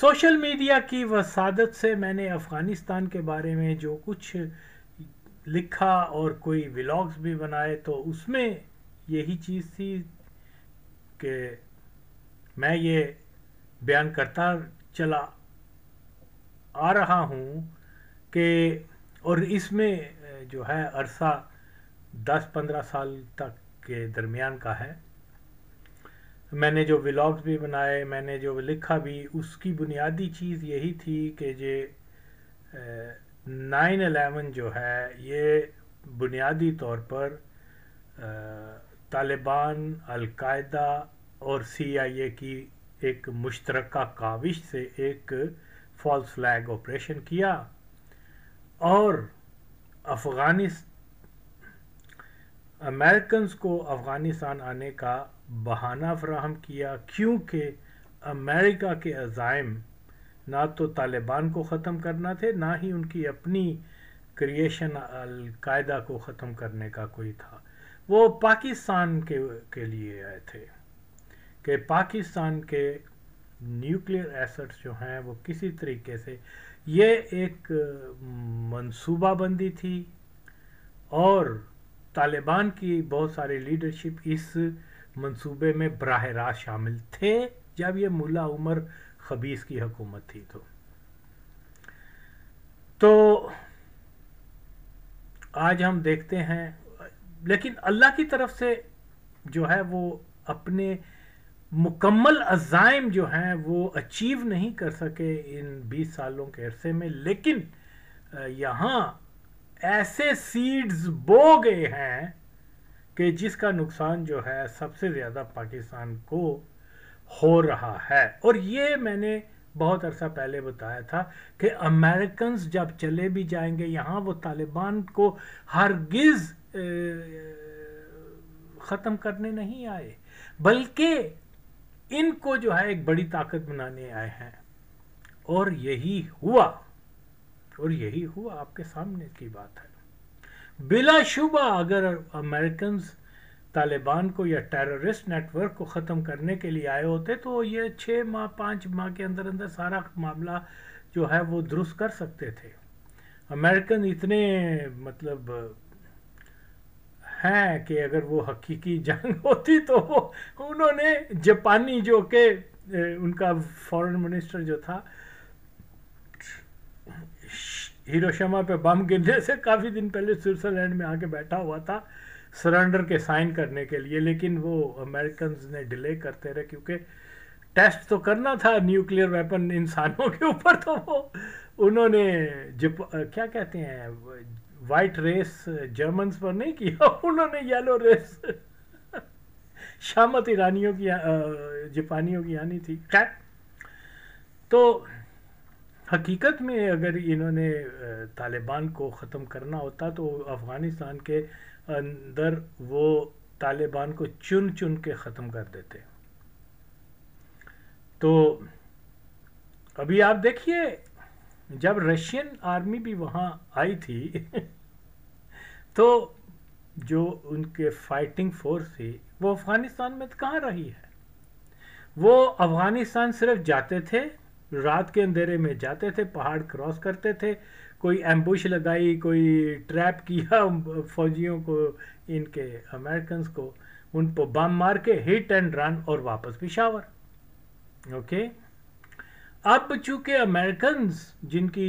Social media की वसादत से मैंने अफ़गानिस्तान के बारे में जो कुछ लिखा और कोई व्लॉग्स भी बनाए तो उसमें यही चीज़ थी कि मैं ये बयान करता चला आ रहा हूँ कि और इसमें जो है अरसा 10-15 साल तक के दरमियान का है मैंने जो व्लॉग्स भी बनाए मैंने जो लिखा भी उसकी बुनियादी चीज़ यही थी कि ये नाइन अलेवन जो है ये बुनियादी तौर पर तालिबान अलकायदा और सी आई ए की एक मुश्तरक काविश से एक फॉल्स फ्लैग ऑपरेशन किया और अफगानिस अमेरिकन्स को अफ़गानिस्तान आने का बहाना फ्राहम किया क्योंकि अमेरिका के अजायम ना तो तालिबान को ख़त्म करना थे ना ही उनकी अपनी क्रिएशन अलकायदा को ख़त्म करने का कोई था वो पाकिस्तान के के लिए आए थे कि पाकिस्तान के न्यूक्लियर एसेट्स जो हैं वो किसी तरीके से ये एक मंसूबाबंदी थी और तालिबान की बहुत सारी लीडरशिप इस मंसूबे में बरह रास्त शामिल थे जब ये मुला उमर खबीस की हुकूमत थी तो तो आज हम देखते हैं लेकिन अल्लाह की तरफ से जो है वो अपने मुकम्मल अज़ाइम जो हैं वो अचीव नहीं कर सके इन 20 सालों के अरसे में लेकिन यहाँ ऐसे सीड्स बो गए हैं कि जिसका नुकसान जो है सबसे ज़्यादा पाकिस्तान को हो रहा है और ये मैंने बहुत अरसा पहले बताया था कि अमेरिकन जब चले भी जाएंगे यहाँ वो तालिबान को हरगिज़ ख़त्म करने नहीं आए बल्कि इनको जो है एक बड़ी ताकत बनाने आए हैं और यही हुआ और यही हुआ आपके सामने की बात है बिलाशुबा अगर अमेरिकन तालिबान को या टेररिस्ट नेटवर्क को ख़त्म करने के लिए आए होते तो ये छः माह पाँच माह के अंदर अंदर सारा मामला जो है वो दुरुस्त कर सकते थे अमेरिकन इतने मतलब हैं कि अगर वो हकीकी जंग होती तो उन्होंने जापानी जो के उनका फॉरेन मिनिस्टर जो था हिरोशिमा पे बम गिरने से काफ़ी दिन पहले स्विट्ज़रलैंड में आके बैठा हुआ था सरेंडर के साइन करने के लिए लेकिन वो अमेरिकन ने डिले करते रहे क्योंकि टेस्ट तो करना था न्यूक्लियर वेपन इंसानों के ऊपर तो वो उन्होंने जप क्या कहते हैं वाइट रेस जर्मन्स पर नहीं किया उन्होंने येलो रेस शामत ईरानियों की जापानियों की आनी थी क्या तो हकीकत में अगर इन्होंने तालिबान को ख़त्म करना होता तो अफ़गानिस्तान के अंदर वो तालिबान को चुन चुन के ख़त्म कर देते तो अभी आप देखिए जब रशियन आर्मी भी वहाँ आई थी तो जो उनके फाइटिंग फोर्स थी वो अफ़गानिस्तान में कहाँ रही है वो अफ़गानिस्तान सिर्फ जाते थे रात के अंधेरे में जाते थे पहाड़ क्रॉस करते थे कोई एम्बुश लगाई कोई ट्रैप किया फौजियों को इनके अमेरिकन को उन पर बम मार के हिट एंड रन और वापस पिशावर ओके अब चूंकि अमेरिकन जिनकी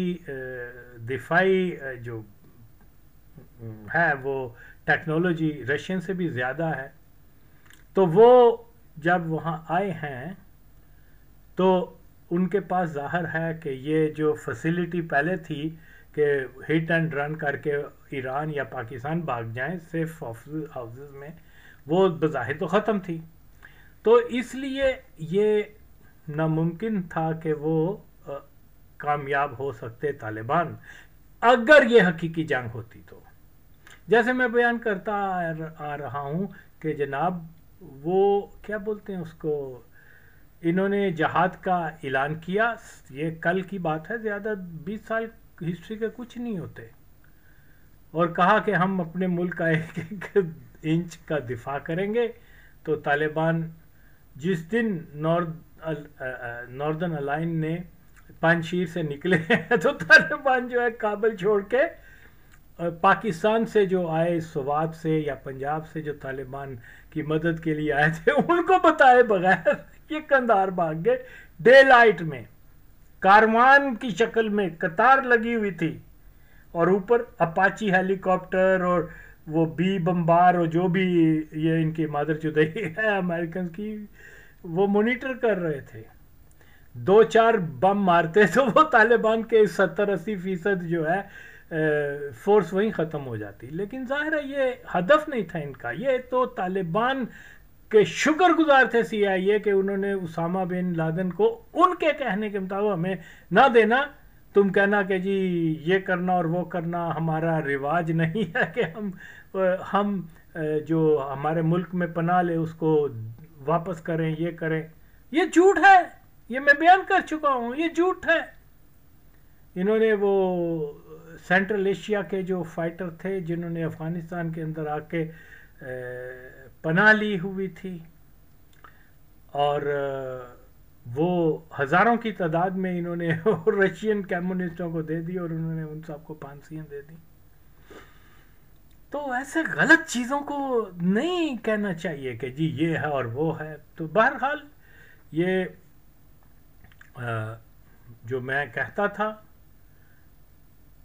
दिफाई जो है वो टेक्नोलॉजी रशियन से भी ज़्यादा है तो वो जब वहाँ आए हैं तो उनके पास ज़ाहिर है कि ये जो फैसिलिटी पहले थी कि हिट एंड रन करके ईरान या पाकिस्तान भाग जाएं सिर्फ हाउसेज में वो बज़ाहिर तो ख़त्म थी तो इसलिए ये नामुमकिन था कि वो कामयाब हो सकते तालिबान अगर ये हकीकी जंग होती तो जैसे मैं बयान करता आ रहा हूँ कि जनाब वो क्या बोलते हैं उसको इन्होंने जहाद का ऐलान किया ये कल की बात है ज़्यादा 20 साल हिस्ट्री के कुछ नहीं होते और कहा कि हम अपने मुल्क का एक एक इंच का दिफा करेंगे तो तालिबान जिस दिन नॉर्थ नॉर्दर्न अलाइन ने पानशीर से निकले तो तालिबान जो है काबल छोड़ के पाकिस्तान से जो आए सवाब से या पंजाब से जो तालिबान की मदद के लिए आए थे उनको बताए बगैर ये कंधार भाग गए डे लाइट में कारवान की शक्ल में कतार लगी हुई थी और ऊपर अपाची हेलीकॉप्टर और वो बी बम्बार और जो भी ये इनकी मादर चुदई है अमेरिकन की वो मोनिटर कर रहे थे दो चार बम मारते तो वो तालिबान के सत्तर अस्सी फीसद जो है फोर्स वहीं ख़त्म हो जाती लेकिन ज़ाहिर है ये हदफ नहीं था इनका ये तो तालिबान के शुक्रगुजार थे सीआईए के उन्होंने उसामा बिन लादन को उनके कहने के मुताबिक हमें ना देना तुम कहना कि जी ये करना और वो करना हमारा रिवाज नहीं है कि हम हम जो हमारे मुल्क में पना ले उसको वापस करें ये करें ये झूठ है ये मैं बयान कर चुका हूँ ये झूठ है इन्होंने वो सेंट्रल एशिया के जो फाइटर थे जिन्होंने अफ़गानिस्तान के अंदर आके पना ली हुई थी और वो हज़ारों की तादाद में इन्होंने रशियन कम्युनिस्टों को दे दी और उन्होंने उन सबको फांसियां दे दी तो ऐसे गलत चीज़ों को नहीं कहना चाहिए कि जी ये है और वो है तो बहरहाल ये जो मैं कहता था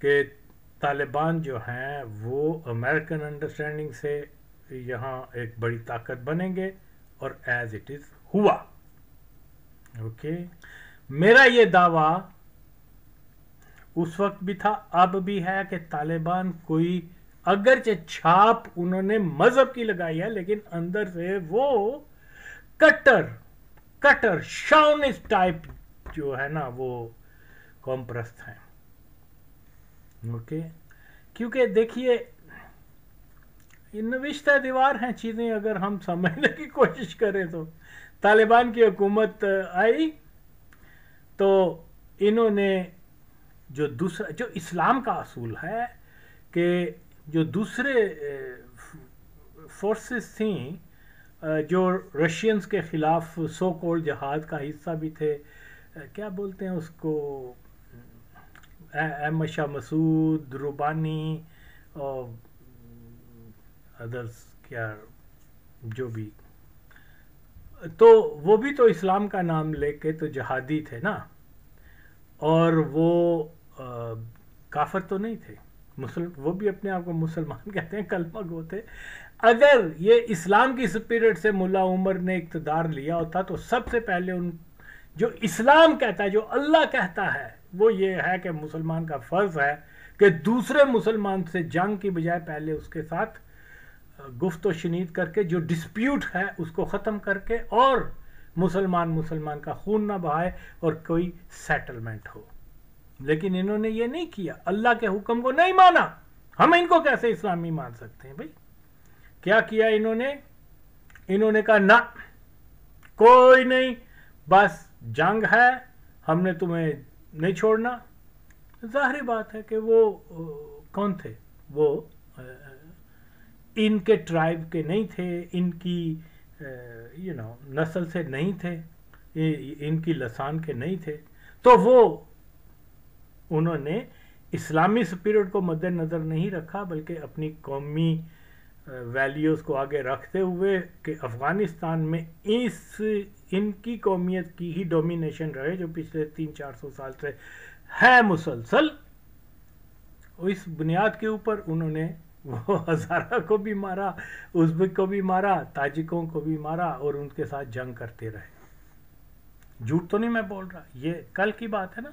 कि तालिबान जो हैं वो अमेरिकन अंडरस्टैंडिंग से यहाँ एक बड़ी ताकत बनेंगे और एज इट इज हुआ ओके मेरा ये दावा उस वक्त भी था अब भी है कि तालिबान कोई अगरचे छाप उन्होंने मजहब की लगाई है लेकिन अंदर से वो कट्टर कट्टर शाउनिस टाइप जो है ना वो कॉम्प्रस्त हैं ओके okay? क्योंकि देखिए नविश्ता दीवार हैं चीज़ें अगर हम समझने की कोशिश करें तो तालिबान की हुकूमत आई तो इन्होंने जो दूसरा जो इस्लाम का असूल है कि जो दूसरे फोर्सेस थी जो रशियंस के ख़िलाफ़ सो कोल्ड जहाज का हिस्सा भी थे क्या बोलते हैं उसको अहमद शाह मसूद रुबानी और अदर्स क्या जो भी तो वो भी तो इस्लाम का नाम लेके तो जहादी थे ना और वो आ, काफर तो नहीं थे मुसल वो भी अपने आप को मुसलमान कहते हैं कलमा गो थे अगर ये इस्लाम की स्पिरिट से मुला उमर ने इकतदार लिया होता तो सबसे पहले उन जो इस्लाम कहता है जो अल्लाह कहता है वो ये है कि मुसलमान का फ़र्ज़ है कि दूसरे मुसलमान से जंग की बजाय पहले उसके साथ गुफ्त शनीद करके जो डिस्प्यूट है उसको ख़त्म करके और मुसलमान मुसलमान का खून ना बहाए और कोई सेटलमेंट हो लेकिन इन्होंने ये नहीं किया अल्लाह के हुक्म को नहीं माना हम इनको कैसे इस्लामी मान सकते हैं भाई क्या किया इन्होंने इन्होंने कहा ना कोई नहीं बस जंग है हमने तुम्हें नहीं छोड़ना जाहिर बात है कि वो कौन थे वो इनके ट्राइब के नहीं थे इनकी यू नो नस्ल से नहीं थे इनकी लसान के नहीं थे तो वो उन्होंने इस्लामी स्पिरिट को मद्देनज़र नहीं रखा बल्कि अपनी कौमी वैल्यूज़ को आगे रखते हुए कि अफ़गानिस्तान में इस इनकी कौमियत की ही डोमिनेशन रहे जो पिछले तीन चार सौ साल से है मुसलसल इस बुनियाद के ऊपर उन्होंने वो हजारा को भी मारा उज्बक को भी मारा ताजिकों को भी मारा और उनके साथ जंग करते रहे झूठ तो नहीं मैं बोल रहा ये कल की बात है ना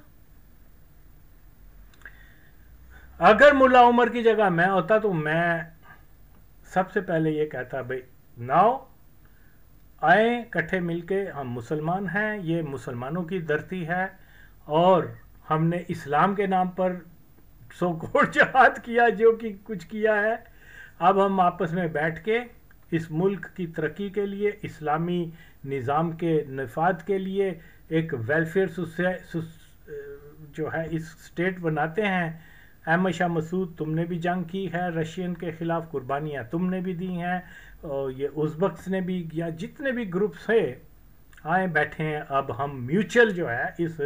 अगर मुल्ला उमर की जगह मैं होता तो मैं सबसे पहले ये कहता भाई नाओ आए इकट्ठे मिलके हम मुसलमान हैं ये मुसलमानों की धरती है और हमने इस्लाम के नाम पर सोकोड़ जहाद किया जो कि कुछ किया है अब हम आपस में बैठ के इस मुल्क की तरक्की के लिए इस्लामी निज़ाम के नफाद के लिए एक वेलफेयर जो है इस स्टेट बनाते हैं अहमद शाह मसूद तुमने भी जंग की है रशियन के ख़िलाफ़ कुर्बानियाँ तुमने भी दी हैं और ये उज़्बक्स ने भी या जितने भी ग्रुप्स है आए बैठे हैं अब हम म्यूचुअल जो है इस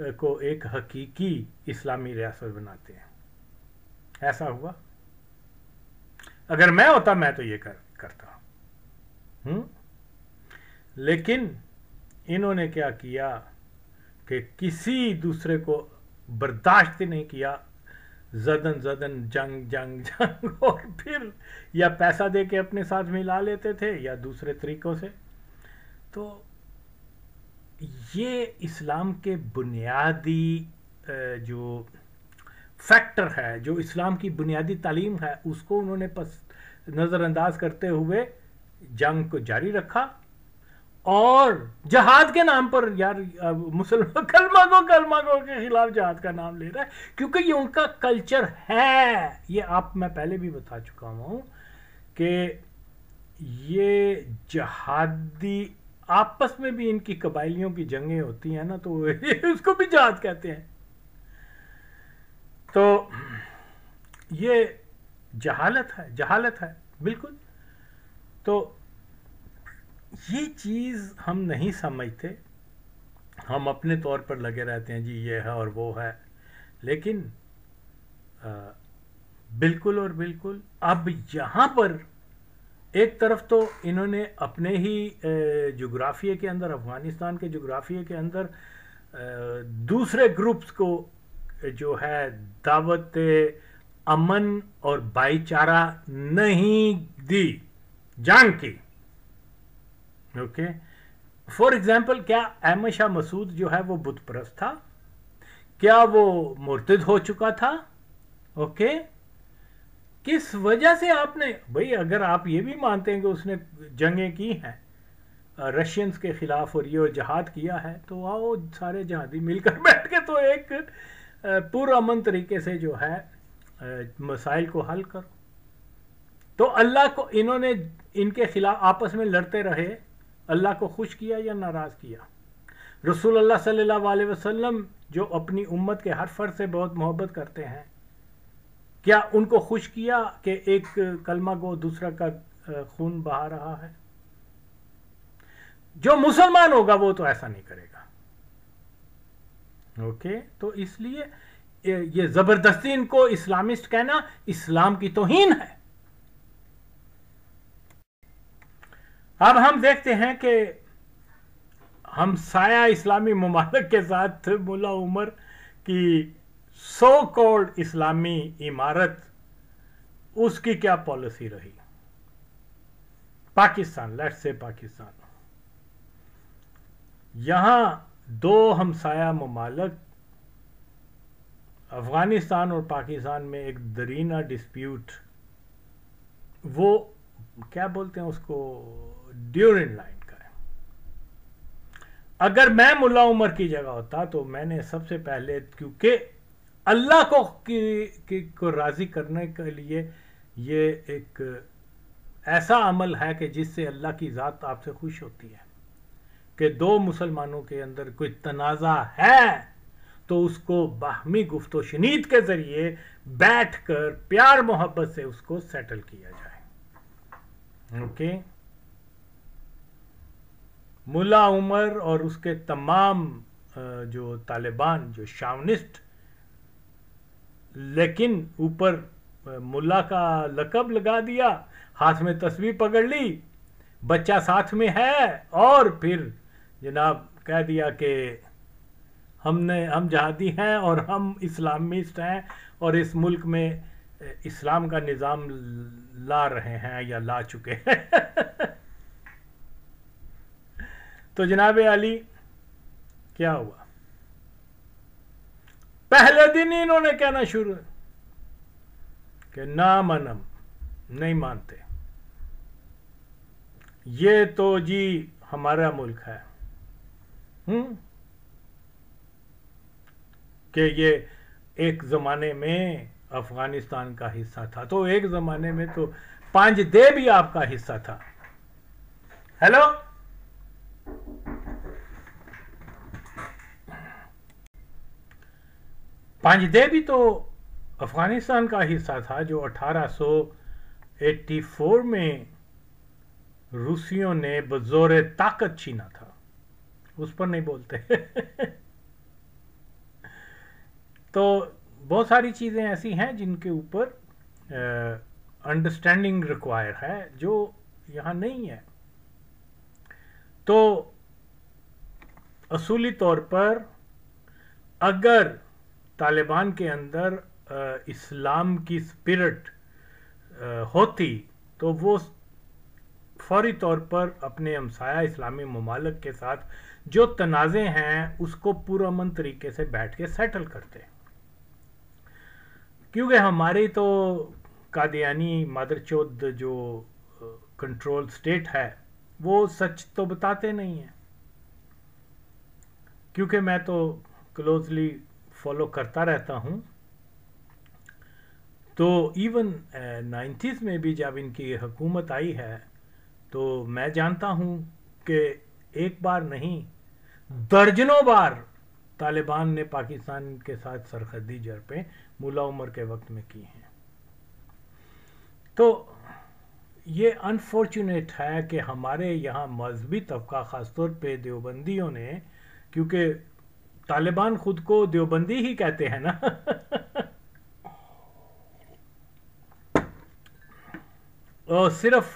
को एक हकीकी इस्लामी रियासत बनाते हैं ऐसा हुआ अगर मैं होता मैं तो ये कर करता हूँ लेकिन इन्होंने क्या किया कि किसी दूसरे को बर्दाश्त ही नहीं किया जदन जदन जंग जंग जंग और फिर या पैसा दे के अपने साथ मिला लेते थे या दूसरे तरीक़ों से तो ये इस्लाम के बुनियादी जो फैक्टर है जो इस्लाम की बुनियादी तालीम है उसको उन्होंने पस नज़रअंदाज करते हुए जंग को जारी रखा और जहाद के नाम पर यार मुसलमान कलमा को कलमा को के खिलाफ जहाद का नाम ले रहा है क्योंकि ये उनका कल्चर है ये आप मैं पहले भी बता चुका हूँ कि ये जहादी आपस में भी इनकी कबाइलियों की जंगें होती हैं ना तो उसको भी जहाद कहते हैं तो ये जहालत है जहालत है बिल्कुल तो ये चीज़ हम नहीं समझते हम अपने तौर पर लगे रहते हैं जी ये है और वो है लेकिन आ, बिल्कुल और बिल्कुल अब यहां पर एक तरफ तो इन्होंने अपने ही जोग्राफिए के अंदर अफ़गानिस्तान के जोग्राफिए के अंदर दूसरे ग्रुप्स को जो है दावत अमन और भाईचारा नहीं दी जान की ओके फॉर एग्जाम्पल क्या अहमद शाह मसूद जो है वो बुधप्रस्त था क्या वो मुर्तिद हो चुका था ओके okay? किस वजह से आपने भाई अगर आप ये भी मानते हैं कि उसने जंगें की हैं रशियंस के ख़िलाफ़ और ये और जहाद किया है तो आओ सारे जहादी मिलकर बैठ के तो एक पुरअमन तरीके से जो है मसाइल को हल करो तो अल्लाह को इन्होंने इनके ख़िलाफ़ आपस में लड़ते रहे अल्लाह को खुश किया या नाराज़ किया रसूल अल्लाह सल्लल्लाहु अलैहि वसल्लम जो अपनी उम्मत के हर फर्द से बहुत मोहब्बत करते हैं क्या उनको खुश किया कि एक कलमा को दूसरा का खून बहा रहा है जो मुसलमान होगा वो तो ऐसा नहीं करेगा ओके तो इसलिए ये जबरदस्ती इनको इस्लामिस्ट कहना इस्लाम की तोहीन है अब हम देखते हैं कि हम साया इस्लामी ममालक के साथ मुला उमर की सो कॉल्ड इस्लामी इमारत उसकी क्या पॉलिसी रही पाकिस्तान लेट से पाकिस्तान यहां दो हमसाया ममालक अफगानिस्तान और पाकिस्तान में एक दरीना डिस्प्यूट वो क्या बोलते हैं उसको इन लाइन का है अगर मैं मुल्ला उमर की जगह होता तो मैंने सबसे पहले क्योंकि अल्लाह को की, की को राज़ी करने के लिए ये एक ऐसा अमल है कि जिससे अल्लाह की ज़ात आपसे खुश होती है कि दो मुसलमानों के अंदर कोई तनाज़ा है तो उसको बाहमी गुफ्त शनीद के ज़रिए बैठ कर प्यार मोहब्बत से उसको सेटल किया जाए ओके okay? मुला उमर और उसके तमाम जो तालिबान जो शावनिस्ट लेकिन ऊपर मुल्ला का लकब लगा दिया हाथ में तस्वीर पकड़ ली बच्चा साथ में है और फिर जनाब कह दिया कि हमने हम जहादी हैं और हम इस्लामिस्ट हैं और इस मुल्क में इस्लाम का निज़ाम ला रहे हैं या ला चुके हैं तो जनाब अली क्या हुआ पहले दिन ही इन्होंने कहना शुरू कि ना मनम नहीं मानते ये तो जी हमारा मुल्क है हम्म कि ये एक ज़माने में अफ़गानिस्तान का हिस्सा था तो एक ज़माने में तो पांच दे भी आपका हिस्सा था हेलो पांजदे भी तो अफ़गानिस्तान का हिस्सा था जो 1884 में रूसियों ने बज़ोर ताकत छीना था उस पर नहीं बोलते तो बहुत सारी चीज़ें ऐसी हैं जिनके ऊपर अंडरस्टैंडिंग रिक्वायर है जो यहां नहीं है तो असूली तौर पर अगर तालिबान के अंदर इस्लाम की स्पिरिट होती तो वो फौरी तौर पर अपने हमसाया इस्लामी ममालक के साथ जो तनाज़े हैं उसको पूरा मन तरीके से बैठ के सेटल करते क्योंकि हमारी तो कादियानी चौध जो कंट्रोल स्टेट है वो सच तो बताते नहीं हैं क्योंकि मैं तो क्लोजली फॉलो करता रहता हूँ तो इवन नाइन्थीज में भी जब इनकी हुकूमत आई है तो मैं जानता हूँ कि एक बार नहीं दर्जनों बार तालिबान ने पाकिस्तान के साथ सरहदी जड़पें मुला उमर के वक्त में की हैं तो ये अनफॉर्चुनेट है कि हमारे यहाँ मजहबी तबका ख़ासतौर पे देवबंदियों ने क्योंकि तालिबान खुद को देवबंदी ही कहते हैं ना और सिर्फ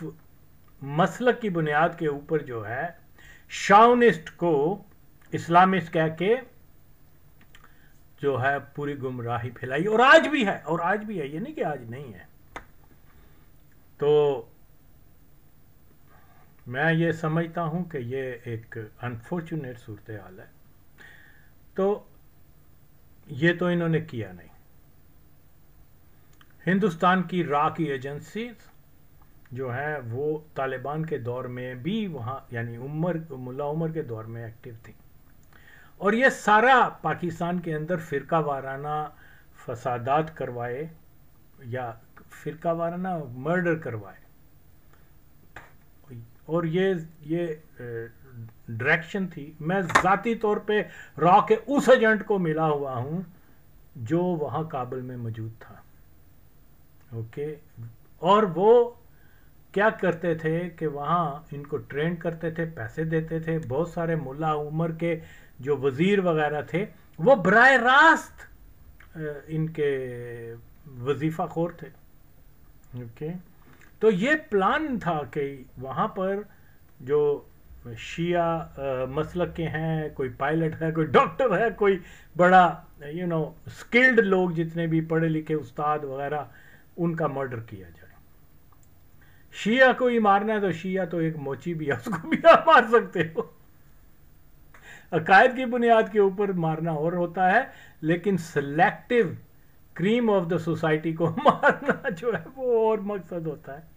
मसलक की बुनियाद के ऊपर जो है शाउनिस्ट को इस्लामिस्ट कह के जो है पूरी गुमराही फैलाई और आज भी है और आज भी है ये नहीं कि आज नहीं है तो मैं ये समझता हूं कि ये एक अनफॉर्चुनेट सूरत हाल है तो ये तो इन्होंने किया नहीं हिंदुस्तान की रा की एजेंसी जो है वो तालिबान के दौर में भी वहाँ यानी उमर मुला उमर के दौर में एक्टिव थी और ये सारा पाकिस्तान के अंदर फ़िरका वाराना फसादात करवाए या फ़िरका वाराना मर्डर करवाए और ये ये डायरेक्शन थी मैं ज़ाती तौर पे रॉ के उस एजेंट को मिला हुआ हूँ जो वहाँ काबुल में मौजूद था ओके और वो क्या करते थे कि वहाँ इनको ट्रेन करते थे पैसे देते थे बहुत सारे मुल्ला उमर के जो वज़ीर वगैरह थे वो बर रास्त इनके वजीफ़ा खोर थे ओके तो ये प्लान था कि वहाँ पर जो शिया मसलक के हैं कोई पायलट है कोई डॉक्टर है कोई बड़ा यू नो स्किल्ड लोग जितने भी पढ़े लिखे उस्ताद वगैरह उनका मर्डर किया जाए शिया को ही मारना है तो शिया तो एक मोची भी है उसको भी आप मार सकते हो अकायद की बुनियाद के ऊपर मारना और होता है लेकिन selective cream of the society को मारना जो है वो और मकसद होता है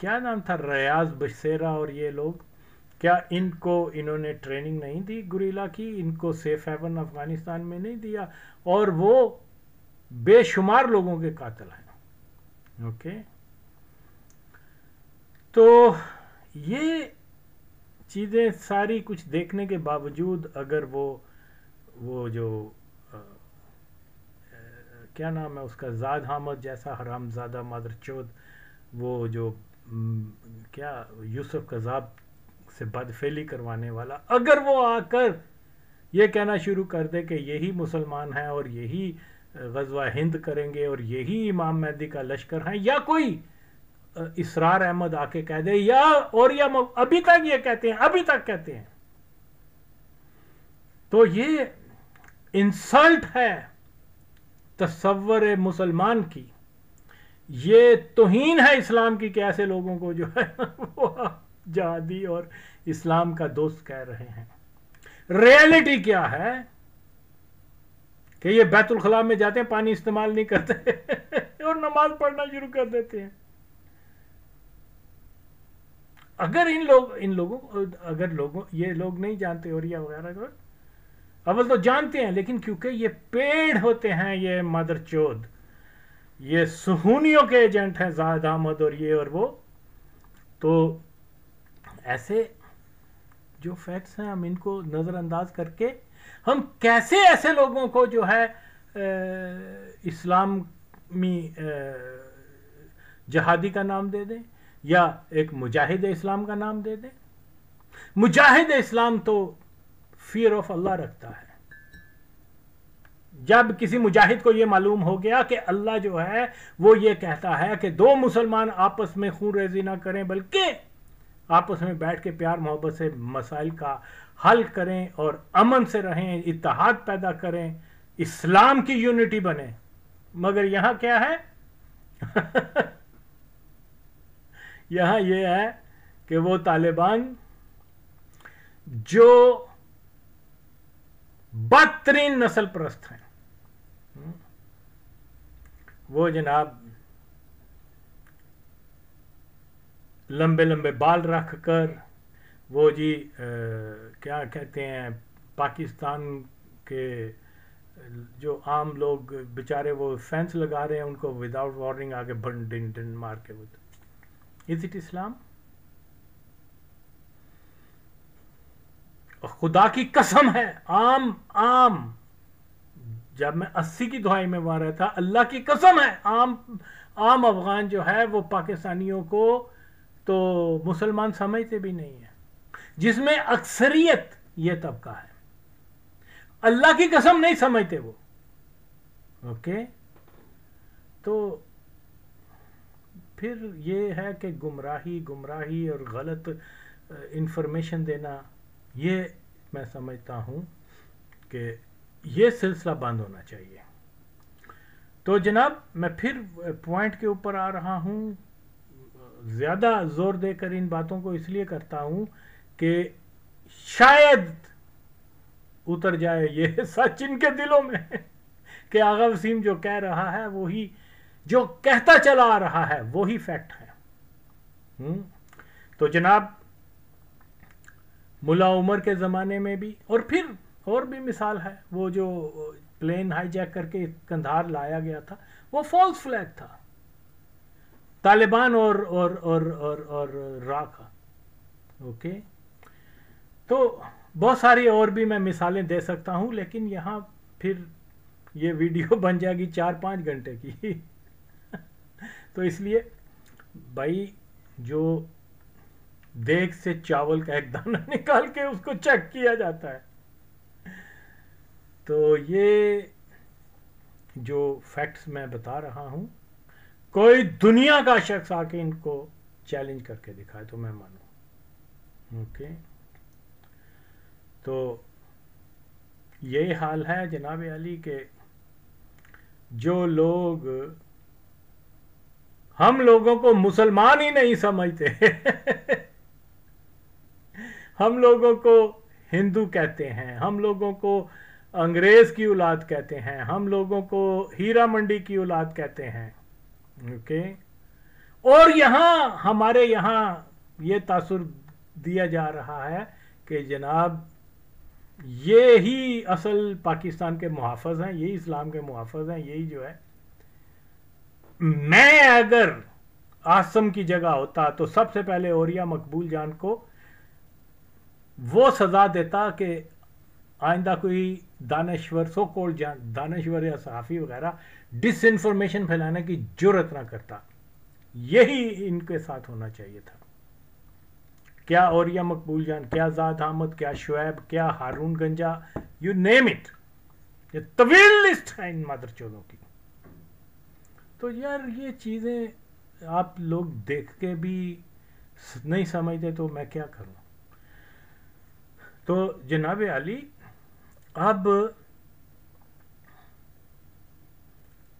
क्या नाम था रयाज बशेरा और ये लोग क्या इनको इन्होंने ट्रेनिंग नहीं दी गुरीला की इनको सेफ हेवन अफगानिस्तान में नहीं दिया और वो बेशुमार लोगों के कातल हैं ओके तो ये चीज़ें सारी कुछ देखने के बावजूद अगर वो वो जो आ, क्या नाम है उसका जाद हामद जैसा हरामजादा चौध वो जो क्या यूसुफ कज़ाब से बदफेली करवाने वाला अगर वो आकर ये कहना शुरू कर दे कि यही मुसलमान हैं और यही गजवा हिंद करेंगे और यही इमाम मेहदी का लश्कर है या कोई इसरार अहमद आके कह दे या और या अभी तक ये कहते हैं अभी तक कहते हैं तो ये इंसल्ट है तस्वर मुसलमान की ये तोहन है इस्लाम की कैसे लोगों को जो है वो जहादी और इस्लाम का दोस्त कह रहे हैं रियलिटी क्या है कि ये बैतुलखला में जाते हैं पानी इस्तेमाल नहीं करते और नमाज पढ़ना शुरू कर देते हैं अगर इन लोग इन लोगों अगर लोगों ये लोग नहीं जानते और या वगैरह अवल तो जानते हैं लेकिन क्योंकि ये पेड़ होते हैं ये मदर चौध ये सुहूनियों के एजेंट हैं जाहिद अहमद और ये और वो तो ऐसे जो फैक्ट्स हैं हम इनको नज़रअंदाज करके हम कैसे ऐसे लोगों को जो है इस्लामी जहादी का नाम दे दें या एक मुजाहिद इस्लाम का नाम दे दें मुजाहिद इस्लाम तो फियर ऑफ अल्लाह रखता है जब किसी मुजाहिद को यह मालूम हो गया कि अल्लाह जो है वो ये कहता है कि दो मुसलमान आपस में खून रेजी ना करें बल्कि आपस में बैठ के प्यार मोहब्बत से मसाइल का हल करें और अमन से रहें इतिहाद पैदा करें इस्लाम की यूनिटी बने मगर यहां क्या है यहां यह है कि वो तालिबान जो बदतरीन नस्ल परस्त हैं वो जनाब लंबे लंबे बाल रख कर वो जी आ, क्या कहते हैं पाकिस्तान के जो आम लोग बेचारे वो फेंस लगा रहे हैं उनको विदाउट वार्निंग आगे बन डिन डिन मार के वो इज इट इस्लाम खुदा की कसम है आम आम जब मैं अस्सी की दुहाई में वहां रहता अल्लाह की कसम है आम आम अफगान जो है वो पाकिस्तानियों को तो मुसलमान समझते भी नहीं है जिसमें अक्सरियत ये तबका है अल्लाह की कसम नहीं समझते वो ओके तो फिर ये है कि गुमराही गुमराही और गलत इंफॉर्मेशन देना ये मैं समझता हूँ कि ये सिलसिला बंद होना चाहिए तो जनाब मैं फिर पॉइंट के ऊपर आ रहा हूँ ज़्यादा जोर देकर इन बातों को इसलिए करता हूँ कि शायद उतर जाए ये सच इनके दिलों में कि आगा वसीम जो कह रहा है वही जो कहता चला आ रहा है वही फैक्ट है हुँ? हम्म। तो जनाब मुला उमर के ज़माने में भी और फिर और भी मिसाल है वो जो प्लेन हाईजैक करके कंधार लाया गया था वो फॉल्स फ्लैग था तालिबान और और और और और रा का ओके तो बहुत सारी और भी मैं मिसालें दे सकता हूं लेकिन यहाँ फिर ये वीडियो बन जाएगी चार पाँच घंटे की तो इसलिए भाई जो देख से चावल का एक दाना निकाल के उसको चेक किया जाता है तो ये जो फैक्ट्स मैं बता रहा हूं कोई दुनिया का शख्स आके इनको चैलेंज करके दिखाए तो मैं मानू ओके तो यही हाल है जनाब अली के जो लोग हम लोगों को मुसलमान ही नहीं समझते हम लोगों को हिंदू कहते हैं हम लोगों को अंग्रेज की औलाद कहते हैं हम लोगों को हीरा मंडी की औलाद कहते हैं ओके और यहां हमारे यहां ये तासुर दिया जा रहा है कि जनाब ये ही असल पाकिस्तान के मुहाफ़ हैं यही इस्लाम के मुहाफ़ हैं यही जो है मैं अगर आसम की जगह होता तो सबसे पहले औरिया मकबूल जान को वो सज़ा देता कि आइंदा कोई दानश्वर सो कॉल्ड दानश्वर या सहाफ़ी वगैरह डिस इन्फॉर्मेशन फैलाने की जरूरत ना करता यही इनके साथ होना चाहिए था क्या या मकबूल जान क्या जाद अहमद क्या शुएब क्या हारून गंजा यू नेम इट ये तवील लिस्ट है इन मदर चोरों की तो यार ये चीज़ें आप लोग देख के भी नहीं समझते तो मैं क्या करूं तो जनाब अली अब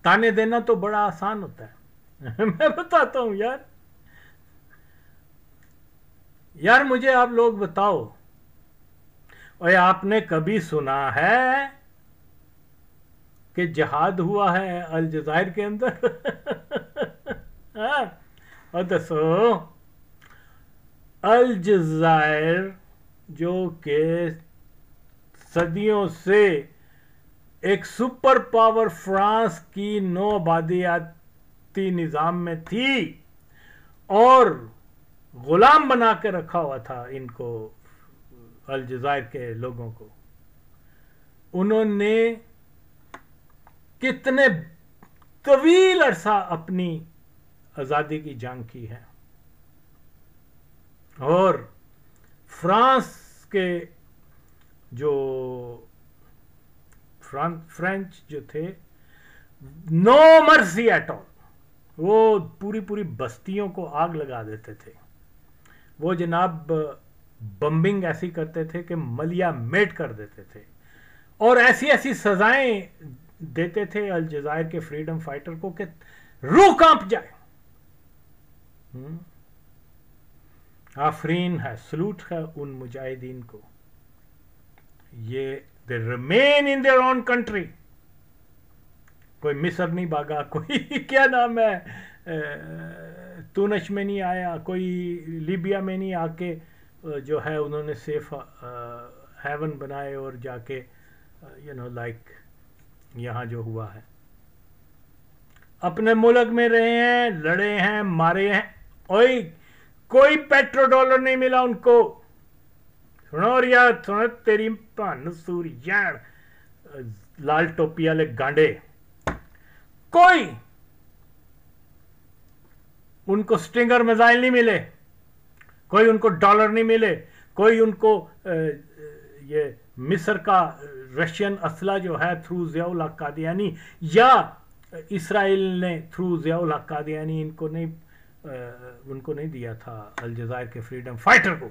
ताने देना तो बड़ा आसान होता है मैं बताता हूं यार यार मुझे आप लोग बताओ और आपने कभी सुना है कि जहाद हुआ है अलजायर के अंदर और दसो अलजायर जो के सदियों से एक सुपर पावर फ्रांस की आबादियाती निज़ाम में थी और गुलाम बना के रखा हुआ था इनको अलजायर के लोगों को उन्होंने कितने तवील अरसा अपनी आज़ादी की जंग की है और फ्रांस के जो फ्रेंच जो थे नो मर्सी एट ऑल वो पूरी पूरी बस्तियों को आग लगा देते थे वो जनाब बम्बिंग ऐसी करते थे कि मलिया मेट कर देते थे और ऐसी ऐसी सजाएं देते थे अलजायर के फ्रीडम फाइटर को कि रू कांप जाए हम्म। आफरीन है सलूट है उन मुजाहिदीन को ये they remain in their own country कोई मिसर नहीं भागा कोई क्या नाम है तूनश में नहीं आया कोई लीबिया में नहीं आके जो है उन्होंने सेफ हेवन बनाए और जाके यू नो लाइक यहाँ जो हुआ है अपने मुल्क में रहे हैं लड़े हैं मारे हैं ओए कोई पेट्रो डॉलर नहीं मिला उनको हुनोरिया तेरी भन लाल टोपी वाले गांडे कोई उनको स्ट्रिंगर मिसाइल नहीं मिले कोई उनको डॉलर नहीं मिले कोई उनको ये मिस्र का रशियन असला जो है थ्रू जियाउल कादियानी या इसराइल ने थ्रू जियाउल कादियानी इनको नहीं उनको नहीं दिया था अलजज़ायर के फ्रीडम फाइटर को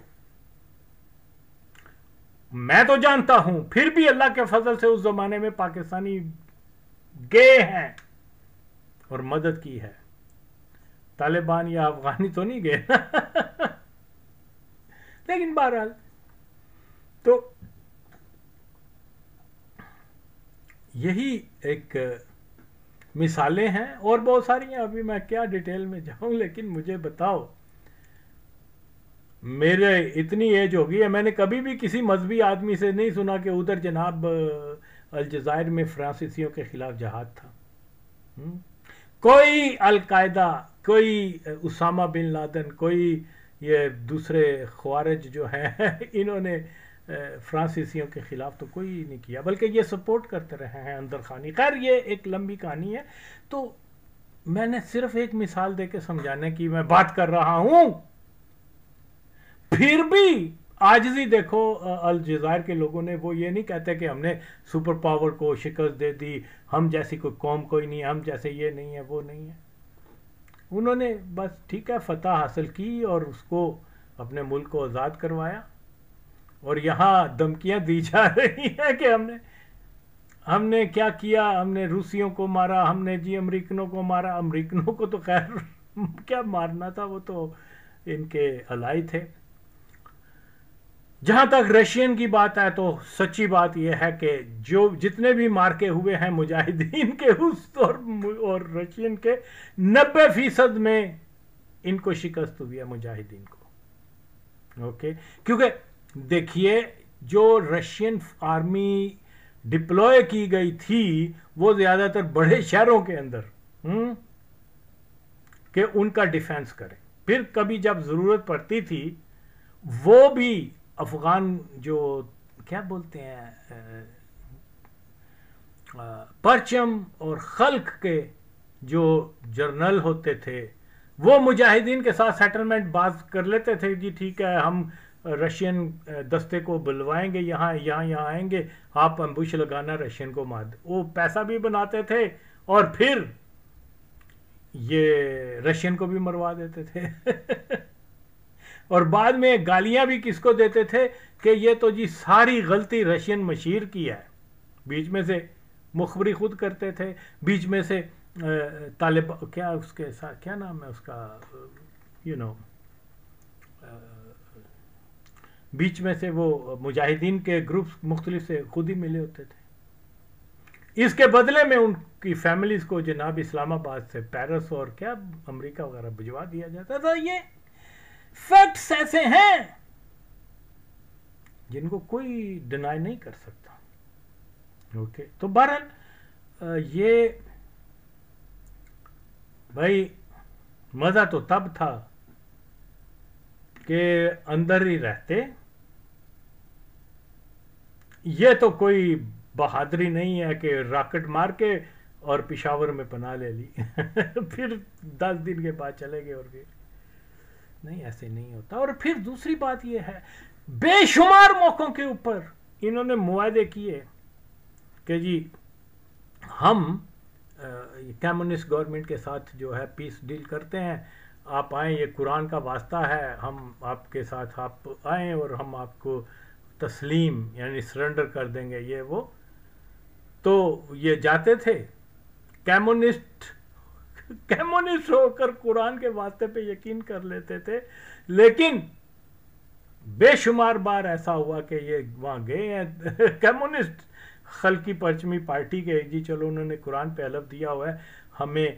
मैं तो जानता हूं फिर भी अल्लाह के फजल से उस जमाने में पाकिस्तानी गए हैं और मदद की है तालिबान या अफगानी तो नहीं गए लेकिन बहरहाल तो यही एक मिसालें हैं और बहुत सारी हैं अभी मैं क्या डिटेल में जाऊं लेकिन मुझे बताओ मेरे इतनी एज होगी है मैंने कभी भी किसी मजहबी आदमी से नहीं सुना कि उधर जनाब अलजायर में फ्रांसीसियों के ख़िलाफ़ जहाद था हम्म? कोई अलकायदा कोई उसामा बिन लादन कोई ये दूसरे ख्वारज जो हैं इन्होंने फ्रांसीसियों के ख़िलाफ़ तो कोई नहीं किया बल्कि ये सपोर्ट करते रहे हैं अंदर खानी खैर ये एक लंबी कहानी है तो मैंने सिर्फ एक मिसाल दे के समझाने की मैं बात कर रहा हूँ फिर भी आज ही देखो अल जजायर के लोगों ने वो ये नहीं कहते कि हमने सुपर पावर को शिकस्त दे दी हम जैसी कोई कौम कोई नहीं हम जैसे ये नहीं है वो नहीं है उन्होंने बस ठीक है फतह हासिल की और उसको अपने मुल्क को आज़ाद करवाया और यहाँ धमकियाँ दी जा रही हैं कि हमने हमने क्या किया हमने रूसियों को मारा हमने जी अमरीकनों को मारा अमरीकनों को तो खैर क्या मारना था वो तो इनके अलाई थे जहां तक रशियन की बात है तो सच्ची बात यह है कि जो जितने भी मार्के हुए हैं मुजाहिदीन के उस और, और रशियन के नब्बे फीसद में इनको शिकस्त हुई है मुजाहिदीन को ओके क्योंकि देखिए जो रशियन आर्मी डिप्लॉय की गई थी वो ज़्यादातर बड़े शहरों के अंदर हम्म, कि उनका डिफेंस करें फिर कभी जब ज़रूरत पड़ती थी वो भी अफ़गान जो क्या बोलते हैं परचम और खल्क के जो जर्नल होते थे वो मुजाहिदीन के साथ सेटलमेंट बात कर लेते थे जी ठीक है हम रशियन दस्ते को बुलवाएंगे यहाँ यहाँ यहाँ आएंगे आप अम्बुश लगाना रशियन को मार वो पैसा भी बनाते थे और फिर ये रशियन को भी मरवा देते थे और बाद में गालियां भी किसको देते थे कि ये तो जी सारी गलती रशियन मशीर की है बीच में से मुखबरी खुद करते थे बीच में से तालिब क्या उसके साथ क्या नाम है उसका यू नो बीच में से वो मुजाहिदीन के ग्रुप मुख्तलिफ से खुद ही मिले होते थे इसके बदले में उनकी फैमिलीज़ को जनाब इस्लामाबाद से पेरिस और क्या अमेरिका वगैरह भिजवा दिया जाता था ये फैक्ट्स ऐसे हैं जिनको कोई डिनाई नहीं कर सकता ओके तो बहरहाल ये भाई मज़ा तो तब था कि अंदर ही रहते ये तो कोई बहादुरी नहीं है कि रॉकेट मार के और पिशावर में पना ले ली फिर दस दिन के बाद चले गए और फिर नहीं ऐसे नहीं होता और फिर दूसरी बात यह है बेशुमार मौक़ों के ऊपर इन्होंने मुआदे किए कि जी हम कम्युनिस्ट गवर्नमेंट के साथ जो है पीस डील करते हैं आप आए ये कुरान का वास्ता है हम आपके साथ आप आए और हम आपको तस्लीम यानी सरेंडर कर देंगे ये वो तो ये जाते थे कम्युनिस्ट कैमोनिस्ट होकर कुरान के वास्ते पे यकीन कर लेते थे लेकिन बेशुमार बार ऐसा हुआ कि ये वहां गए हैं कम्युनिस्ट खलकी पंचमी पार्टी के जी चलो उन्होंने कुरान पे अलब दिया हुआ है हमें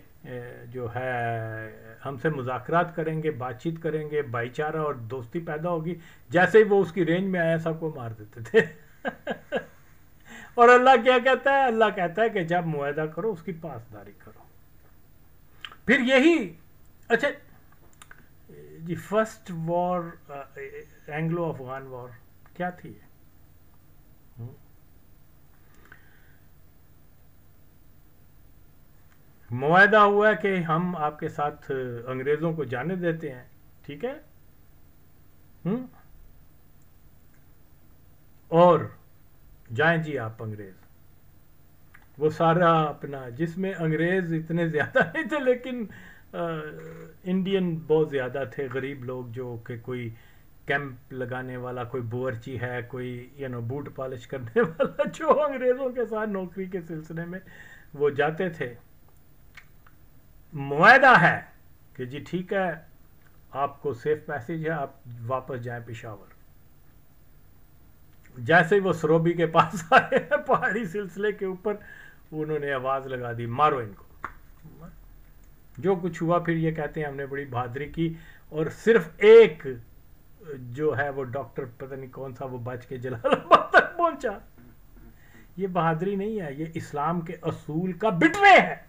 जो है हमसे मुजाकरात करेंगे बातचीत करेंगे भाईचारा और दोस्ती पैदा होगी जैसे ही वो उसकी रेंज में आया सबको मार देते थे और अल्लाह क्या कहता है अल्लाह कहता है कि जब मुआदा करो उसकी पासदारी करो फिर यही अच्छा जी first war Anglo Afghan war क्या थी मुआदा हुआ कि हम आपके साथ अंग्रेजों को जाने देते हैं ठीक है हुँ? और जाएं जी आप अंग्रेज वो सारा अपना जिसमें अंग्रेज़ इतने ज़्यादा नहीं थे लेकिन आ, इंडियन बहुत ज़्यादा थे गरीब लोग जो कि कोई कैंप लगाने वाला कोई बोअरची है कोई यू नो बूट पॉलिश करने वाला जो अंग्रेज़ों के साथ नौकरी के सिलसिले में वो जाते थे मुआदा है कि जी ठीक है आपको सेफ पैसेज है आप वापस जाए पिशावर जैसे ही वो सरोबी के पास आए पहाड़ी सिलसिले के ऊपर उन्होंने आवाज़ लगा दी मारो इनको जो कुछ हुआ फिर ये कहते हैं हमने बड़ी बहादुरी की और सिर्फ एक जो है वो डॉक्टर पता नहीं कौन सा वो बच के जलालाबाद तक पहुंचा ये बहादुरी नहीं है ये इस्लाम के असूल का बिटवे है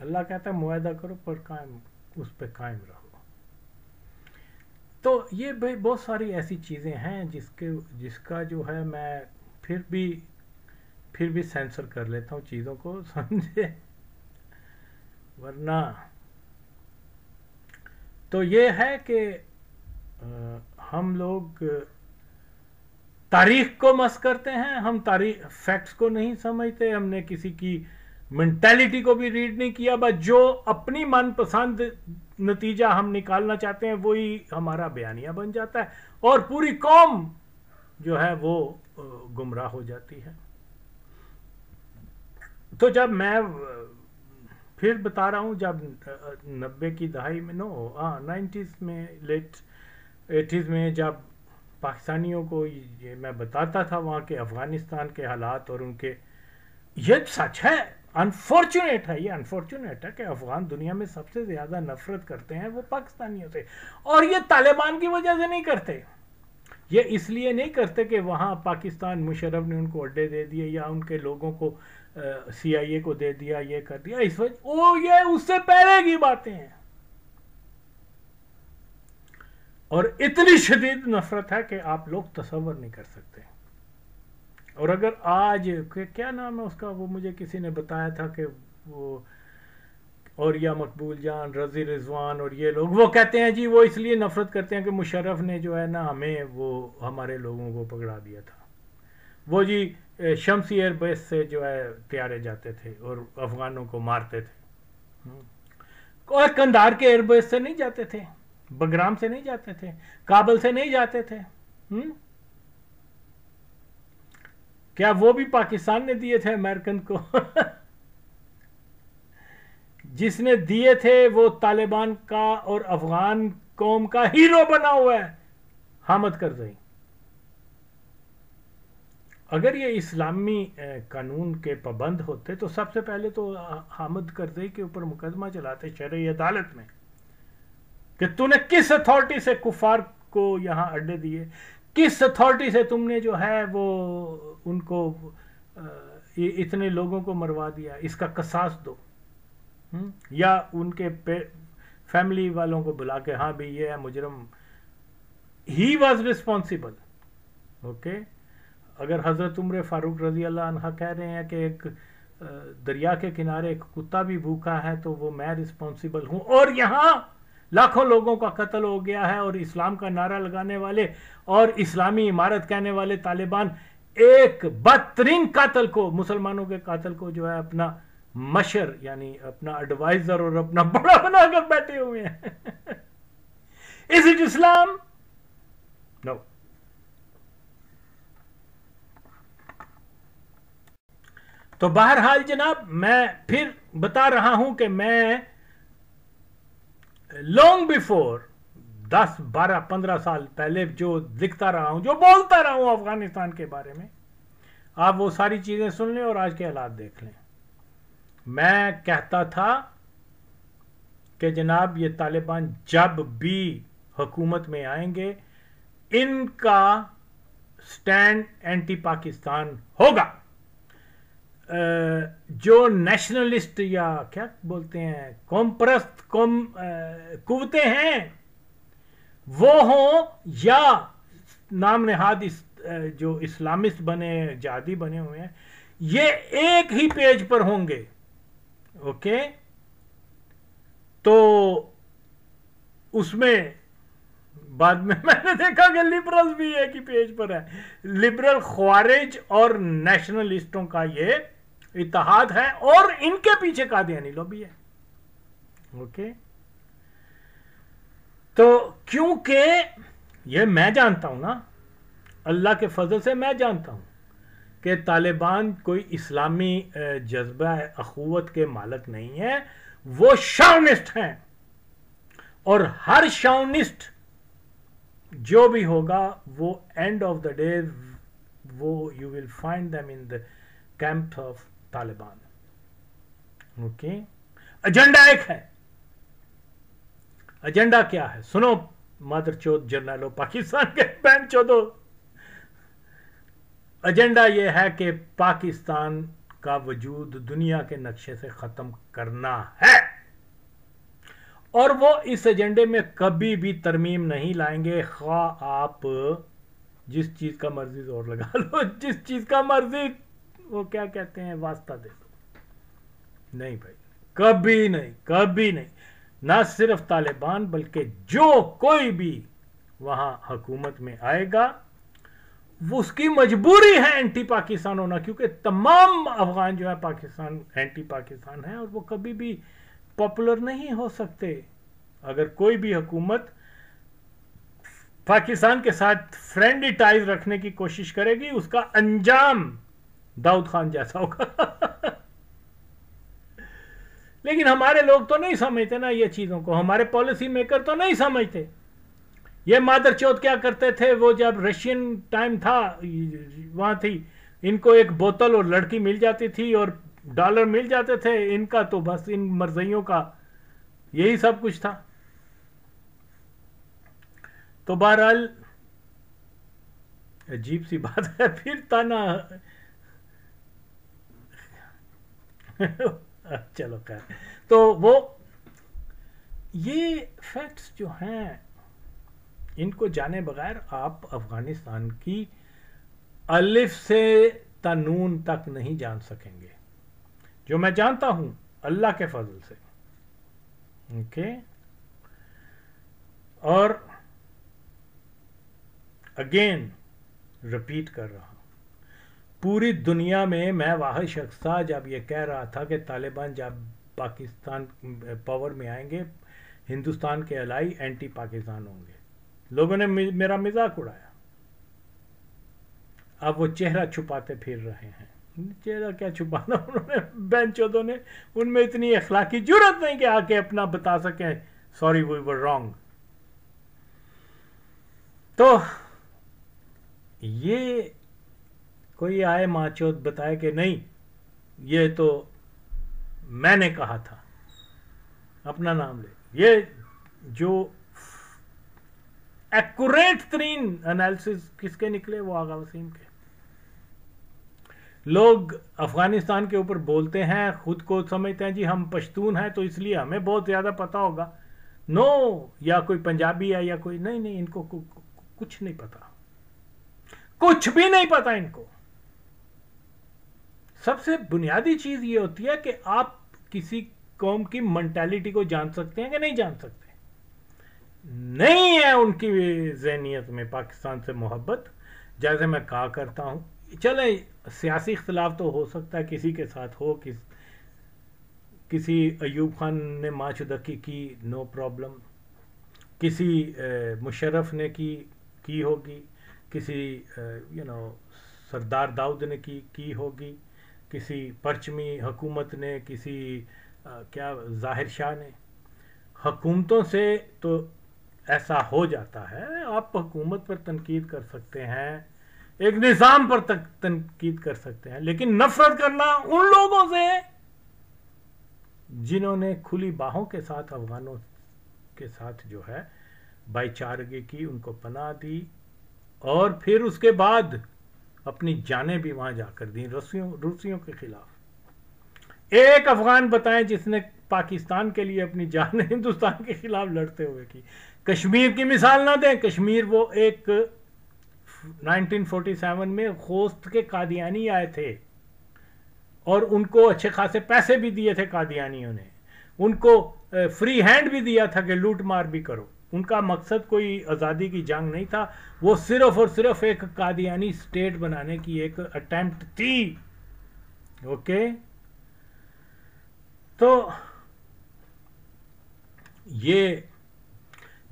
अल्लाह कहता है मुआदा करो पर कायम उस पर कायम रहो तो ये भाई बहुत सारी ऐसी चीज़ें हैं जिसके जिसका जो है मैं फिर भी फिर भी सेंसर कर लेता हूँ चीज़ों को समझे वरना तो ये है कि हम लोग तारीख को मस करते हैं हम तारीख फैक्ट्स को नहीं समझते हमने किसी की मेंटेलिटी को भी रीड नहीं किया बस जो अपनी मनपसंद नतीजा हम निकालना चाहते हैं वही हमारा बयानिया बन जाता है और पूरी कौम जो है वो गुमराह हो जाती है तो जब मैं फिर बता रहा हूँ जब नब्बे की दहाई में नो हाँ नाइन्टीज़ में लेट एटीज़ में जब पाकिस्तानियों को ये मैं बताता था वहाँ के अफ़गानिस्तान के हालात और उनके ये सच है अनफॉर्चुनेट है ये अनफॉर्चुनेट है कि अफगान दुनिया में सबसे ज़्यादा नफरत करते हैं वो पाकिस्तानियों से और ये तालिबान की वजह से नहीं करते ये इसलिए नहीं करते कि वहाँ पाकिस्तान मुशरफ ने उनको अड्डे दे दिए या उनके लोगों को सीआईए को दे दिया ये कर दिया इस वजह वो ये उससे पहले की बातें हैं और इतनी शदीद नफरत है कि आप लोग तस्वर नहीं कर सकते और अगर आज क्या नाम है उसका वो मुझे किसी ने बताया था कि वो और या मकबूल जान रजी रिजवान और ये लोग वो कहते हैं जी वो इसलिए नफरत करते हैं कि मुशरफ ने जो है ना हमें वो हमारे लोगों को पकड़ा दिया था वो जी शमसी एयरबेस से जो है प्यारे जाते थे और अफगानों को मारते थे हम्म। और कंधार के एयरबेस से नहीं जाते थे बगराम से नहीं जाते थे काबल से नहीं जाते थे हुँ? हम्म। क्या वो भी पाकिस्तान ने दिए थे अमेरिकन को जिसने दिए थे वो तालिबान का और अफगान कौम का हीरो बना हुआ है हामद कर अगर ये इस्लामी कानून के पाबंद होते तो सबसे पहले तो हामद दे के ऊपर मुकदमा चलाते शर अदालत में कि तूने किस अथॉरिटी से कुफार को यहाँ अड्डे दिए किस अथॉरिटी से तुमने जो है वो उनको इतने लोगों को मरवा दिया इसका कसास दो हुँ? हम्म? या उनके फैमिली वालों को बुला के हाँ भाई ये है मुजरम ही वॉज रिस्पॉन्सिबल ओके अगर हज़रत उम्र फ़ारूक रज़ी अल्लाह कह रहे हैं कि एक दरिया के किनारे एक कुत्ता भी भूखा है तो वो मैं रिस्पॉन्सिबल हूँ और यहाँ लाखों लोगों का कत्ल हो गया है और इस्लाम का नारा लगाने वाले और इस्लामी इमारत कहने वाले तालिबान एक बदतरीन कातल को मुसलमानों के कातल को जो है अपना मशर यानी अपना एडवाइजर और अपना बड़ा बनाकर बैठे हुए हैं is it Islam no no. तो बहरहाल जनाब मैं फिर बता रहा हूं कि मैं लॉन्ग बिफोर दस बारह पंद्रह साल पहले जो लिखता रहा हूं जो बोलता रहा हूं अफगानिस्तान के बारे में आप वो सारी चीजें सुन लें और आज के हालात देख लें मैं कहता था कि जनाब ये तालिबान जब भी हुकूमत में आएंगे इनका स्टैंड एंटी पाकिस्तान होगा जो नेशनलिस्ट या क्या बोलते हैं कॉम्प्रस्त कॉम कुवते हैं वो हों या नाम नेहाद इस, जो इस्लामिस्ट बने जादी बने हुए हैं ये एक ही पेज पर होंगे ओके तो उसमें बाद में मैंने देखा कि लिबरल भी एक ही पेज पर है लिबरल ख्वारिज और नेशनलिस्टों का ये इतिहाद है और इनके पीछे कादियानी लॉबी है ओके तो क्योंकि ये मैं जानता हूं ना अल्लाह के फजल से मैं जानता हूं कि तालिबान कोई इस्लामी जज्बा अखुवत के मालक नहीं है वो शाउनिस्ट हैं और हर शाउनिस्ट जो भी होगा वो एंड ऑफ द डे वो you will find them in the camp of Taliban okay agenda एक है एजेंडा क्या है सुनो मदर चौथ जर्नलो पाकिस्तान के बहन चौधो एजेंडा यह है कि पाकिस्तान का वजूद दुनिया के नक्शे से ख़त्म करना है और वो इस एजेंडे में कभी भी तरमीम नहीं लाएंगे खा आप जिस चीज़ का मर्जी जोर लगा लो जिस चीज़ का मर्जी वो क्या कहते हैं वास्ता दे दो नहीं भाई कभी नहीं कभी नहीं ना सिर्फ तालिबान बल्कि जो कोई भी वहां हुकूमत में आएगा वो उसकी मजबूरी है एंटी पाकिस्तान होना क्योंकि तमाम अफगान जो है पाकिस्तान एंटी पाकिस्तान है और वो कभी भी पॉपुलर नहीं हो सकते अगर कोई भी हुकूमत पाकिस्तान के साथ फ्रेंडली टाइज रखने की कोशिश करेगी उसका अंजाम दाऊद खान जैसा होगा लेकिन हमारे लोग तो नहीं समझते ना ये चीज़ों को हमारे पॉलिसी मेकर तो नहीं समझते ये मादर चौथ क्या करते थे वो जब रशियन टाइम था वहाँ थी इनको एक बोतल और लड़की मिल जाती थी और डॉलर मिल जाते थे इनका तो बस इन मर्जियों का यही सब कुछ था तो बहरहाल अजीब सी बात है फिर ताना चलो खैर तो वो ये फैक्ट्स जो हैं इनको जाने बगैर आप अफ़गानिस्तान की अलिफ से तनून तक नहीं जान सकेंगे जो मैं जानता हूं अल्लाह के फजल से ओके और अगेन रिपीट कर रहा पूरी दुनिया में मैं वाह शख्स था जब ये कह रहा था कि तालिबान जब पाकिस्तान पावर में आएंगे हिंदुस्तान के अलाई एंटी पाकिस्तान होंगे लोगों ने मेरा मजाक उड़ाया अब वो चेहरा छुपाते फिर रहे हैं चेहरा क्या छुपाना उन्होंने बैन ने उनमें इतनी अखलाकी जरूरत नहीं कि आके अपना बता सकें सॉरी वी वर रॉन्ग तो ये कोई आए माचोत बताए कि नहीं ये तो मैंने कहा था अपना नाम ले ये जो एक्यूरेट तरीन एनालिसिस किसके निकले वो आगा वसीम के लोग अफगानिस्तान के ऊपर बोलते हैं खुद को समझते हैं जी हम पश्तून हैं तो इसलिए हमें बहुत ज़्यादा पता होगा नो या कोई पंजाबी है या कोई नहीं नहीं इनको कुछ नहीं पता कुछ भी नहीं पता इनको सबसे बुनियादी चीज़ ये होती है कि आप किसी कौम की मैंटेलिटी को जान सकते हैं कि नहीं जान सकते नहीं है उनकी जहनीत में पाकिस्तान से मोहब्बत जैसे मैं कहा करता हूँ चले सियासी इख्तलाफ तो हो सकता है किसी के साथ हो किस किसी अयूब खान ने माँ चुदक्की की नो प्रॉब्लम किसी मुशरफ ने की की होगी किसी यू नो सरदार दाऊद ने की की होगी किसी परचमी हकूमत ने किसी आ, क्या जाहिर शाह ने हकूमतों से तो ऐसा हो जाता है आप हुकूमत पर तनकीद कर सकते हैं एक निज़ाम पर तक तनकीद कर सकते हैं लेकिन नफरत करना उन लोगों से जिन्होंने खुली बाहों के साथ अफगानों के साथ जो है भाईचारगी की उनको पनाह दी और फिर उसके बाद अपनी जानें भी वहां जाकर दी रूसियों रूसियों के खिलाफ एक अफगान बताएं जिसने पाकिस्तान के लिए अपनी जान हिंदुस्तान के खिलाफ लड़ते हुए की कश्मीर की मिसाल ना दें कश्मीर वो एक 1947 में खोस्त के कादियानी आए थे और उनको अच्छे खासे पैसे भी दिए थे कादियानियों ने उनको फ्री हैंड भी दिया था कि लूट मार भी करो उनका मकसद कोई आज़ादी की जंग नहीं था वो सिर्फ और सिर्फ एक कादियानी स्टेट बनाने की एक अटैम्प्ट थी ओके तो ये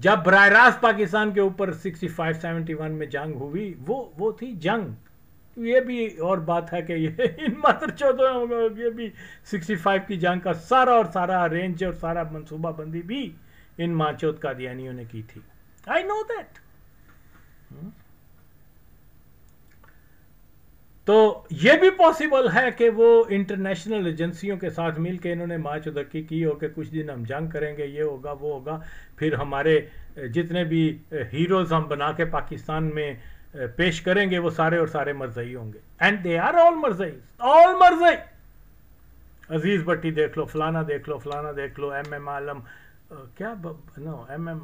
जब बर रास्त पाकिस्तान के ऊपर 65 71 में जंग हुई वो वो थी जंग तो ये भी और बात है कि ये इन मात्र चौदह ये भी 65 की जंग का सारा और सारा रेंज और सारा मनसूबाबंदी भी इन माचोद कादियानियों ने की थी आई नो दैट तो ये भी पॉसिबल है कि वो इंटरनेशनल एजेंसियों के साथ मिलकर इन्होंने माच उदक्की की हो कि कुछ दिन हम जंग करेंगे ये होगा वो होगा फिर हमारे जितने भी हीरोज़ हम बना के पाकिस्तान में पेश करेंगे वो सारे और सारे मर्जई होंगे एंड दे आर ऑल मर्जई ऑल मर्जई अजीज भट्टी देख लो फलाना देख लो फलाना देख लो एम एम आलम Uh, क्या no M M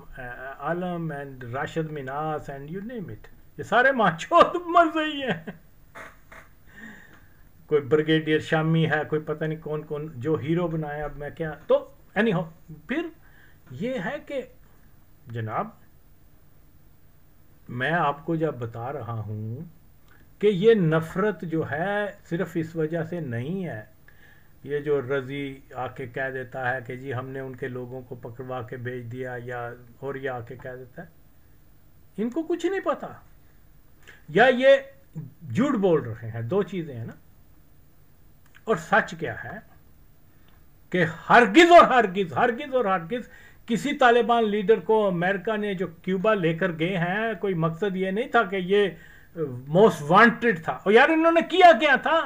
Alam and Rashid Minhas and you name it ये सारे माचो तो मजे ही हैं कोई ब्रिगेडियर शामी है कोई पता नहीं कौन कौन जो हीरो बनाया अब मैं क्या तो एनी हो फिर ये है कि जनाब मैं आपको जब बता रहा हूं कि ये नफ़रत जो है सिर्फ इस वजह से नहीं है ये जो रजी आके कह देता है कि जी हमने उनके लोगों को पकड़वा के भेज दिया या और ये आके कह देता है इनको कुछ नहीं पता या ये झूठ बोल रहे हैं दो चीजें हैं ना और सच क्या है कि हरगिज और हरगिज हरगिज और हरगिज किसी तालिबान लीडर को अमेरिका ने जो क्यूबा लेकर गए हैं कोई मकसद ये नहीं था कि ये मोस्ट uh, वांटेड था और यार इन्होंने किया क्या था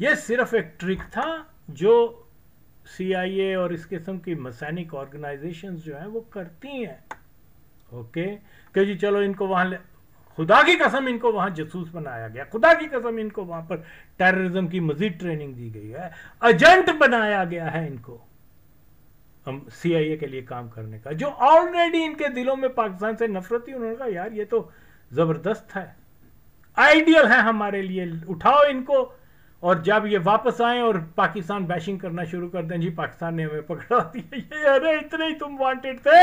ये सिर्फ एक ट्रिक था जो सीआईए और इस किस्म की मसैनिक ऑर्गेनाइजेशन जो हैं वो करती हैं ओके okay? जी चलो इनको वहां खुदा की कसम इनको वहां जसूस बनाया गया खुदा की कसम इनको वहां पर टेररिज्म की मजीद ट्रेनिंग दी गई है एजेंट बनाया गया है इनको हम सीआईए के लिए काम करने का जो ऑलरेडी इनके दिलों में पाकिस्तान से नफरत ही उन्होंने कहा यार ये तो ज़बरदस्त है आइडियल है हमारे लिए उठाओ इनको और जब ये वापस आए और पाकिस्तान बैशिंग करना शुरू कर दें जी पाकिस्तान ने हमें पकड़ा दिया ये अरे इतने ही तुम वांटेड थे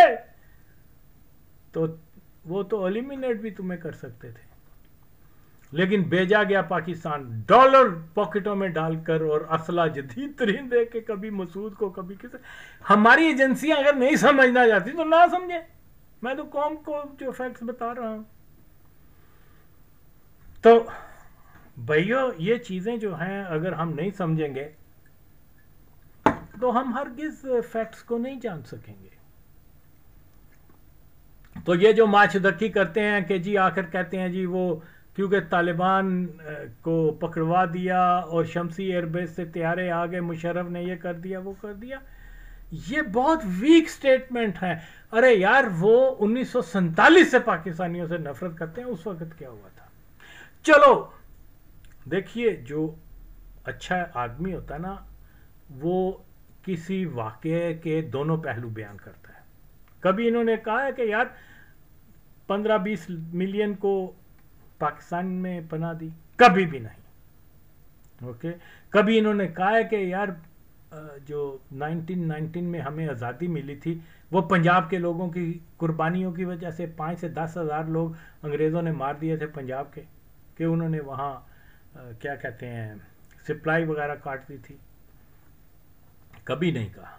तो वो तो एलिमिनेट भी तुम्हें कर सकते थे लेकिन भेजा गया पाकिस्तान डॉलर पॉकेटों में डालकर और असला जदीद तरीन दे के कभी मसूद को कभी किसी हमारी एजेंसियां अगर नहीं समझना चाहती तो ना समझे मैं तो कौम को जो फैक्ट्स बता रहा हूं तो भैया ये चीज़ें जो हैं अगर हम नहीं समझेंगे तो हम हर किस फैक्ट्स को नहीं जान सकेंगे तो ये जो माछदक्की करते हैं कि जी आखिर कहते हैं जी वो क्योंकि तालिबान को पकड़वा दिया और शमसी एयरबेस से त्यारे आ गए मुशरफ ने ये कर दिया वो कर दिया ये बहुत वीक स्टेटमेंट है अरे यार वो उन्नीस से पाकिस्तानियों से नफरत करते हैं उस वक्त क्या हुआ था चलो देखिए जो अच्छा आदमी होता है ना वो किसी वाक्य के दोनों पहलू बयान करता है कभी इन्होंने कहा है कि यार पंद्रह बीस मिलियन को पाकिस्तान में पना दी कभी भी नहीं ओके कभी इन्होंने कहा है कि यार जो 1919 में हमें आज़ादी मिली थी वो पंजाब के लोगों की कुर्बानियों की वजह से पाँच से दस हज़ार लोग अंग्रेज़ों ने मार दिए थे पंजाब के कि उन्होंने वहाँ क्या कहते हैं सिप्लाई वगैरह काट दी थी कभी नहीं कहा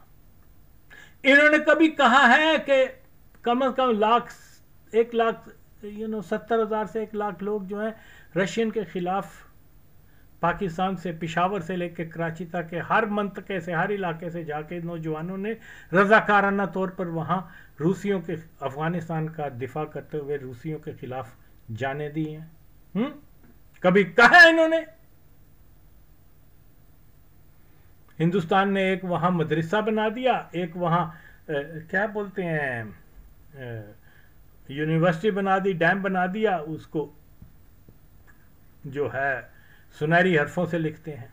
इन्होंने कभी कहा है कि कम अज कम लाख एक लाख यू नो सत्तर हज़ार से एक लाख लोग जो हैं रशियन के ख़िलाफ़ पाकिस्तान से पिशावर से लेकर कराची तक के हर मंतके से हर इलाके से जाके नौजवानों ने रजाकाराना तौर पर वहाँ रूसियों के अफ़गानिस्तान का दिफा करते हुए रूसियों के ख़िलाफ़ जाने दी हैं कभी कहा इन्होंने हिंदुस्तान ने एक वहां मदरसा बना दिया एक वहां ए, क्या बोलते हैं यूनिवर्सिटी बना दी डैम बना दिया उसको जो है सुनहरी हरफों से लिखते हैं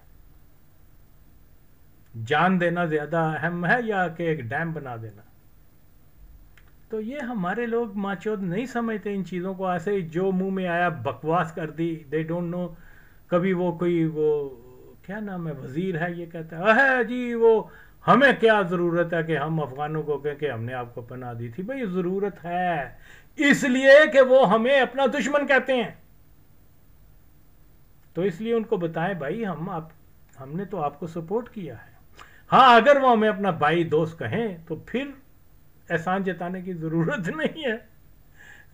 जान देना ज्यादा अहम है या कि एक डैम बना देना तो ये हमारे लोग माचोद नहीं समझते इन चीज़ों को ऐसे जो मुंह में आया बकवास कर दी दे डोंट नो कभी वो कोई वो क्या नाम है वज़ीर है ये कहता है अह जी वो हमें क्या ज़रूरत है कि हम अफ़गानों को कहें कि हमने आपको पना दी थी भाई ज़रूरत है इसलिए कि वो हमें अपना दुश्मन कहते हैं तो इसलिए उनको बताएं भाई हम आप हमने तो आपको सपोर्ट किया है हाँ अगर वो हमें अपना भाई दोस्त कहें तो फिर एहसान जताने की ज़रूरत नहीं है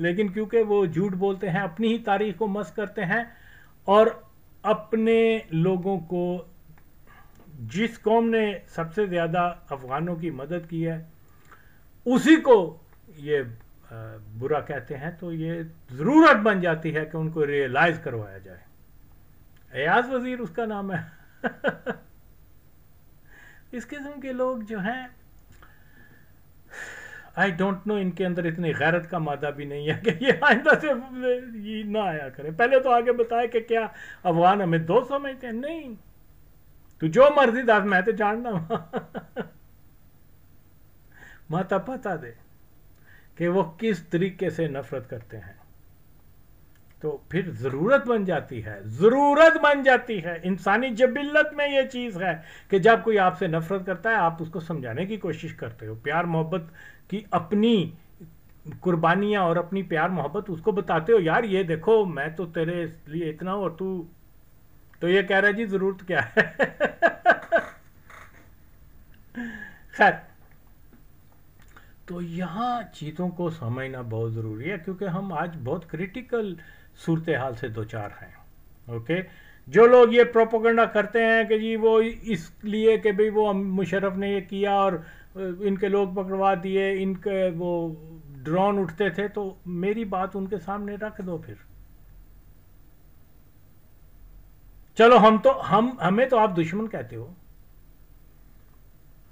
लेकिन क्योंकि वो झूठ बोलते हैं अपनी ही तारीख को मस करते हैं और अपने लोगों को जिस कौम ने सबसे ज़्यादा अफ़गानों की मदद की है उसी को ये बुरा कहते हैं तो ये ज़रूरत बन जाती है कि उनको रियलाइज़ करवाया जाए अयाज वज़ीर उसका नाम है इस किस्म के लोग जो हैं आई डोंट नो इनके अंदर इतनी गैरत का मादा भी नहीं है कि ये आइंदा से ये ना आया करें पहले तो आगे बताया कि क्या अफगान हमें दो समझते हैं नहीं तू तो जो मर्जी दास मैं तो जानना माता पता दे कि वो किस तरीके से नफरत करते हैं तो फिर ज़रूरत बन जाती है ज़रूरत बन जाती है इंसानी जबिल्लत में यह चीज़ है कि जब कोई आपसे नफरत करता है आप उसको समझाने की कोशिश करते हो प्यार मोहब्बत की अपनी कुर्बानियां और अपनी प्यार मोहब्बत उसको बताते हो यार ये देखो मैं तो तेरे लिए इतना और तू तो ये कह रहा जी ज़रूरत क्या है खैर तो यहां चीज़ों को समझना बहुत ज़रूरी है क्योंकि हम आज बहुत क्रिटिकल सूरत हाल से दो चार हैं ओके जो लोग ये प्रोपोगंडा करते हैं कि जी वो इसलिए कि भाई वो मुशरफ ने ये किया और इनके लोग पकड़वा दिए इनके वो ड्रोन उठते थे तो मेरी बात उनके सामने रख दो फिर चलो हम तो हम हमें तो आप दुश्मन कहते हो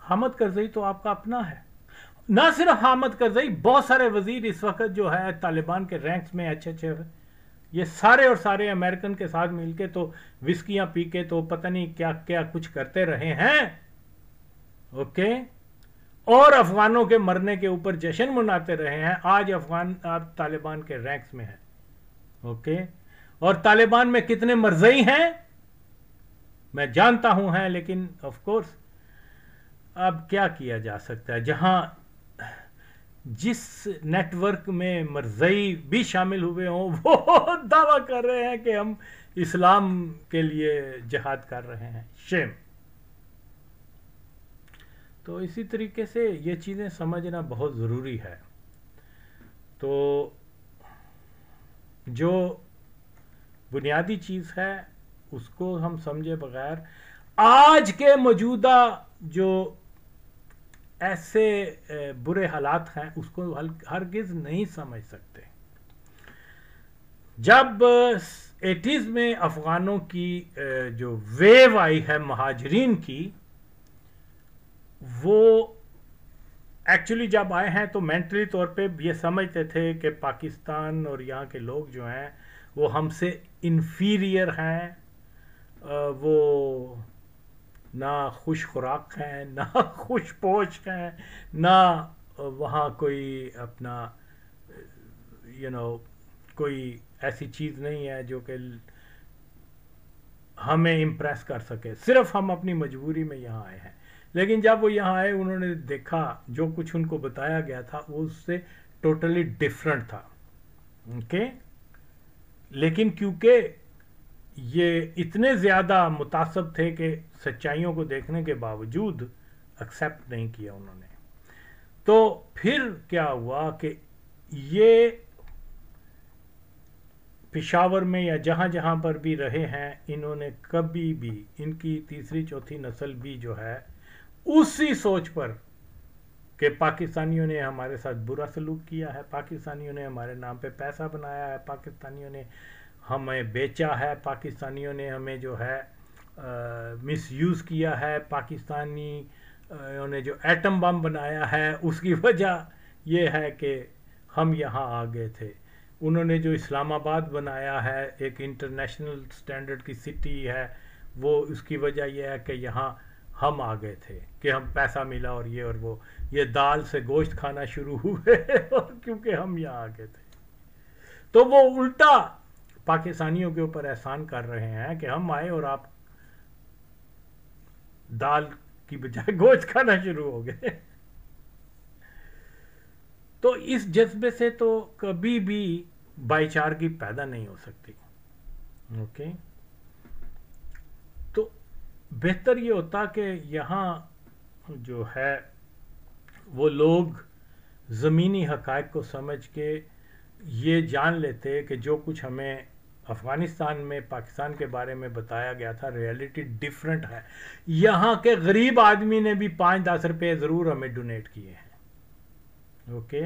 हामद करजई तो आपका अपना है ना सिर्फ हामद करजई बहुत सारे वजीर इस वक्त जो है तालिबान के रैंक्स में अच्छे अच्छे ये सारे और सारे अमेरिकन के साथ मिलके तो विस्कियां पी के तो पता नहीं क्या क्या कुछ करते रहे हैं ओके और अफगानों के मरने के ऊपर जश्न मनाते रहे हैं आज अफगान आप तालिबान के रैंक्स में हैं ओके और तालिबान में कितने मर्जई हैं मैं जानता हूं हैं लेकिन ऑफ कोर्स अब क्या किया जा सकता है जहां जिस नेटवर्क में मरजई भी शामिल हुए हों वो दावा कर रहे हैं कि हम इस्लाम के लिए जहाद कर रहे हैं शेम तो इसी तरीके से ये चीज़ें समझना बहुत ज़रूरी है तो जो बुनियादी चीज़ है उसको हम समझे बगैर आज के मौजूदा जो ऐसे बुरे हालात हैं उसको हरगिज़ नहीं समझ सकते जब एटीज़ में अफ़गानों की जो वेव आई है महाजरीन की वो एक्चुअली जब आए हैं तो मेंटली तौर पे ये समझते थे कि पाकिस्तान और यहाँ के लोग जो हैं वो हमसे इन्फीरियर हैं वो ना खुश खुराक हैं ना खुश पोश हैं ना वहाँ कोई अपना यू you नो know, कोई ऐसी चीज़ नहीं है जो कि हमें इम्प्रेस कर सके सिर्फ हम अपनी मजबूरी में यहाँ आए हैं लेकिन जब वो यहाँ आए उन्होंने देखा जो कुछ उनको बताया गया था वो उससे टोटली डिफरेंट था ओके okay? लेकिन क्योंकि ये इतने ज़्यादा मुतासब थे कि सच्चाइयों को देखने के बावजूद एक्सेप्ट नहीं किया उन्होंने तो फिर क्या हुआ कि ये पिशावर में या जहाँ जहाँ पर भी रहे हैं इन्होंने कभी भी इनकी तीसरी चौथी नस्ल भी जो है उसी सोच पर कि पाकिस्तानियों ने हमारे साथ बुरा सलूक किया है पाकिस्तानियों ने हमारे नाम पे पैसा बनाया है पाकिस्तानियों ने हमें बेचा है पाकिस्तानियों ने हमें जो है मिस यूज़ किया है पाकिस्तानी ने जो एटम बम बनाया है उसकी वजह यह है कि हम यहाँ आ गए थे उन्होंने जो इस्लामाबाद बनाया है एक इंटरनेशनल स्टैंडर्ड की सिटी है वो उसकी वजह यह है कि यहाँ हम आ गए थे कि हम पैसा मिला और ये और वो ये दाल से गोश्त खाना शुरू हुए और क्योंकि हम यहाँ आ गए थे तो वो उल्टा पाकिस्तानियों के ऊपर एहसान कर रहे हैं कि हम आए और आप दाल की बजाय गोश्त खाना शुरू हो गए तो इस जज्बे से तो कभी भी भाईचारगी पैदा नहीं हो सकती ओके okay? तो बेहतर ये होता कि यहाँ जो है वो लोग ज़मीनी हकायक को समझ के ये जान लेते कि जो कुछ हमें अफ़गानिस्तान में पाकिस्तान के बारे में बताया गया था रियलिटी डिफरेंट है यहाँ के गरीब आदमी ने भी पाँच दस रुपये ज़रूर हमें डोनेट किए हैं ओके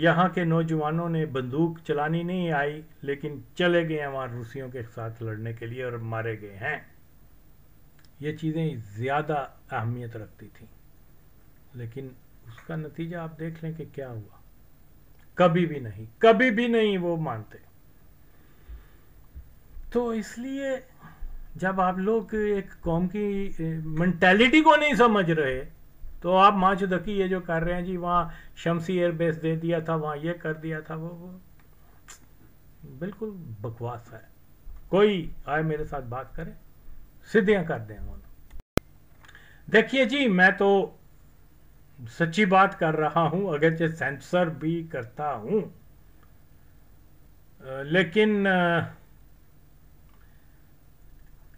यहाँ के नौजवानों ने बंदूक चलानी नहीं आई लेकिन चले गए हैं वहाँ रूसियों के साथ लड़ने के लिए और मारे गए हैं ये चीज़ें ज़्यादा अहमियत रखती थी लेकिन उसका नतीजा आप देख लें कि क्या हुआ कभी भी नहीं कभी भी नहीं वो मानते तो इसलिए जब आप लोग एक कौम की मैंटेलिटी को नहीं समझ रहे तो आप माँ चुदकी ये जो कर रहे हैं जी वहाँ शमसी एयरबेस दे दिया था वहाँ ये कर दिया था वो वो बिल्कुल बकवास है कोई आए मेरे साथ बात करे सीधियाँ कर दें उन्होंने देखिए जी मैं तो सच्ची बात कर रहा हूँ अगरचे सेंसर भी करता हूँ लेकिन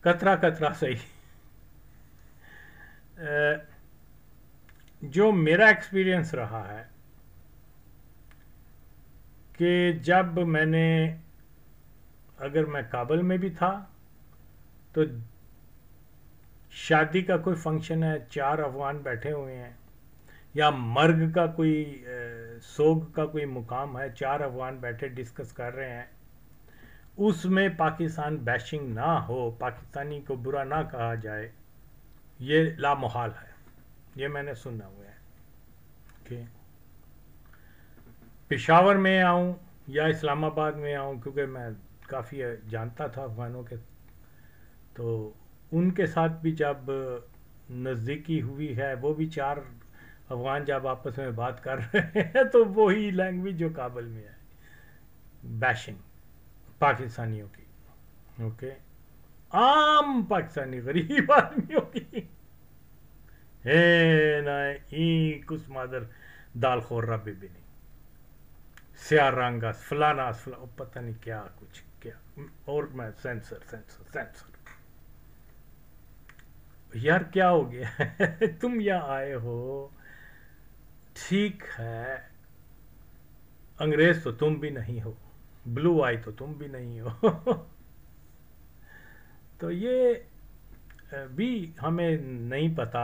कतरा कतरा सही जो मेरा एक्सपीरियंस रहा है कि जब मैंने अगर मैं काबल में भी था तो शादी का कोई फंक्शन है चार अफगान बैठे हुए हैं या मर्ग का कोई सोग का कोई मुकाम है चार अफगान बैठे डिस्कस कर रहे हैं उसमें पाकिस्तान बैशिंग ना हो पाकिस्तानी को बुरा ना कहा जाए ये लामोहाल है ये मैंने सुना हुआ है ओके पिशावर में आऊँ या इस्लामाबाद में आऊँ क्योंकि मैं काफ़ी जानता था अफगानों के तो उनके साथ भी जब नज़दीकी हुई है वो भी चार अफगान जब आपस में बात कर रहे हैं तो वही लैंग्वेज जो काबल में है बैशिंग पाकिस्तानियों की ओके आम पाकिस्तानी गरीब आदमियों की हे ना ई कुछ मादर दाल खोर्रा भी, भी नहीं स्यार फलाना फला पता नहीं क्या कुछ क्या और मैं सेंसर सेंसर सेंसर यार क्या हो गया तुम यहाँ आए हो ठीक है अंग्रेज तो तुम भी नहीं हो ब्लू आई तो तुम भी नहीं हो तो ये भी हमें नहीं पता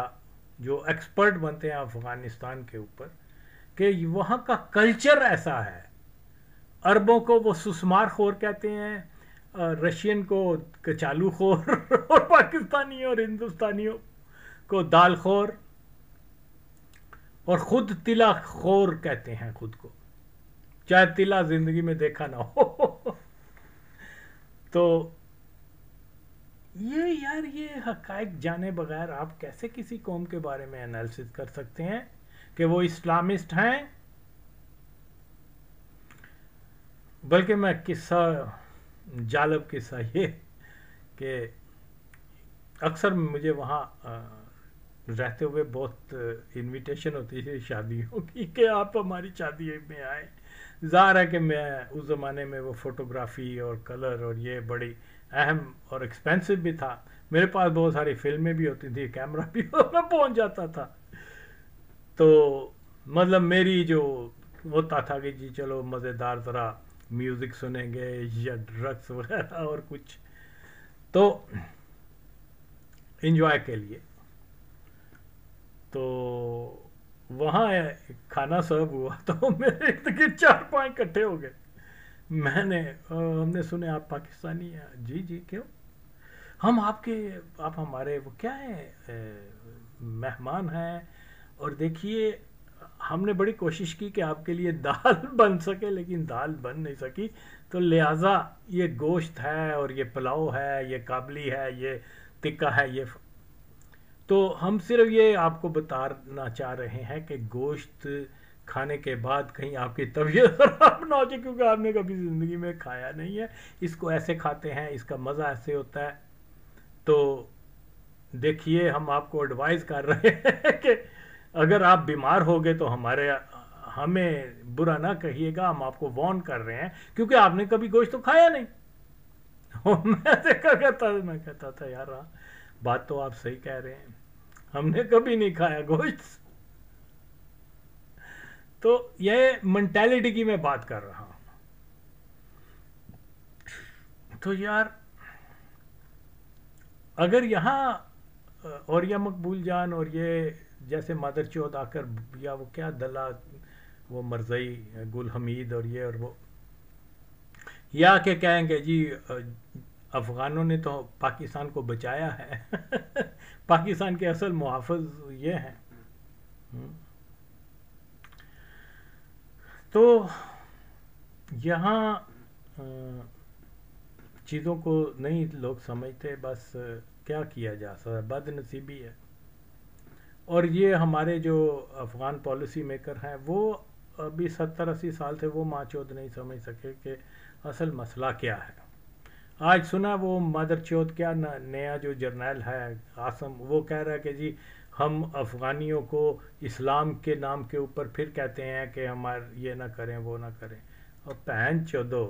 जो एक्सपर्ट बनते हैं अफ़गानिस्तान के ऊपर कि वहाँ का कल्चर ऐसा है अरबों को वो सुसमार खोर कहते हैं रशियन को कचालू खोर और पाकिस्तानी और हिंदुस्तानियों को दाल खोर और ख़ुद तिला खोर कहते हैं खुद को चाहे तिला जिंदगी में देखा ना हो तो ये यार ये हकायक जाने बगैर आप कैसे किसी कौम के बारे में एनालिसिस कर सकते हैं कि वो इस्लामिस्ट हैं बल्कि मैं किस्सा जालब किस्सा ये कि अक्सर मुझे वहाँ रहते हुए बहुत इनविटेशन होती थी शादियों की कि आप हमारी शादी में आए ज़ाहिर है कि मैं उस ज़माने में वो फ़ोटोग्राफ़ी और कलर और ये बड़ी अहम और एक्सपेंसिव भी था मेरे पास बहुत सारी फिल्में भी होती थी कैमरा भी मैं पहुंच जाता था तो मतलब मेरी जो होता था कि जी चलो मज़ेदार ज़रा म्यूज़िक सुनेंगे या ड्रग्स वगैरह और कुछ तो इन्जॉय के लिए तो वहाँ खाना सर्व हुआ तो मेरे इर्द गिर्द चार पाँच इकट्ठे हो गए मैंने हमने सुने आप पाकिस्तानी हैं जी जी क्यों हम आपके आप हमारे वो क्या है मेहमान हैं और देखिए हमने बड़ी कोशिश की कि आपके लिए दाल बन सके लेकिन दाल बन नहीं सकी तो लिहाजा ये गोश्त है और ये पुलाव है ये काबली है ये टिक्का है ये तो हम सिर्फ ये आपको बताना चाह रहे हैं कि गोश्त खाने के बाद कहीं आपकी तबीयत खराब ना हो जाए क्योंकि आपने कभी ज़िंदगी में खाया नहीं है इसको ऐसे खाते हैं इसका मज़ा ऐसे होता है तो देखिए हम आपको एडवाइस कर रहे हैं कि अगर आप बीमार हो गए तो हमारे हमें बुरा ना कहिएगा हम आपको वॉर्न कर रहे हैं क्योंकि आपने कभी गोश्त तो खाया नहीं मैं देखा तो कहता मैं कहता था यार बात तो आप सही कह रहे हैं हमने कभी नहीं खाया गोश्त तो यह मेंटेलिटी की मैं बात कर रहा हूं तो यार अगर यहां और यह मकबूल जान और ये जैसे मादर चौथ आकर या वो क्या दला वो मरजई गुल हमीद और ये और वो या के कहेंगे जी अफ़गानों ने तो पाकिस्तान को बचाया है पाकिस्तान के असल मुहाफ़ ये हैं तो यहाँ चीज़ों को नहीं लोग समझते बस क्या किया जा सकता है बदनसीबी है और ये हमारे जो अफ़गान पॉलिसी मेकर हैं वो अभी सत्तर अस्सी साल से वो माँ चौध नहीं समझ सके कि असल मसला क्या है आज सुना वो मदर चौथ क्या नया जो जर्नल है आसम वो कह रहा है कि जी हम अफ़गानियों को इस्लाम के नाम के ऊपर फिर कहते हैं कि हमारे ये ना करें वो ना करें और पहन चौदो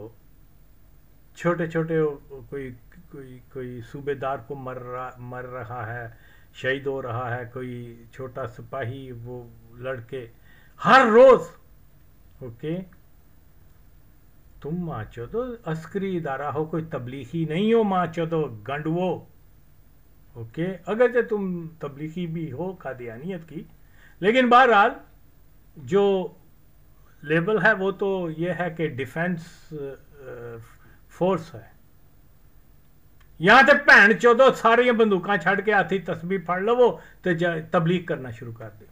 छोटे छोटे कोई कोई कोई सूबेदार को मर रहा मर रहा है शहीद हो रहा है कोई छोटा सिपाही वो लड़के हर रोज़ ओके okay? तुम माचो तो अस्करी इदारा हो कोई तबलीगी नहीं हो माचो दो तो गंडवो ओके अगरचे तुम तबलीगी भी हो कादियानियत की लेकिन बहरहाल जो लेबल है वो तो ये है कि डिफेंस फोर्स है यहां तो भैन चौदो सारिया बंदूक छड़ के हाथी तस्बी फड़ लवो तो तबलीक करना शुरू कर दो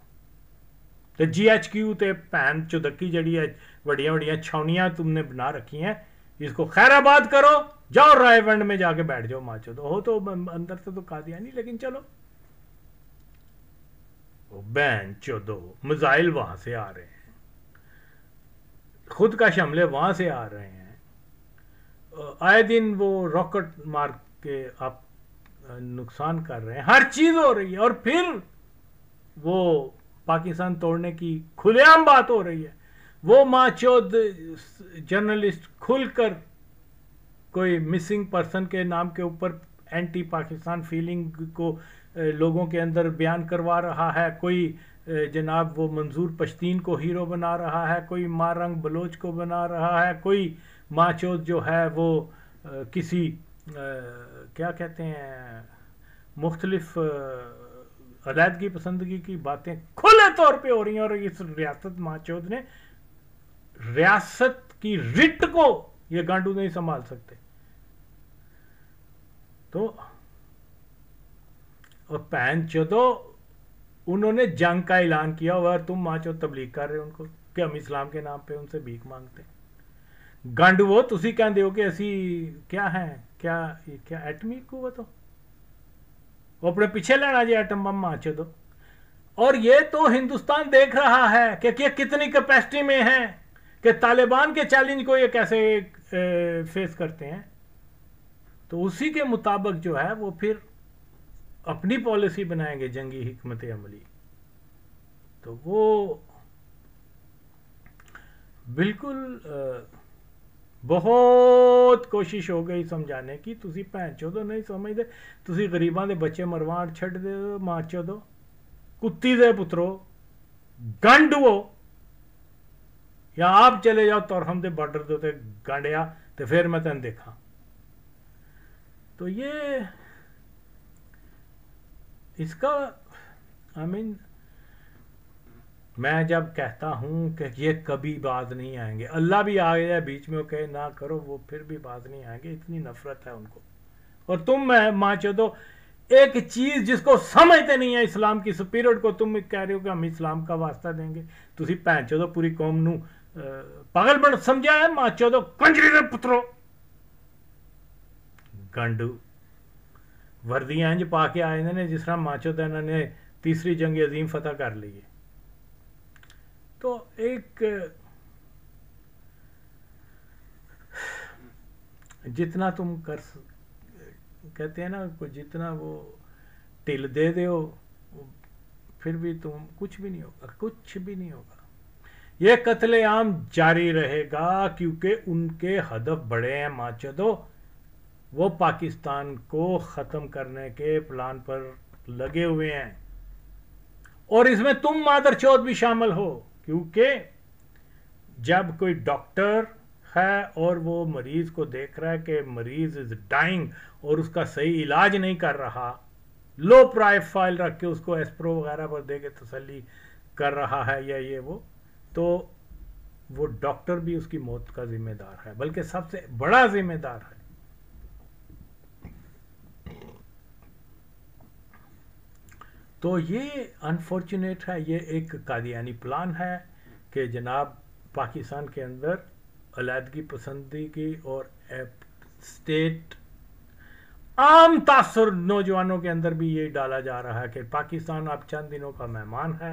तो जी एच क्यू तो भैन चौदकी जी है बढ़िया बढ़िया छावनियाँ तुमने बना रखी हैं इसको खैराबाद करो जाओ रायवंड में जाके बैठ जाओ माचो तो हो तो अंदर से तो नहीं लेकिन चलो बैन चौदो मिज़ाइल वहां से आ रहे हैं खुद का शमले वहां से आ रहे हैं आए दिन वो रॉकेट मार के आप नुकसान कर रहे हैं हर चीज हो रही है और फिर वो पाकिस्तान तोड़ने की खुलेआम बात हो रही है वो माँ चौध जर्नलिस्ट खुलकर कोई मिसिंग पर्सन के नाम के ऊपर एंटी पाकिस्तान फीलिंग को लोगों के अंदर बयान करवा रहा है कोई जनाब वो मंजूर पश्तीन को हीरो बना रहा है कोई मारंग बलोच को बना रहा है कोई माँ चौध जो है वो किसी क्या कहते हैं मुख्तलिफ अलीदगी पसंदगी की बातें खुले तौर पे हो रही हैं और इस रियासत माँ चौध ने रियासत की रिट को ये गांडू नहीं संभाल सकते तो और चो तो उन्होंने जंग का ऐलान किया और तुम माचो तबलीग कर रहे हो उनको कि हम इस्लाम के नाम पे उनसे भीख मांगते हैं गंड वो तुम कहते हो कि असी क्या है क्या क्या एटमी कुवत हो तो? वो अपने पीछे लेना जी एटम बम माचो दो तो। और ये तो हिंदुस्तान देख रहा है कि कितनी कैपेसिटी में है कि तालिबान के चैलेंज को ये कैसे फेस करते हैं तो उसी के मुताबिक जो है वो फिर अपनी पॉलिसी बनाएंगे जंगी हिकमत अमली तो वो बिल्कुल बहुत कोशिश हो गई समझाने की तुम भैन चौदो नहीं समझते गरीबा के बच्चे मरवाड़ छो मार चौदो कुत्ती पुत्रो गंढ या आप चले जाओ तोरहम के बॉर्डर के उ गांडिया तो फिर मैं तेन देखा तो ये इसका आई I मीन mean, मैं जब कहता हूँ कि ये कभी बात नहीं आएंगे अल्लाह भी आ गया बीच में कहे ना करो वो फिर भी बात नहीं आएंगे इतनी नफरत है उनको और तुम मैं माँ चौदो एक चीज़ जिसको समझते नहीं है इस्लाम की स्पिरिट को तुम कह रहे हो कि हम इस्लाम का वास्ता देंगे तुम भैन चौदो पूरी कौम नू पागल बड़ समझा है माचो तो कंजरी पुत्रो ਗੰਡੂ ਵਰਦੀਆਂ इंज पा के ਆ ਜਾਂਦੇ ਨੇ ਜਿਸ ਤਰ੍ਹਾਂ ਮਾਚੋ ਦਾ ਇਹਨਾਂ ਨੇ ਤੀਸਰੀ ਜੰਗ ਅਜ਼ੀਮ ਫਤਹ ਕਰ तो एक जितना तुम कर कहते हैं ना जितना वो टिल दे दे फिर भी तुम कुछ भी नहीं होगा कुछ भी नहीं होगा ये कत्लेआम जारी रहेगा क्योंकि उनके हदफ बड़े हैं माचदो वो पाकिस्तान को ख़त्म करने के प्लान पर लगे हुए हैं और इसमें तुम मादर चौथ भी शामिल हो क्योंकि जब कोई डॉक्टर है और वो मरीज़ को देख रहा है कि मरीज़ इज़ डाइंग और उसका सही इलाज नहीं कर रहा लो प्राइफाइल रख के उसको एस्प्रो वगैरह पर दे के तसली कर रहा है या ये वो तो वो डॉक्टर भी उसकी मौत का जिम्मेदार है बल्कि सबसे बड़ा जिम्मेदार है तो ये अनफॉर्चुनेट है ये एक कादियानी प्लान है कि जनाब पाकिस्तान के अंदर अलीदगी पसंदी की और स्टेट आम तासर नौजवानों के अंदर भी ये डाला जा रहा है कि पाकिस्तान अब चंद दिनों का मेहमान है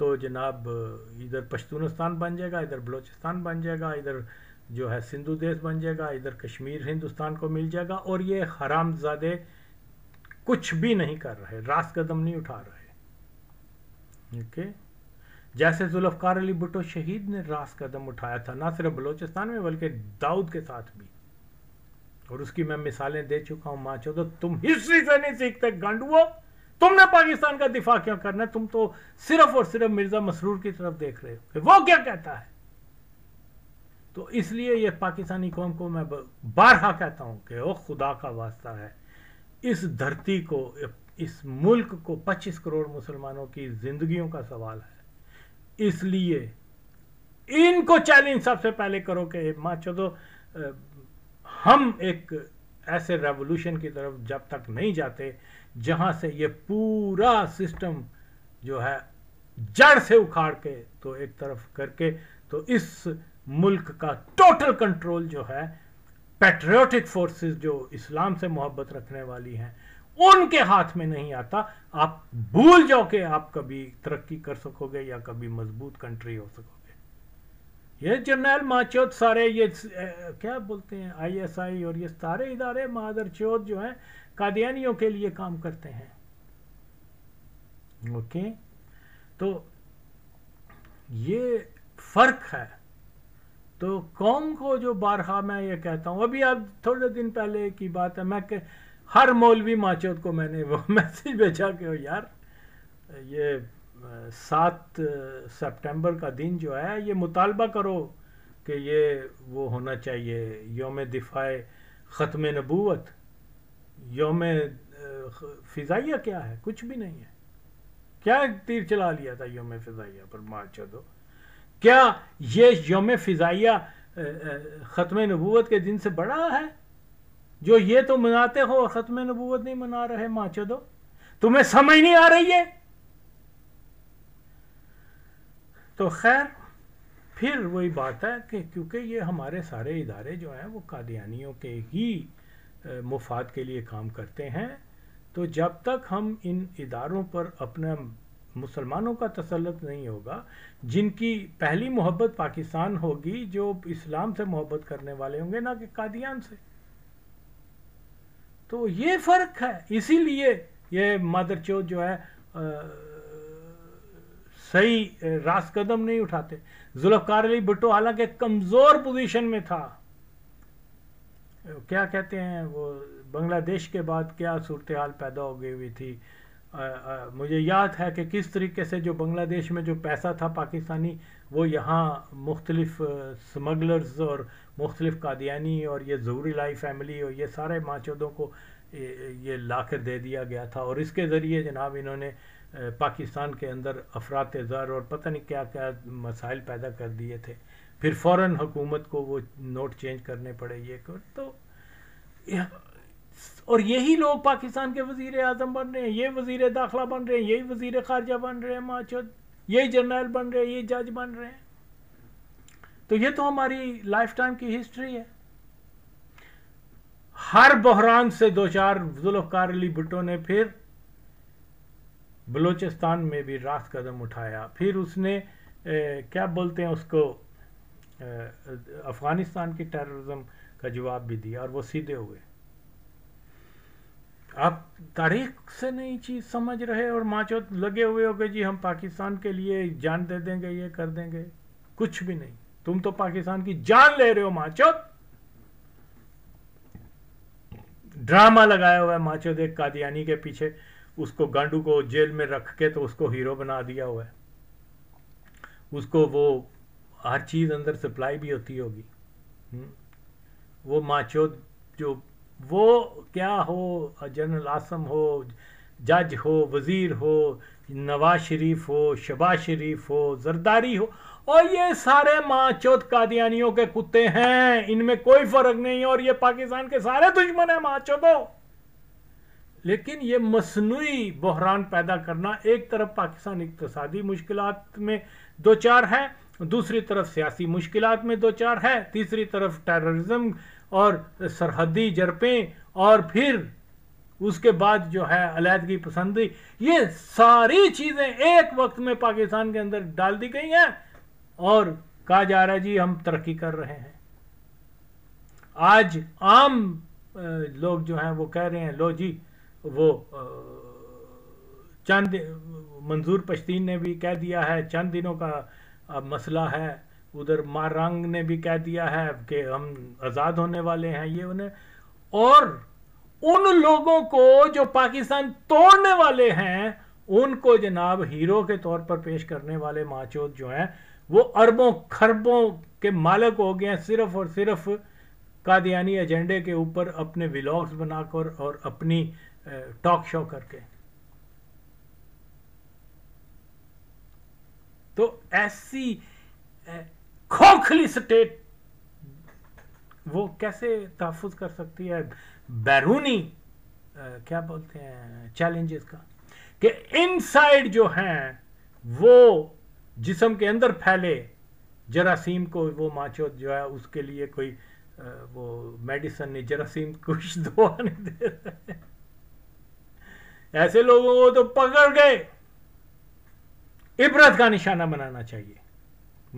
तो जनाब इधर पश्तूनस्तान बन जाएगा इधर बलूचिस्तान बन जाएगा इधर जो है सिंधु देश बन जाएगा इधर कश्मीर हिंदुस्तान को मिल जाएगा और ये हरामजादे कुछ भी नहीं कर रहे रास कदम नहीं उठा रहे ओके जैसे जुल्फकार अली भुटो शहीद ने रास कदम उठाया था ना सिर्फ बलूचिस्तान में बल्कि दाऊद के साथ भी और उसकी मैं मिसालें दे चुका हूं माचो तो तुम हिस्ट्री से नहीं सीखते गंडुओं तुमने पाकिस्तान का दिफा क्यों करना है तुम तो सिर्फ और सिर्फ मिर्जा मसरूर की तरफ देख रहे हो वो क्या कहता है तो इसलिए ये पाकिस्तानी कौम को मैं बारहा कहता हूं कि वो खुदा का वास्ता है इस धरती को इस मुल्क को 25 करोड़ मुसलमानों की जिंदगियों का सवाल है इसलिए इनको चैलेंज सबसे पहले करो कि माँ चौदो हम एक ऐसे रेवोल्यूशन की तरफ जब तक नहीं जाते जहां से ये पूरा सिस्टम जो है जड़ से उखाड़ के तो एक तरफ करके तो इस मुल्क का टोटल कंट्रोल जो है पेट्रियोटिक फोर्सेस जो इस्लाम से मोहब्बत रखने वाली हैं उनके हाथ में नहीं आता आप भूल जाओ कि आप कभी तरक्की कर सकोगे या कभी मजबूत कंट्री हो सकोगे ये जर्नैल माचौत सारे ये क्या बोलते हैं आईएसआई और ये सारे इदारे मादर चौथ जो हैं कादियानियों के लिए काम करते हैं ओके तो ये फर्क है तो कौम को जो बारहा मैं ये कहता हूं अभी आप थोड़े दिन पहले की बात है मैं के, हर मौलवी माचौद को मैंने वो मैसेज भेजा कि यार ये सात सितंबर का दिन जो है ये मुतालबा करो कि ये वो होना चाहिए योम दिफाए ख़त्म नबूत योम फ़िज़ाइया क्या है कुछ भी नहीं है क्या तीर चला लिया था योम फ़िज़ाइया पर मार्च दो तो? क्या ये योम फ़िज़ाइया ख़त्म नबूत के दिन से बड़ा है जो ये तो मनाते हो ख़त्म नबूत नहीं मना रहे माचो तो? दो तुम्हें समझ नहीं आ रही है तो खैर फिर वही बात है कि क्योंकि ये हमारे सारे इदारे जो हैं वो कादियानियों के ही मुफाद के लिए काम करते हैं तो जब तक हम इन इदारों पर अपना मुसलमानों का तसलत नहीं होगा जिनकी पहली मोहब्बत पाकिस्तान होगी जो इस्लाम से मोहब्बत करने वाले होंगे ना कि कादियान से तो ये फ़र्क है इसीलिए ये मदर चौथ जो है आ, सही रास कदम नहीं उठाते जुल्फकार अली भुट्टो हालांकि कमज़ोर पोजीशन में था क्या कहते हैं वो बांग्लादेश के बाद क्या सूरत हाल पैदा हो गई हुई थी आ, आ, मुझे याद है कि किस तरीके से जो बांग्लादेश में जो पैसा था पाकिस्तानी वो यहाँ मुख्तलिफ स्मगलर्स और मुख्तलिफ कादियानी और ये जहूरी लाई फैमिली और ये सारे माचौदों को ये, ये ला कर दे दिया गया था और इसके ज़रिए जनाब इन्होंने पाकिस्तान के अंदर अफरात ज़र और पता नहीं क्या क्या मसाइल पैदा कर दिए थे फिर फौरन हुकूमत को वो नोट चेंज करने पड़े ये कर तो और यही लोग पाकिस्तान के वजीर आजम बन रहे हैं ये वजीर दाखिला बन रहे हैं यही वजीर खारजा बन रहे हैं माचौद यही जनरल बन रहे हैं ये जज बन रहे हैं तो ये तो हमारी लाइफ टाइम की हिस्ट्री है हर बहरान से दो चार जुल्फकार अली भुट्टो ने फिर बलूचिस्तान में भी रास्त कदम उठाया फिर उसने ए, क्या बोलते हैं उसको अफ़गानिस्तान की टेररिज्म का जवाब भी दिया और वो सीधे हुए आप तारीख से नहीं चीज़ समझ रहे और माचो लगे हुए हो गए जी हम पाकिस्तान के लिए जान दे देंगे ये कर देंगे कुछ भी नहीं तुम तो पाकिस्तान की जान ले रहे हो माचो ड्रामा लगाया हुआ है माचो देख कादियानी के पीछे उसको गांडू को जेल में रख के तो उसको हीरो बना दिया हुआ है उसको वो हर चीज़ अंदर सप्लाई भी होती होगी हम्म। वो माचो जो वो क्या हो जनरल आसम हो जज हो वज़ीर हो नवाज शरीफ हो शबाज शरीफ हो जरदारी हो और ये सारे माचोत कादियानियों के कुत्ते हैं इनमें कोई फ़र्क नहीं और ये पाकिस्तान के सारे दुश्मन हैं माचौतों लेकिन ये मसनू बहरान पैदा करना एक तरफ पाकिस्तान इकतसादी मुश्किल में दो चार हैं दूसरी तरफ सियासी मुश्किल में दो चार है तीसरी तरफ टेररिज्म और सरहदी जरपें और फिर उसके बाद जो है अलीहदगी पसंदी ये सारी चीज़ें एक वक्त में पाकिस्तान के अंदर डाल दी गई हैं और कहा जा रहा है जी हम तरक्की कर रहे हैं आज आम लोग जो हैं वो कह रहे हैं लो जी वो चंद मंजूर पश्तीन ने भी कह दिया है चंद दिनों का अब मसला है उधर मारंग ने भी कह दिया है कि हम आज़ाद होने वाले हैं ये उन्हें और उन लोगों को जो पाकिस्तान तोड़ने वाले हैं उनको जनाब हीरो के तौर पर पेश करने वाले माचोद जो हैं वो अरबों खरबों के मालक हो गए हैं सिर्फ और सिर्फ कादियानी एजेंडे के ऊपर अपने व्लॉग्स बनाकर और अपनी टॉक शो करके तो ऐसी खोखली स्टेट वो कैसे तहफुज कर सकती है बैरूनी क्या बोलते हैं चैलेंजेस का कि इनसाइड जो है वो जिसम के अंदर फैले जरासीम को वो माचो जो है उसके लिए कोई वो मेडिसन नहीं जरासीम कुछ दुआ नहीं दे ऐसे लोगों को तो पकड़ गए इबरत का निशाना बनाना चाहिए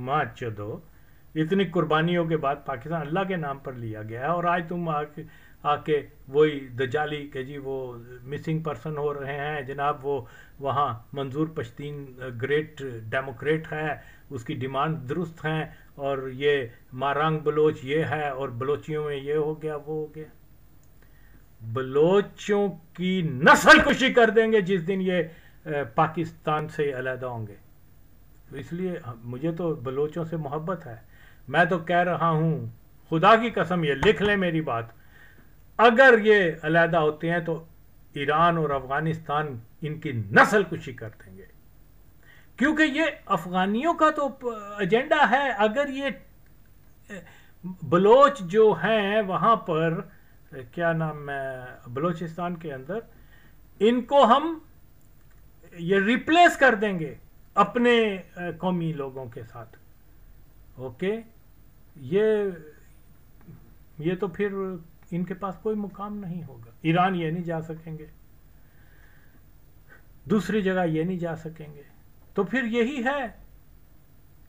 माँ चो इतनी कुर्बानियों के बाद पाकिस्तान अल्लाह के नाम पर लिया गया है और आज तुम आके आके वही दजाली के जी वो मिसिंग पर्सन हो रहे हैं जनाब वो वहाँ मंजूर पश्तीन ग्रेट डेमोक्रेट है उसकी डिमांड दुरुस्त हैं और ये मारांग बलोच ये है और बलोचियों में ये हो गया वो हो गया बलोचों की नस्ल खुशी कर देंगे जिस दिन ये पाकिस्तान से अलहदा होंगे तो इसलिए मुझे तो बलोचों से मोहब्बत है मैं तो कह रहा हूँ खुदा की कसम ये लिख लें मेरी बात अगर ये अलहदा होते हैं तो ईरान और अफगानिस्तान इनकी नस्ल कुशी कर देंगे क्योंकि ये अफगानियों का तो एजेंडा है अगर ये बलोच जो हैं वहाँ पर क्या नाम है बलोचिस्तान के अंदर इनको हम ये रिप्लेस कर देंगे अपने कौमी लोगों के साथ ओके ये ये तो फिर इनके पास कोई मुकाम नहीं होगा ईरान ये नहीं जा सकेंगे दूसरी जगह ये नहीं जा सकेंगे तो फिर यही है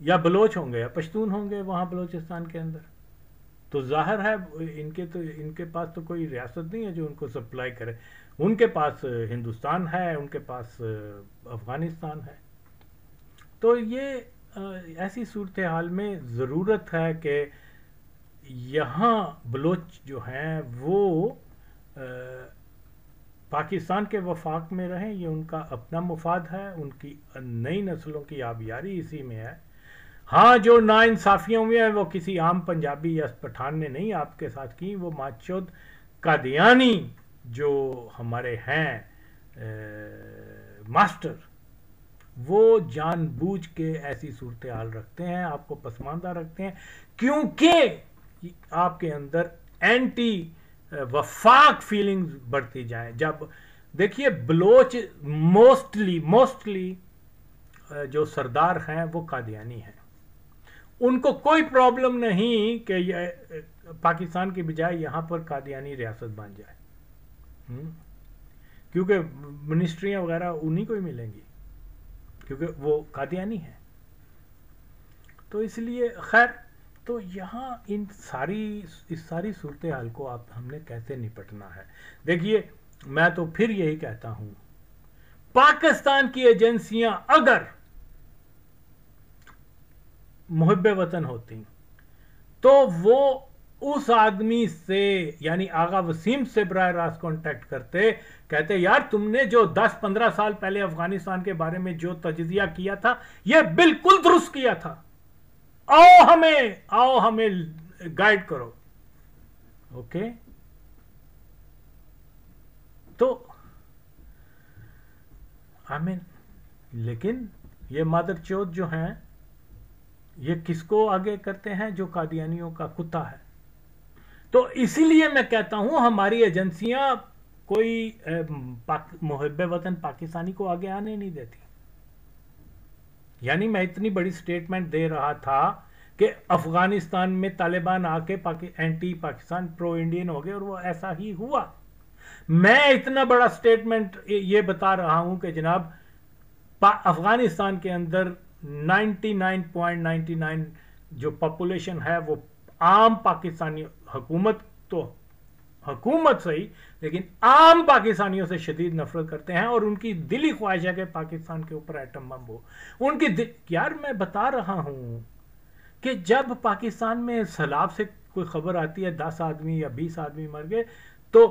या बलोच होंगे या पश्तून होंगे वहां बलोचिस्तान के अंदर तो जाहिर है इनके तो इनके पास तो कोई रियासत नहीं है जो उनको सप्लाई करे उनके पास हिंदुस्तान है उनके पास अफ़गानिस्तान है तो ये ऐसी सूरत हाल में ज़रूरत है कि यहाँ बलोच जो हैं वो पाकिस्तान के वफाक में रहें ये उनका अपना मुफाद है उनकी नई नस्लों की आबियारी इसी में है हाँ जो नाानसाफ़ियों में है वो किसी आम पंजाबी या पठान ने नहीं आपके साथ की वो माचौद कादियानी जो हमारे हैं ए, मास्टर वो जानबूझ के ऐसी सूरत हाल रखते हैं आपको पसमानदा रखते हैं क्योंकि आपके अंदर एंटी वफाक फीलिंग्स बढ़ती जाए जब देखिए बलोच मोस्टली मोस्टली जो सरदार हैं वो कादियानी हैं उनको कोई प्रॉब्लम नहीं कि पाकिस्तान के बजाय यहाँ पर कादियानी रियासत बन जाए हम्म। क्योंकि मिनिस्ट्रियाँ वगैरह उन्हीं को ही मिलेंगी क्योंकि वो कादियानी है तो इसलिए खैर तो यहाँ इन सारी इस सारी सूरत हाल को आप हमने कैसे निपटना है देखिए मैं तो फिर यही कहता हूं पाकिस्तान की एजेंसियां अगर मुहब वतन होती तो वो उस आदमी से यानी आगा वसीम से बर रास्त कॉन्टैक्ट करते कहते यार तुमने जो 10-15 साल पहले अफगानिस्तान के बारे में जो तजिया किया था यह बिल्कुल दुरुस्त किया था आओ हमें आओ हमें गाइड करो ओके तो आई मीन लेकिन ये मादर चौथ जो हैं ये किसको आगे करते हैं जो कादियानियों का कुत्ता है तो इसीलिए मैं कहता हूं हमारी एजेंसियां कोई मुहब वतन पाकिस्तानी को आगे आने नहीं देती यानी मैं इतनी बड़ी स्टेटमेंट दे रहा था कि अफगानिस्तान में तालिबान आके पाकि, एंटी पाकिस्तान प्रो इंडियन हो गए और वो ऐसा ही हुआ मैं इतना बड़ा स्टेटमेंट ये बता रहा हूं कि जनाब अफगानिस्तान के अंदर 99.99 .99 जो पॉपुलेशन है वो आम पाकिस्तानी हकूमत तो हकूमत सही लेकिन आम पाकिस्तानियों से शदीद नफरत करते हैं और उनकी दिली ख्वाहिश है कि पाकिस्तान के ऊपर आइटम बम हो उनकी यार मैं बता रहा हूं कि जब पाकिस्तान में सैलाब से कोई खबर आती है दस आदमी या बीस आदमी मर गए तो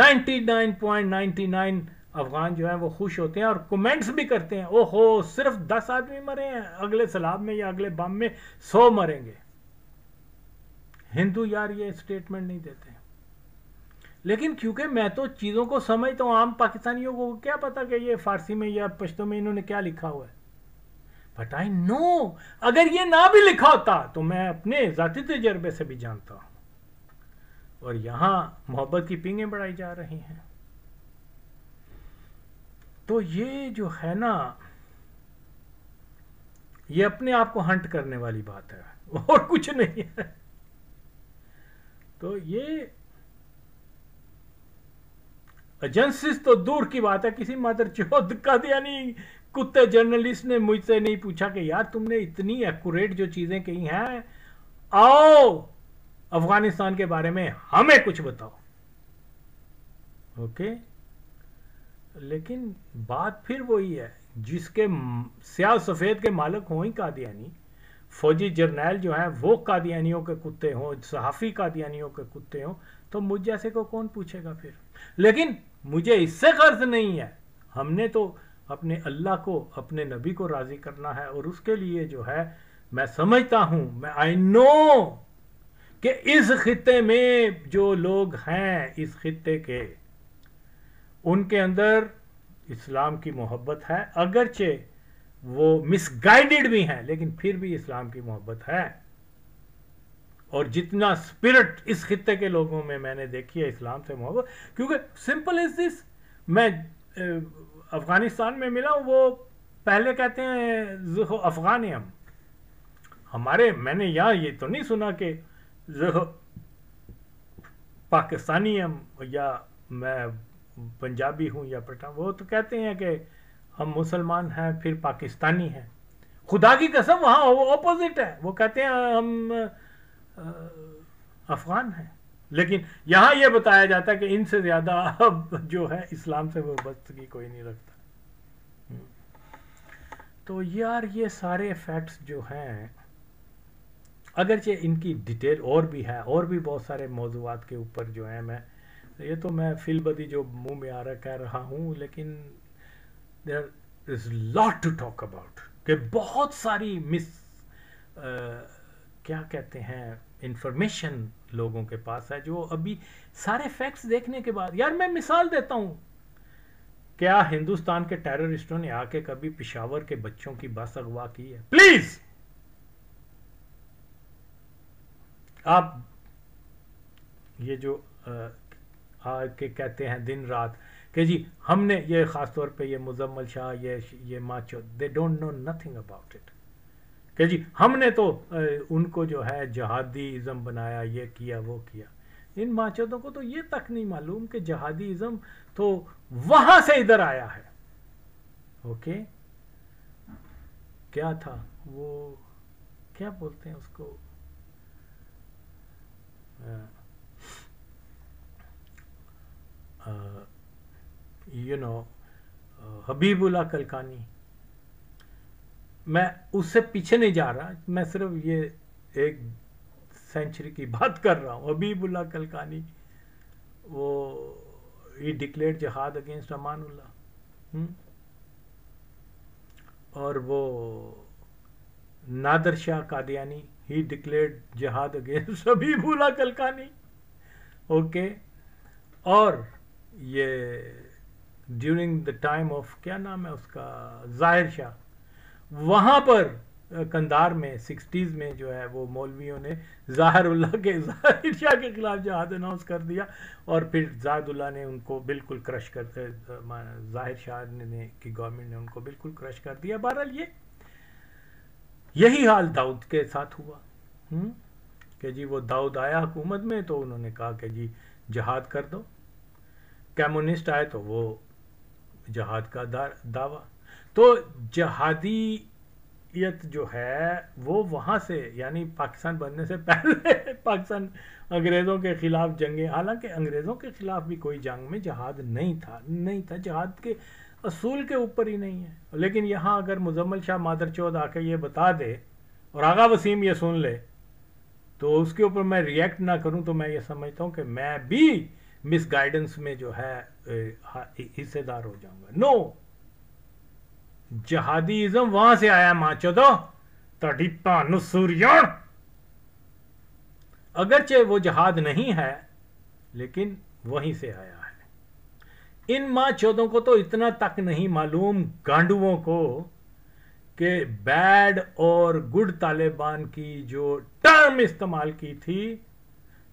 99.99 अफगान जो है वो खुश होते हैं और कमेंट्स भी करते हैं ओहो सिर्फ दस आदमी मरे हैं अगले सैलाब में या अगले बम में सौ मरेंगे हिंदू यार ये स्टेटमेंट नहीं देते लेकिन क्योंकि मैं तो चीज़ों को समझता हूँ आम पाकिस्तानियों को क्या पता कि ये फारसी में या पश्तो में इन्होंने क्या लिखा हुआ है बट आई नो अगर ये ना भी लिखा होता तो मैं अपने ज़ाती तजर्बे से भी जानता हूँ और यहाँ मोहब्बत की पिंगे बढ़ाई जा रही हैं तो ये जो है ना ये अपने आप को हंट करने वाली बात है और कुछ नहीं है तो ये एजेंसी तो दूर की बात है किसी मातर चौध कादियानी कुत्ते जर्नलिस्ट ने मुझसे नहीं पूछा कि यार तुमने इतनी एक्यूरेट जो चीज़ें कही हैं आओ अफगानिस्तान के बारे में हमें कुछ बताओ ओके लेकिन बात फिर वही है जिसके सिया सफ़ेद के मालिक हो ही कादियानी फौजी जर्नैल जो हैं वो कादियानियों के कुत्ते हों सहाफ़ी कादियानियों के कुत्ते हों तो मुझ जैसे को कौन पूछेगा फिर लेकिन मुझे इससे गर्ज नहीं है हमने तो अपने अल्लाह को अपने नबी को राज़ी करना है और उसके लिए जो है मैं समझता हूँ मैं आई नो कि इस खत्े में जो लोग हैं इस खत्े के उनके अंदर इस्लाम की मोहब्बत है अगरचे वो मिसगाइडेड भी हैं लेकिन फिर भी इस्लाम की मोहब्बत है और जितना स्पिरिट इस खत्े के लोगों में मैंने देखी है इस्लाम से मोहब्बत क्योंकि सिंपल इज दिस मैं अफ़गानिस्तान में मिला वो पहले कहते हैं अफ़गान हम हमारे मैंने यहाँ ये तो नहीं सुना कि पाकिस्तानी हम या मैं पंजाबी हूँ या पठान वो तो कहते हैं कि हम मुसलमान हैं फिर पाकिस्तानी हैं खुदा की कसम वहाँ वो ऑपोजिट है वो कहते हैं हम अफगान हैं लेकिन यहाँ ये बताया जाता है कि इनसे ज़्यादा अब जो है इस्लाम से वो बस्तगी कोई नहीं रखता तो यार ये सारे फैक्ट्स जो हैं अगरचे इनकी डिटेल और भी है और भी बहुत सारे मौजूद के ऊपर जो है मैं ये तो मैं फिलबदी जो मुंह में आ रहा कह रहा हूँ लेकिन there is lot to talk about कि बहुत सारी मिस uh, क्या कहते हैं इंफॉर्मेशन लोगों के पास है जो अभी सारे फैक्ट्स देखने के बाद यार मैं मिसाल देता हूँ क्या हिंदुस्तान के टेररिस्टों ने आके कभी पिशावर के बच्चों की बस अगवा की है प्लीज आप ये जो आ, आ के कहते हैं दिन रात कि जी हमने ये ख़ास तौर पे ये मुजम्मल शाह ये ये माचो they don't know nothing about it कि जी हमने तो उनको जो है जहादी इज़म बनाया ये किया वो किया इन माचदों को तो ये तक नहीं मालूम कि जहादी इज़म तो वहां से इधर आया है ओके क्या था वो क्या बोलते हैं उसको ah, ah, you know Habibullah Kalakani मैं उससे पीछे नहीं जा रहा मैं सिर्फ ये एक सेंचुरी की बात कर रहा हूँ हबीबुल्ला कलकानी वो ही डिक्लेयर जहाद अगेंस्ट अमानुल्ला और वो नादर शाह कादियानी ही डिक्लेयर जहाद अगेंस्ट हबीबुल्ला कलकानी ओके और ये ड्यूरिंग द टाइम ऑफ क्या नाम है उसका जाहिर शाह वहाँ पर कंधार में सिक्सटीज़ में जो है वो मौलवियों ने जाहरुल्ला के जाहिर शाह के ख़िलाफ़ जहाद अनाउंस कर दिया और फिर जाहिदुल्ला ने उनको बिल्कुल क्रश कर जाहिर शाह ने, ने की गवर्नमेंट ने उनको बिल्कुल क्रश कर दिया बहरहाल ये यही हाल दाऊद के साथ हुआ कि जी वो दाऊद आया हुकूमत में तो उन्होंने कहा कि जी जहाद कर दो कम्युनिस्ट आए तो वो जहाद का दावा तो जहादीयत जो है वो वहाँ से यानी पाकिस्तान बनने से पहले पाकिस्तान अंग्रेज़ों के ख़िलाफ़ जंगे हालांकि अंग्रेज़ों के ख़िलाफ़ भी कोई जंग में जहाद नहीं था नहीं था जहाद के असूल के ऊपर ही नहीं है लेकिन यहाँ अगर मुजम्मल शाह मादर चौध आकर ये बता दे और आगा वसीम ये सुन ले तो उसके ऊपर मैं रिएक्ट ना करूँ तो मैं ये समझता हूँ कि मैं भी मिस गाइडेंस में जो है हिस्सेदार हो जाऊंगा नो जहादीजम वहां से आया मां चौदो तड़ी सूर्यण अगरचे वो जहाद नहीं है लेकिन वहीं से आया है इन मां चौदों को तो इतना तक नहीं मालूम गांडुओं को कि बैड और गुड तालिबान की जो टर्म इस्तेमाल की थी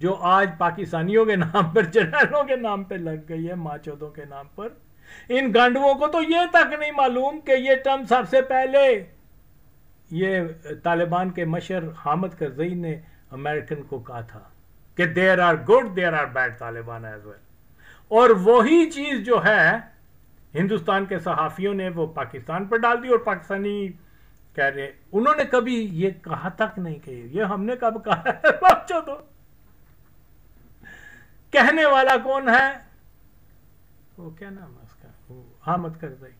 जो आज पाकिस्तानियों के नाम पर जनरलों के नाम पर लग गई है माचोदों के नाम पर इन गांडवों को तो ये तक नहीं मालूम कि यह टर्म सबसे पहले ये तालिबान के मशर हामद करजई ने अमेरिकन को कहा था कि there are good there are bad Taliban as well और वही चीज़ जो है हिंदुस्तान के सहाफ़ियों ने वो पाकिस्तान पर डाल दी और पाकिस्तानी कह रहे उन्होंने कभी ये कहा तक नहीं कही ये हमने कब कहा है कहने वाला कौन है वो क्या नाम है उसका हामद करजई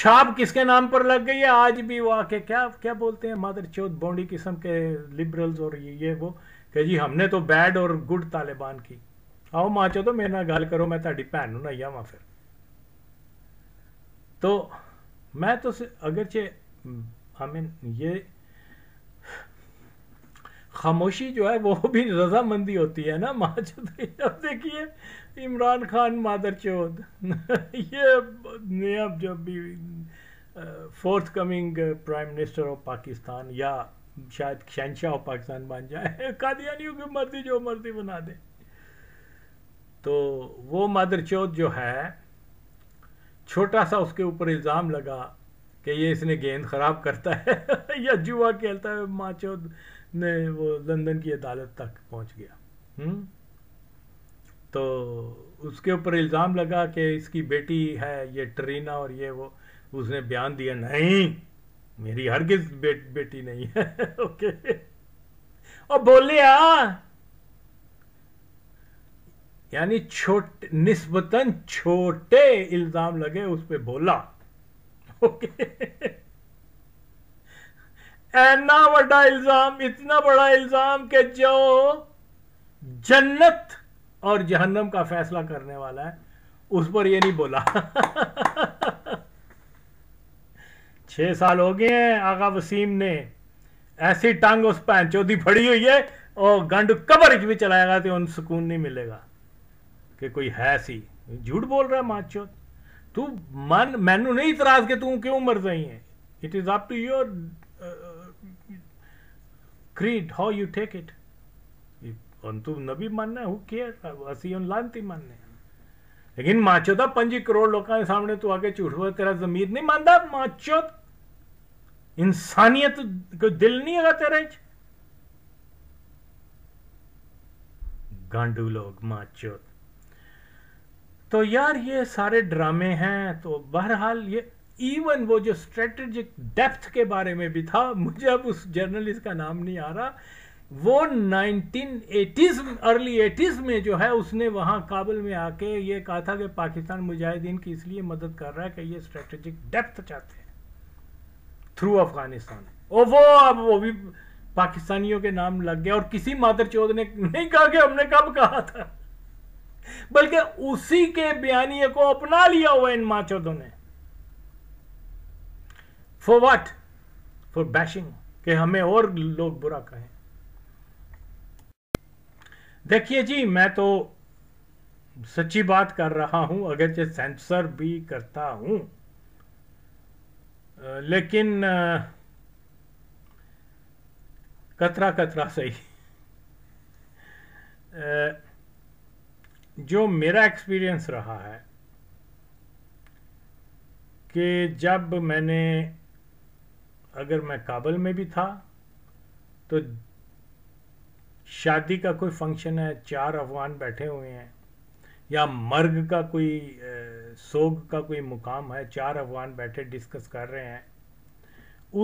छाप किसके नाम पर लग गई है आज भी वो आके क्या क्या बोलते हैं मादर चौथ बॉन्डी किस्म के लिबरल्स और ये ये वो कह जी हमने तो बैड और गुड तालिबान की आओ माँ चो तो मेरे ना गल करो मैं तीन भैन हूं ਨਾ ਜਾਵਾਂ फिर तो मैं तो अगरचे आई हम्म, मीन ये खामोशी जो है वो भी रजामंदी होती है ना माँ चौधरी अब देखिए इमरान खान मादर चौध ये अब जब भी forthcoming prime minister of Pakistan या शायद शहनशाह ऑफ पाकिस्तान बन जाए कादियानियों की मर्जी जो मर्जी बना दे तो वो मादर चौध जो है छोटा सा उसके ऊपर इल्ज़ाम लगा कि ये इसने गेंद ख़राब करता है या जुआ खेलता है माँ चौध ने वो लंदन की अदालत तक पहुंच गया हुँ? हम्म? तो उसके ऊपर इल्ज़ाम लगा कि इसकी बेटी है ये ट्रीना और ये वो उसने बयान दिया नहीं मेरी हरगिज बेट, बेटी नहीं है ओके और बोले आ हाँ। यानी छोट निस्बतन छोटे इल्ज़ाम लगे उस पर बोला ओके એના વડાઈ ઇલzaam ઇતના બડા ઇલzaam કે જો જન્નત ઓર જહન્નમ કા ફેસલા કરને વાલા હે ઉસ પર યે નહીં બોલા 6 સાલ હો ગયે હે આગા વસીમ ને એસી ટંગ ઉસ પે ચૌધી પડી હુઈ હૈ ઓ ગંડ કબરજ મે ચલાયેગા તો ઉન سکૂન નહીં મિલેગા કે કોઈ હૈ સી જૂઠ બોલ રહા માચૌત તુ મન મેનુ નહીં ઇતરાઝ કે તું ક્યું મર રહી હૈ it is up to your creed, how you take it. अंतु लेकिन माचोदा पंजी करोड के सामने तू आगे झूठ तेरा जमीर नहीं मानता माचो इंसानियत कोई दिल नहीं है तेरे च गांडू लोग माचो तो यार ये सारे ड्रामे हैं तो बहरहाल ये इवन वो जो स्ट्रेटेजिक डेप्थ के बारे में भी था मुझे अब उस जर्नलिस्ट का नाम नहीं आ रहा वो नाइनटीन एटीज अर्ली एटीज में जो है उसने वहाँ काबुल में आके ये कहा था कि पाकिस्तान मुजाहिदीन की इसलिए मदद कर रहा है कि ये स्ट्रेटेजिक डेप्थ चाहते हैं थ्रू अफगानिस्तान और वो अब वो भी पाकिस्तानियों के नाम लग गया और किसी मादर चौध ने नहीं कहा कि हमने कब कहा था बल्कि उसी के बयानी को अपना लिया हुआ इन माचौदों ने फॉर वट फॉर बैशिंग कि हमें और लोग बुरा कहें देखिए जी मैं तो सच्ची बात कर रहा हूं अगर जो सेंसर भी करता हूं लेकिन कतरा कतरा सही जो मेरा एक्सपीरियंस रहा है कि जब मैंने अगर मैं काबल में भी था तो शादी का कोई फंक्शन है चार अफगान बैठे हुए हैं या मर्ग का कोई सोग का कोई मुकाम है चार अफगान बैठे डिस्कस कर रहे हैं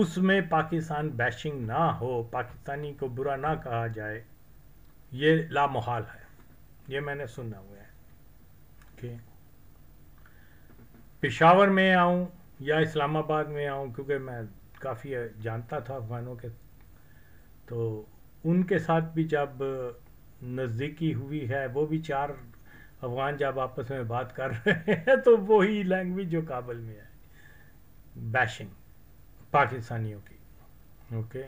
उसमें पाकिस्तान बैशिंग ना हो पाकिस्तानी को बुरा ना कहा जाए ये लामहाल है ये मैंने सुना हुआ है कि पेशावर में आऊं या इस्लामाबाद में आऊं क्योंकि मैं काफ़ी जानता था अफ़गानों के तो उनके साथ भी जब नज़दीकी हुई है वो भी चार अफ़गान जब आपस में बात कर रहे हैं तो वही लैंग्वेज जो काबुल में है बैशिंग पाकिस्तानियों की ओके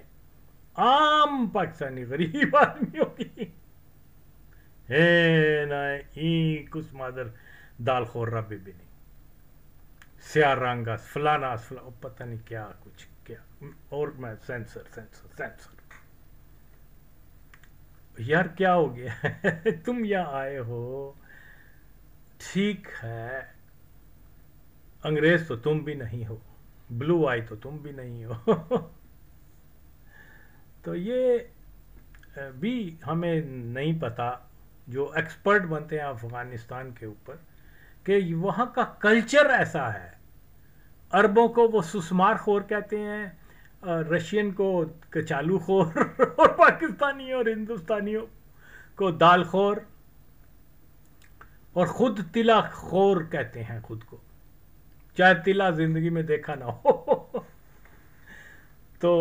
आम पाकिस्तानी गरीब आदमियों की हे ना ई कुछ मादर दाल खोर्रा भी नहीं स्यारांगास फलाना फला पता नहीं क्या कुछ क्या और मैं सेंसर सेंसर सेंसर यार क्या हो गया तुम यहां आए हो ठीक है अंग्रेज तो तुम भी नहीं हो ब्लू आई तो तुम भी नहीं हो तो ये भी हमें नहीं पता जो एक्सपर्ट बनते हैं अफ़गानिस्तान के ऊपर कि वहाँ का कल्चर ऐसा है अरबों को वो सुसमार खोर कहते हैं रशियन को कचालू खोर और पाकिस्तानी और हिंदुस्तानियों को दाल खोर और ख़ुद तिला खोर कहते हैं खुद को चाहे तिला ज़िंदगी में देखा ना हो तो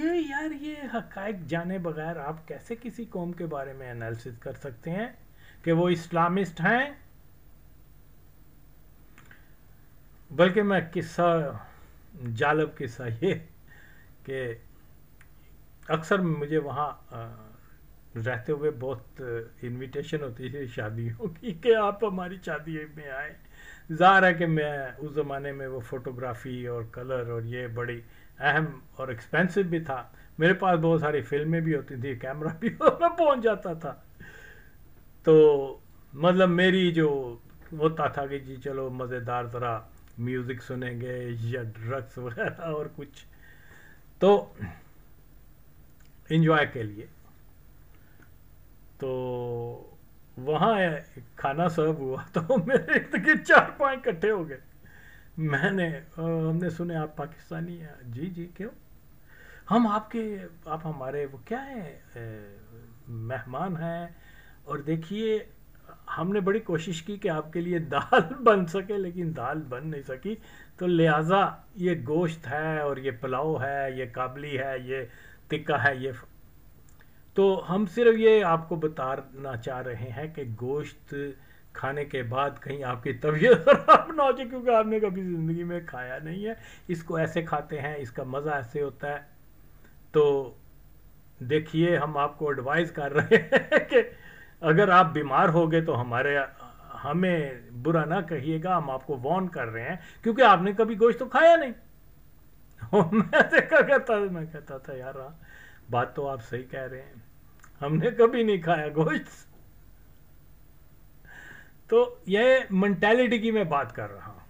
ये यार ये हकायक जाने बगैर आप कैसे किसी कौम के बारे में एनालिसिस कर सकते हैं कि वो इस्लामिस्ट हैं बल्कि मैं किस्सा जालब किस्सा ये कि अक्सर मुझे वहाँ रहते हुए बहुत इनविटेशन होती थी शादियों की कि आप हमारी शादी में आए ज़ाहिर है कि मैं उस ज़माने में वो फ़ोटोग्राफ़ी और कलर और ये बड़ी अहम और एक्सपेंसिव भी था मेरे पास बहुत सारी फिल्में भी होती थी कैमरा भी और मैं पहुँच जाता था तो मतलब मेरी जो होता था कि जी चलो मज़ेदार तरह म्यूज़िक सुनेंगे या ड्रग्स वगैरह और कुछ तो इंजॉय के लिए तो वहाँ खाना सर्व हुआ तो मेरे इर्द तो चार पाँच इकट्ठे हो गए मैंने हमने सुने आप पाकिस्तानी हैं जी जी क्यों हम आपके आप हमारे वो क्या है मेहमान हैं और देखिए हमने बड़ी कोशिश की कि आपके लिए दाल बन सके लेकिन दाल बन नहीं सकी तो लिहाजा ये गोश्त है और ये पुलाव है ये काबली है ये तिक्का है ये तो हम सिर्फ ये आपको बताना चाह रहे हैं कि गोश्त खाने के बाद कहीं आपकी तबीयत ख़राब ना हो जाए क्योंकि आपने कभी ज़िंदगी में खाया नहीं है इसको ऐसे खाते हैं इसका मज़ा ऐसे होता है तो देखिए हम आपको एडवाइस कर रहे हैं कि अगर आप बीमार हो गए तो हमारे हमें बुरा ना कहिएगा हम आपको वॉर्न कर रहे हैं क्योंकि आपने कभी गोश्त तो खाया नहीं मैं देखा तो कहता मैं कहता था यार हाँ, बात तो आप सही कह रहे हैं हमने कभी नहीं खाया गोश्त तो यह मेंटेलिटी की मैं बात कर रहा हूं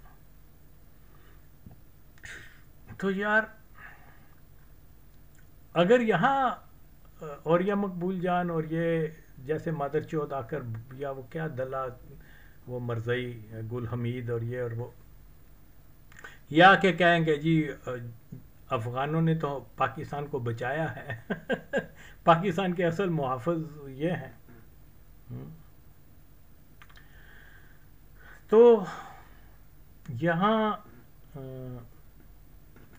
तो यार अगर यहां और यह मकबूल जान और ये जैसे मदर चौथ आकर या वो क्या दला वो मरजई गुल हमीद और ये और वो या के कहेंगे जी अफ़गानों ने तो पाकिस्तान को बचाया है पाकिस्तान के असल मुहाफ़ ये हैं हम्म। तो यहाँ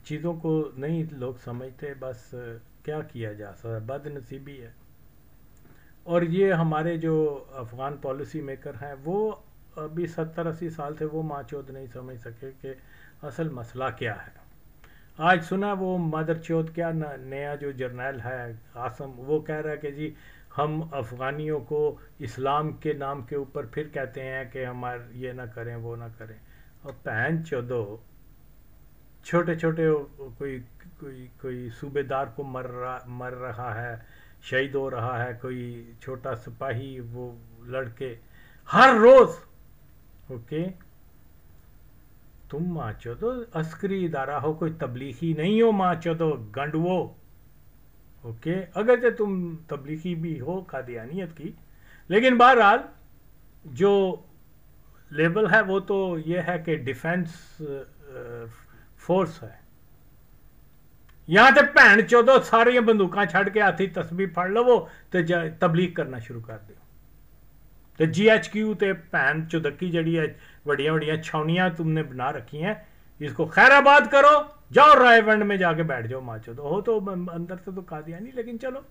चीज़ों को नहीं लोग समझते बस क्या किया जा सकता बदनसीबी है और ये हमारे जो अफ़गान पॉलिसी मेकर हैं वो अभी सत्तर अस्सी साल से वो माँ चौध नहीं समझ सके कि असल मसला क्या है आज सुना वो मदर चौथ क्या नया जो जर्नल है आसम वो कह रहा है कि जी हम अफ़गानियों को इस्लाम के नाम के ऊपर फिर कहते हैं कि हमारे ये ना करें वो ना करें और पहन चौदो छोटे छोटे कोई कोई कोई सूबेदार को मर रहा मर रहा है शहीद हो रहा है कोई छोटा सिपाही वो लड़के हर रोज़ ओके तुम माँ चौदो अस्करी इदारा हो कोई तबलीगी नहीं हो माँ चौदो गंडवो ओके अगरचे तुम तबलीगी भी हो कादियानियत की लेकिन बहरहाल जो लेबल है वो तो ये है कि डिफेंस फोर्स है तो ਜਾਂ ਤੇ ਭੈਣ ਚੋਦੋ ਸਾਰੀਆਂ ਬੰਦੂਕਾਂ ਛੱਡ ਕੇ ਹੱਥੀ ਤਸਬੀਹ ਫੜ ਲਵੋ ਤੇ ਤਬਲੀਗ ਕਰਨਾ ਸ਼ੁਰੂ ਕਰ ਦਿਓ ਤੇ ਜੀਐਚਕਿਊ ਤੇ ਭੈਣ ਚੁਦੱਕੀ ਜਿਹੜੀ ਹੈ ਵੱਡੀਆਂ ਵੱਡੀਆਂ ਛਾਉਣੀਆਂ तुमने बना रखी हैं इसको खैराबाद करो जाओ रायवंड में जाके बैठ जाओ माचो तो हो तो अंदर से तो नहीं लेकिन चलो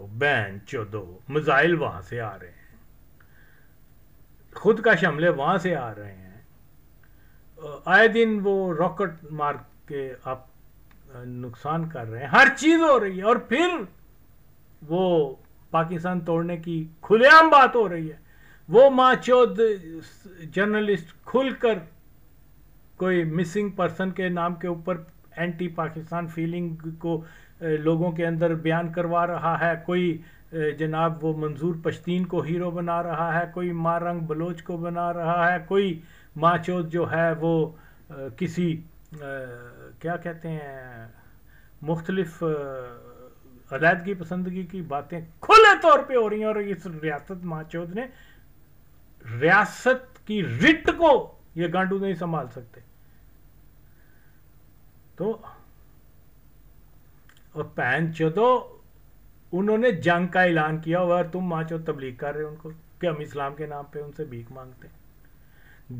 वो बैन चौदो मिजाइल वहां से आ रहे हैं खुद का शमले वहां से आ रहे हैं आए दिन वो रॉकेट मार्ग के आप नुकसान कर रहे हैं हर चीज हो रही है और फिर वो पाकिस्तान तोड़ने की खुलेआम बात हो रही है वो माँ चौध जर्नलिस्ट खुलकर कोई मिसिंग पर्सन के नाम के ऊपर एंटी पाकिस्तान फीलिंग को लोगों के अंदर बयान करवा रहा है कोई जनाब वो मंजूर पश्तीन को हीरो बना रहा है कोई मारंग रंग बलोच को बना रहा है कोई माँ चौथ जो है वो किसी क्या कहते हैं मुख्तलिफ अदायदगी पसंदगी की बातें खुले तौर पे हो रही हैं और इस रियासत माचौद ने रियासत की रिट को ये गांडू नहीं संभाल सकते तो और पहन चौदो उन्होंने जंग का ऐलान किया और तुम माचो तबलीग कर रहे हो उनको कि हम इस्लाम के नाम पे उनसे भीख मांगते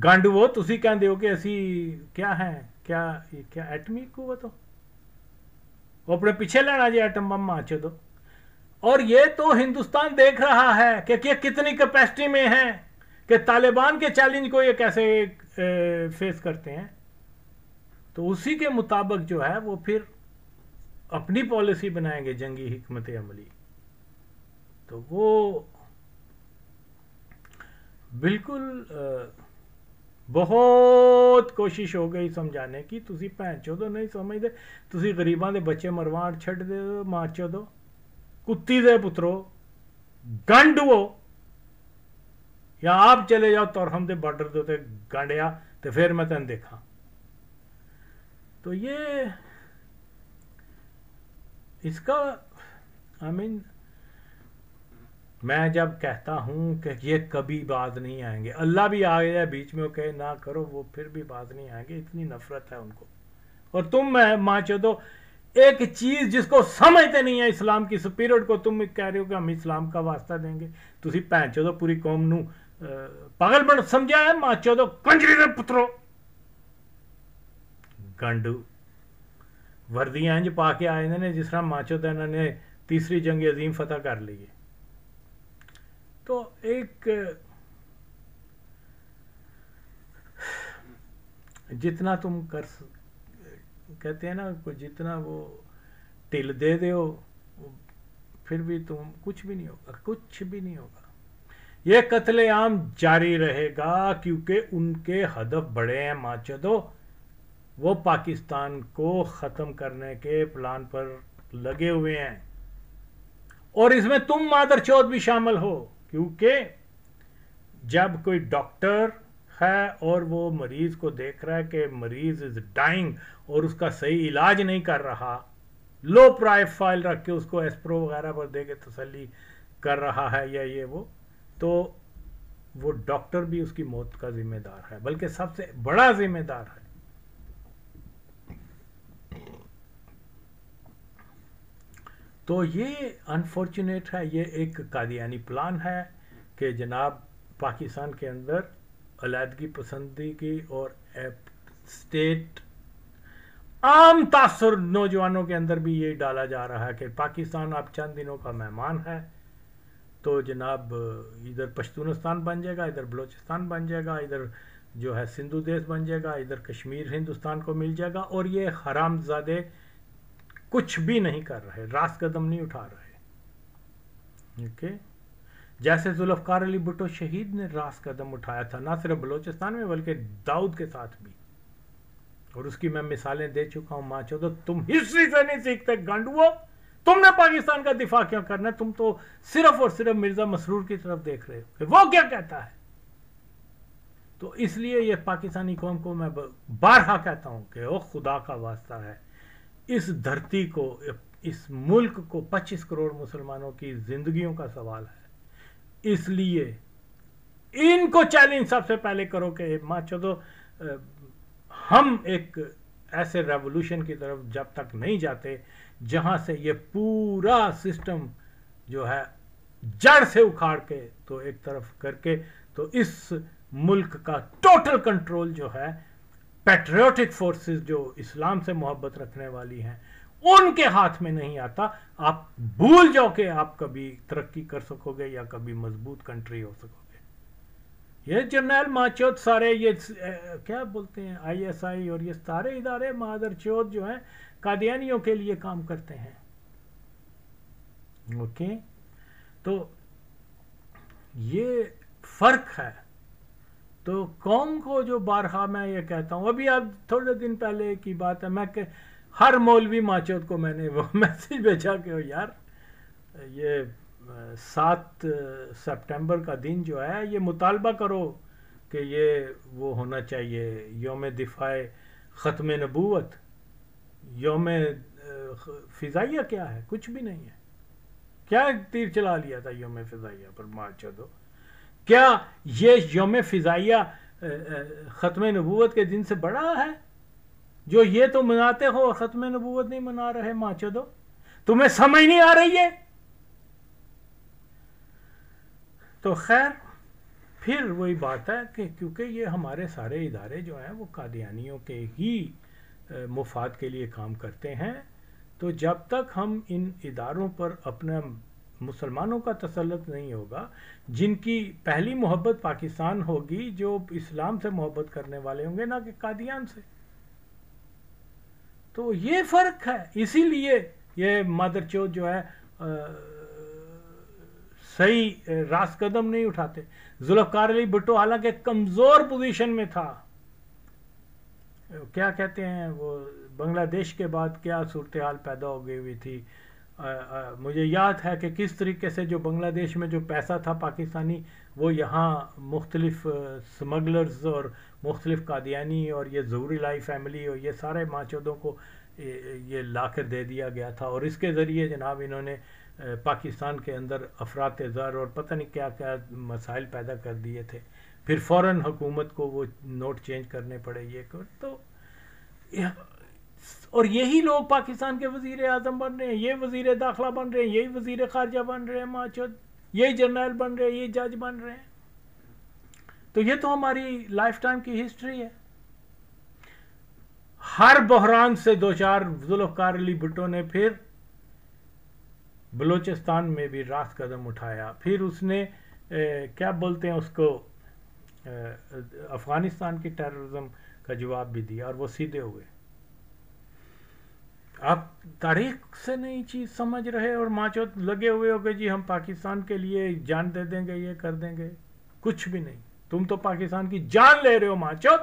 गांडू वो तुम कहते हो कि असी क्या हैं क्या ये क्या एटमी एटमिक तो? वो तो पीछे लेना जी एटम बम આછો તો और ये तो हिंदुस्तान देख रहा है कि ये कितनी कैपेसिटी में है कि तालिबान के चैलेंज को ये कैसे फेस करते हैं तो उसी के मुताबिक जो है वो फिर अपनी पॉलिसी बनाएंगे जंगी हमत अमली तो वो बिल्कुल आ, बहुत कोशिश हो गई समझाने की तुम भैन चौदो तो नहीं समझते गरीबा गरीबों के बच्चे मरवाण छड़ दे मां चौदो तो। कुत्ती दे पुत्रो गंढो या आप चले जाओ तोरहम के बार्डर के उत्ते गंढया तो फिर मैं तेन देखा तो ये इसका आई मीन मैं जब कहता हूँ कि ये कभी बाज नहीं आएंगे अल्लाह भी आ गया बीच में कहे ना करो वो फिर भी बाज नहीं आएंगे इतनी नफरत है उनको और तुम माँ चौदो एक चीज़ जिसको समझते नहीं है इस्लाम की स्पिरिट को तुम कह रहे हो कि हम इस्लाम का वास्ता देंगे तुम भैन चौदो पूरी कौम न पागल बन समझा है माँ चौदो कंजरी ने पुत्रो गंडू वर्दियां इंज पा के आए ने जिस तरह ਤਰ੍ਹਾਂ इन्होंने तीसरी जंग अजीम ਤੀਸਰੀ कर ली है तो एक जितना तुम कर कहते हैं ना को जितना वो तिल दे दो फिर भी तुम कुछ भी नहीं होगा कुछ भी नहीं होगा ये कत्लेआम जारी रहेगा क्योंकि उनके हदफ बड़े हैं माचदो वो पाकिस्तान को ख़त्म करने के प्लान पर लगे हुए हैं और इसमें तुम मादर चौथ भी शामिल हो क्योंकि जब कोई डॉक्टर है और वो मरीज़ को देख रहा है कि मरीज़ इज़ डाइंग और उसका सही इलाज नहीं कर रहा लो प्राइफाइल रख के उसको एस्प्रो वगैरह पर दे के तसली कर रहा है या ये वो तो वो डॉक्टर भी उसकी मौत का ज़िम्मेदार है बल्कि सबसे बड़ा ज़िम्मेदार है तो ये अनफॉर्चुनेट है ये एक कादियानी प्लान है कि जनाब पाकिस्तान के अंदर अलीदगी की और स्टेट आम तासर नौजवानों के अंदर भी ये डाला जा रहा है कि पाकिस्तान अब चंद दिनों का मेहमान है तो जनाब इधर पश्तूनिस्तान बन जाएगा इधर बलूचिस्तान बन जाएगा इधर जो है सिंधु देश बन जाएगा इधर कश्मीर हिंदुस्तान को मिल जाएगा और ये हरामजादे कुछ भी नहीं कर रहे रास कदम नहीं उठा रहे ओके जैसे जुल्फकार अली भुट्टो शहीद ने रास कदम उठाया था ना सिर्फ बलोचिस्तान में बल्कि दाऊद के साथ भी और उसकी मैं मिसालें दे चुका हूं माचो तो तुम हिस्ट्री से नहीं सीखते गांडुओ तुमने पाकिस्तान का दिफा क्यों करना है तुम तो सिर्फ और सिर्फ मिर्जा मसरूर की तरफ देख रहे हो वो क्या कहता है तो इसलिए यह पाकिस्तानी कौम को मैं बारहा कहता हूं कि ओ खुदा का वास्ता है इस धरती को इस मुल्क को 25 करोड़ मुसलमानों की जिंदगियों का सवाल है इसलिए इनको चैलेंज सबसे पहले करो कि माँ चौदो हम एक ऐसे रेवोल्यूशन की तरफ जब तक नहीं जाते जहां से ये पूरा सिस्टम जो है जड़ से उखाड़ के तो एक तरफ करके तो इस मुल्क का टोटल कंट्रोल जो है पैट्रियोटिक फोर्सेस जो इस्लाम से मोहब्बत रखने वाली हैं उनके हाथ में नहीं आता आप भूल जाओ कि आप कभी तरक्की कर सकोगे या कभी मजबूत कंट्री हो सकोगे ये जनरल माचौत सारे ये क्या बोलते हैं आईएसआई और ये सारे इदारे मादर चौथ जो हैं कादियानियों के लिए काम करते हैं ओके तो ये फर्क है तो कौम को जो बारहा मैं ये कहता हूँ अभी आप थोड़े दिन पहले की बात है मैं के, हर मौलवी माचौद को मैंने वो मैसेज भेजा कि यार ये सात सितंबर का दिन जो है ये मुतालबा करो कि ये वो होना चाहिए योम दिफाए ख़त्म नबूत योम फ़िज़ाइया क्या है कुछ भी नहीं है क्या तीर चला लिया था योम फ़िज़ाइया पर माचौदो क्या ये योम फ़िज़ाइया ख़त्म नबूत के दिन से बड़ा है जो ये तो मनाते हो और ख़त्म नबूत नहीं मना रहे माचो दो तुम्हें समझ नहीं आ रही है तो खैर फिर वही बात है कि क्योंकि ये हमारे सारे इदारे जो हैं वो कादियानियों के ही मुफाद के लिए काम करते हैं तो जब तक हम इन इदारों पर अपना मुसलमानों का तसलत नहीं होगा जिनकी पहली मोहब्बत पाकिस्तान होगी जो इस्लाम से मोहब्बत करने वाले होंगे ना कि कादियान से तो ये फ़र्क है इसीलिए ये मदर चौथ जो है आ, सही रास कदम नहीं उठाते जुल्फकार अली भुट्टो हालांकि कमज़ोर पोजीशन में था क्या कहते हैं वो बांग्लादेश के बाद क्या सूरत हाल पैदा हो गई हुई थी मुझे याद है कि किस तरीके से जो बांग्लादेश में जो पैसा था पाकिस्तानी वो यहाँ मुख्तलिफ स्मगलर्स और मुख्तलिफ कादियानी और ये जहूरी लाई फैमिली और ये सारे माचौदों को ये ला कर दे दिया गया था और इसके ज़रिए जनाब इन्होंने पाकिस्तान के अंदर अफरात ज़र और पता नहीं क्या क्या मसाइल पैदा कर दिए थे फिर फ़ौर हुकूमत को वो नोट चेंज करने पड़े ये कर तो, तो और यही लोग पाकिस्तान के वजीर आजम बन रहे हैं ये वजीर दाखिला बन रहे हैं यही वजीर खारजा बन रहे हैं माचद यही जनरल बन रहे हैं ये जज बन रहे हैं तो ये तो हमारी लाइफ टाइम की हिस्ट्री है हर बहरान से दो चार जुल्फकार अली भुट्टो ने फिर बलूचिस्तान में भी रास्त कदम उठाया फिर उसने ए, क्या बोलते हैं उसको अफ़गानिस्तान के टेररिज्म का जवाब भी दिया और वो सीधे हुए आप तारीख से नहीं चीज़ समझ रहे और माचो लगे हुए हो गए जी हम पाकिस्तान के लिए जान दे देंगे ये कर देंगे कुछ भी नहीं तुम तो पाकिस्तान की जान ले रहे हो माचो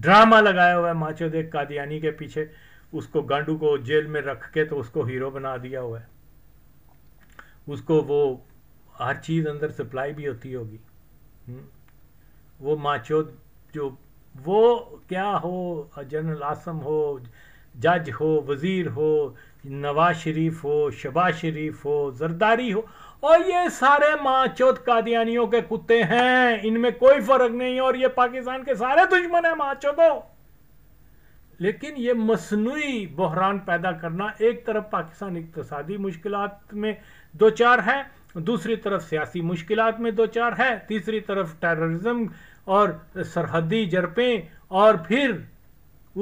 ड्रामा लगाया हुआ है माचो देख कादियानी के पीछे उसको गांडू को जेल में रख के तो उसको हीरो बना दिया हुआ है उसको वो हर चीज़ अंदर सप्लाई भी होती होगी हम्म। वो माचो जो वो क्या हो जनरल आसम हो जज हो वज़ीर हो नवाज शरीफ हो शबाज शरीफ हो जरदारी हो और ये सारे माँ चौथ कादियानियों के कुत्ते हैं इनमें कोई फ़र्क नहीं और ये पाकिस्तान के सारे दुश्मन हैं माँ चौथो लेकिन ये मसनू बहरान पैदा करना एक तरफ पाकिस्तान इकतसादी मुश्किल में दो चार है दूसरी तरफ सियासी मुश्किल में दो चार है तीसरी तरफ टेररिज्म और सरहदी जरपें और फिर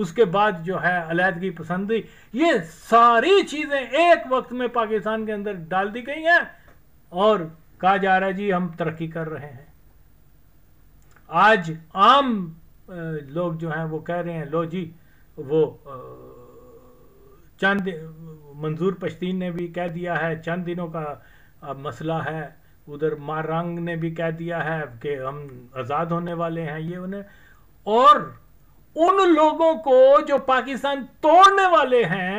उसके बाद जो है अलीहदगी पसंदी ये सारी चीज़ें एक वक्त में पाकिस्तान के अंदर डाल दी गई हैं और कहा जा रहा है जी हम तरक्की कर रहे हैं आज आम लोग जो हैं वो कह रहे हैं लो जी वो चंद मंजूर पश्तीन ने भी कह दिया है चंद दिनों का अब मसला है उधर मारंग ने भी कह दिया है कि हम आज़ाद होने वाले हैं ये उन्हें और उन लोगों को जो पाकिस्तान तोड़ने वाले हैं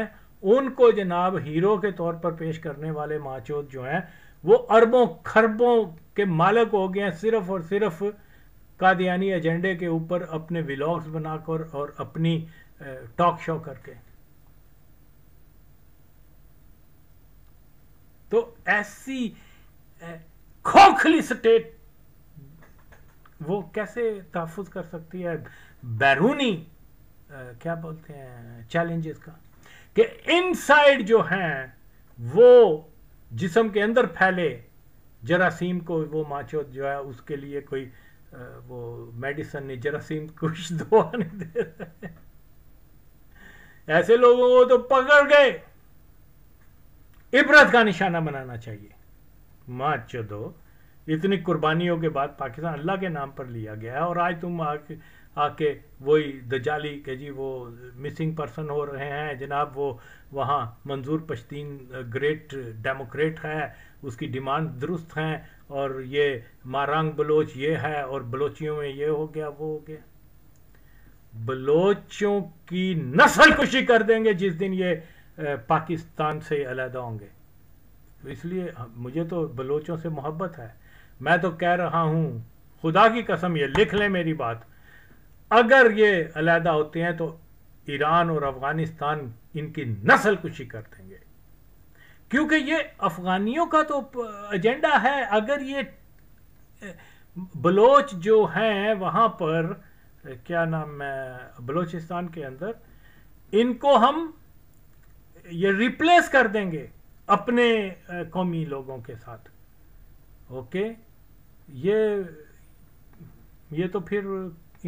उनको जनाब हीरो के तौर पर पेश करने वाले माचोद जो हैं वो अरबों खरबों के मालक हो गए हैं सिर्फ और सिर्फ कादियानी एजेंडे के ऊपर अपने व्लॉग्स बनाकर और अपनी टॉक शो करके तो ऐसी खोखली स्टेट वो कैसे तहफुज कर सकती है बैरूनी क्या बोलते हैं चैलेंजेस का कि इनसाइड जो हैं वो जिसम के अंदर फैले जरासीम को वो माचो जो है उसके लिए कोई आ, वो मेडिसन नहीं जरासीम कुछ दुआ नहीं दे रहे ऐसे लोगों को तो पकड़ गए इबरत का निशाना बनाना चाहिए मार्च दो इतनी कुर्बानियों के बाद पाकिस्तान अल्लाह के नाम पर लिया गया है और आज तुम आके आके वही दजाली के जी वो मिसिंग पर्सन हो रहे हैं जनाब वो वहाँ मंजूर पश्तीन ग्रेट डेमोक्रेट है उसकी डिमांड दुरुस्त हैं और ये मारांग बलोच ये है और बलोचियों में ये हो गया वो हो गया बलोचों की नस्ल कुशी कर देंगे जिस दिन ये पाकिस्तान से अलहदा होंगे इसलिए मुझे तो बलोचों से मोहब्बत है मैं तो कह रहा हूँ खुदा की कसम ये लिख लें मेरी बात अगर ये अलहदा होते हैं तो ईरान और अफगानिस्तान इनकी नस्ल कुशी कर देंगे क्योंकि ये अफगानियों का तो एजेंडा है अगर ये बलोच जो हैं वहाँ पर क्या नाम है बलोचिस्तान के अंदर इनको हम ये रिप्लेस कर देंगे अपने कौमी लोगों के साथ ओके ये ये तो फिर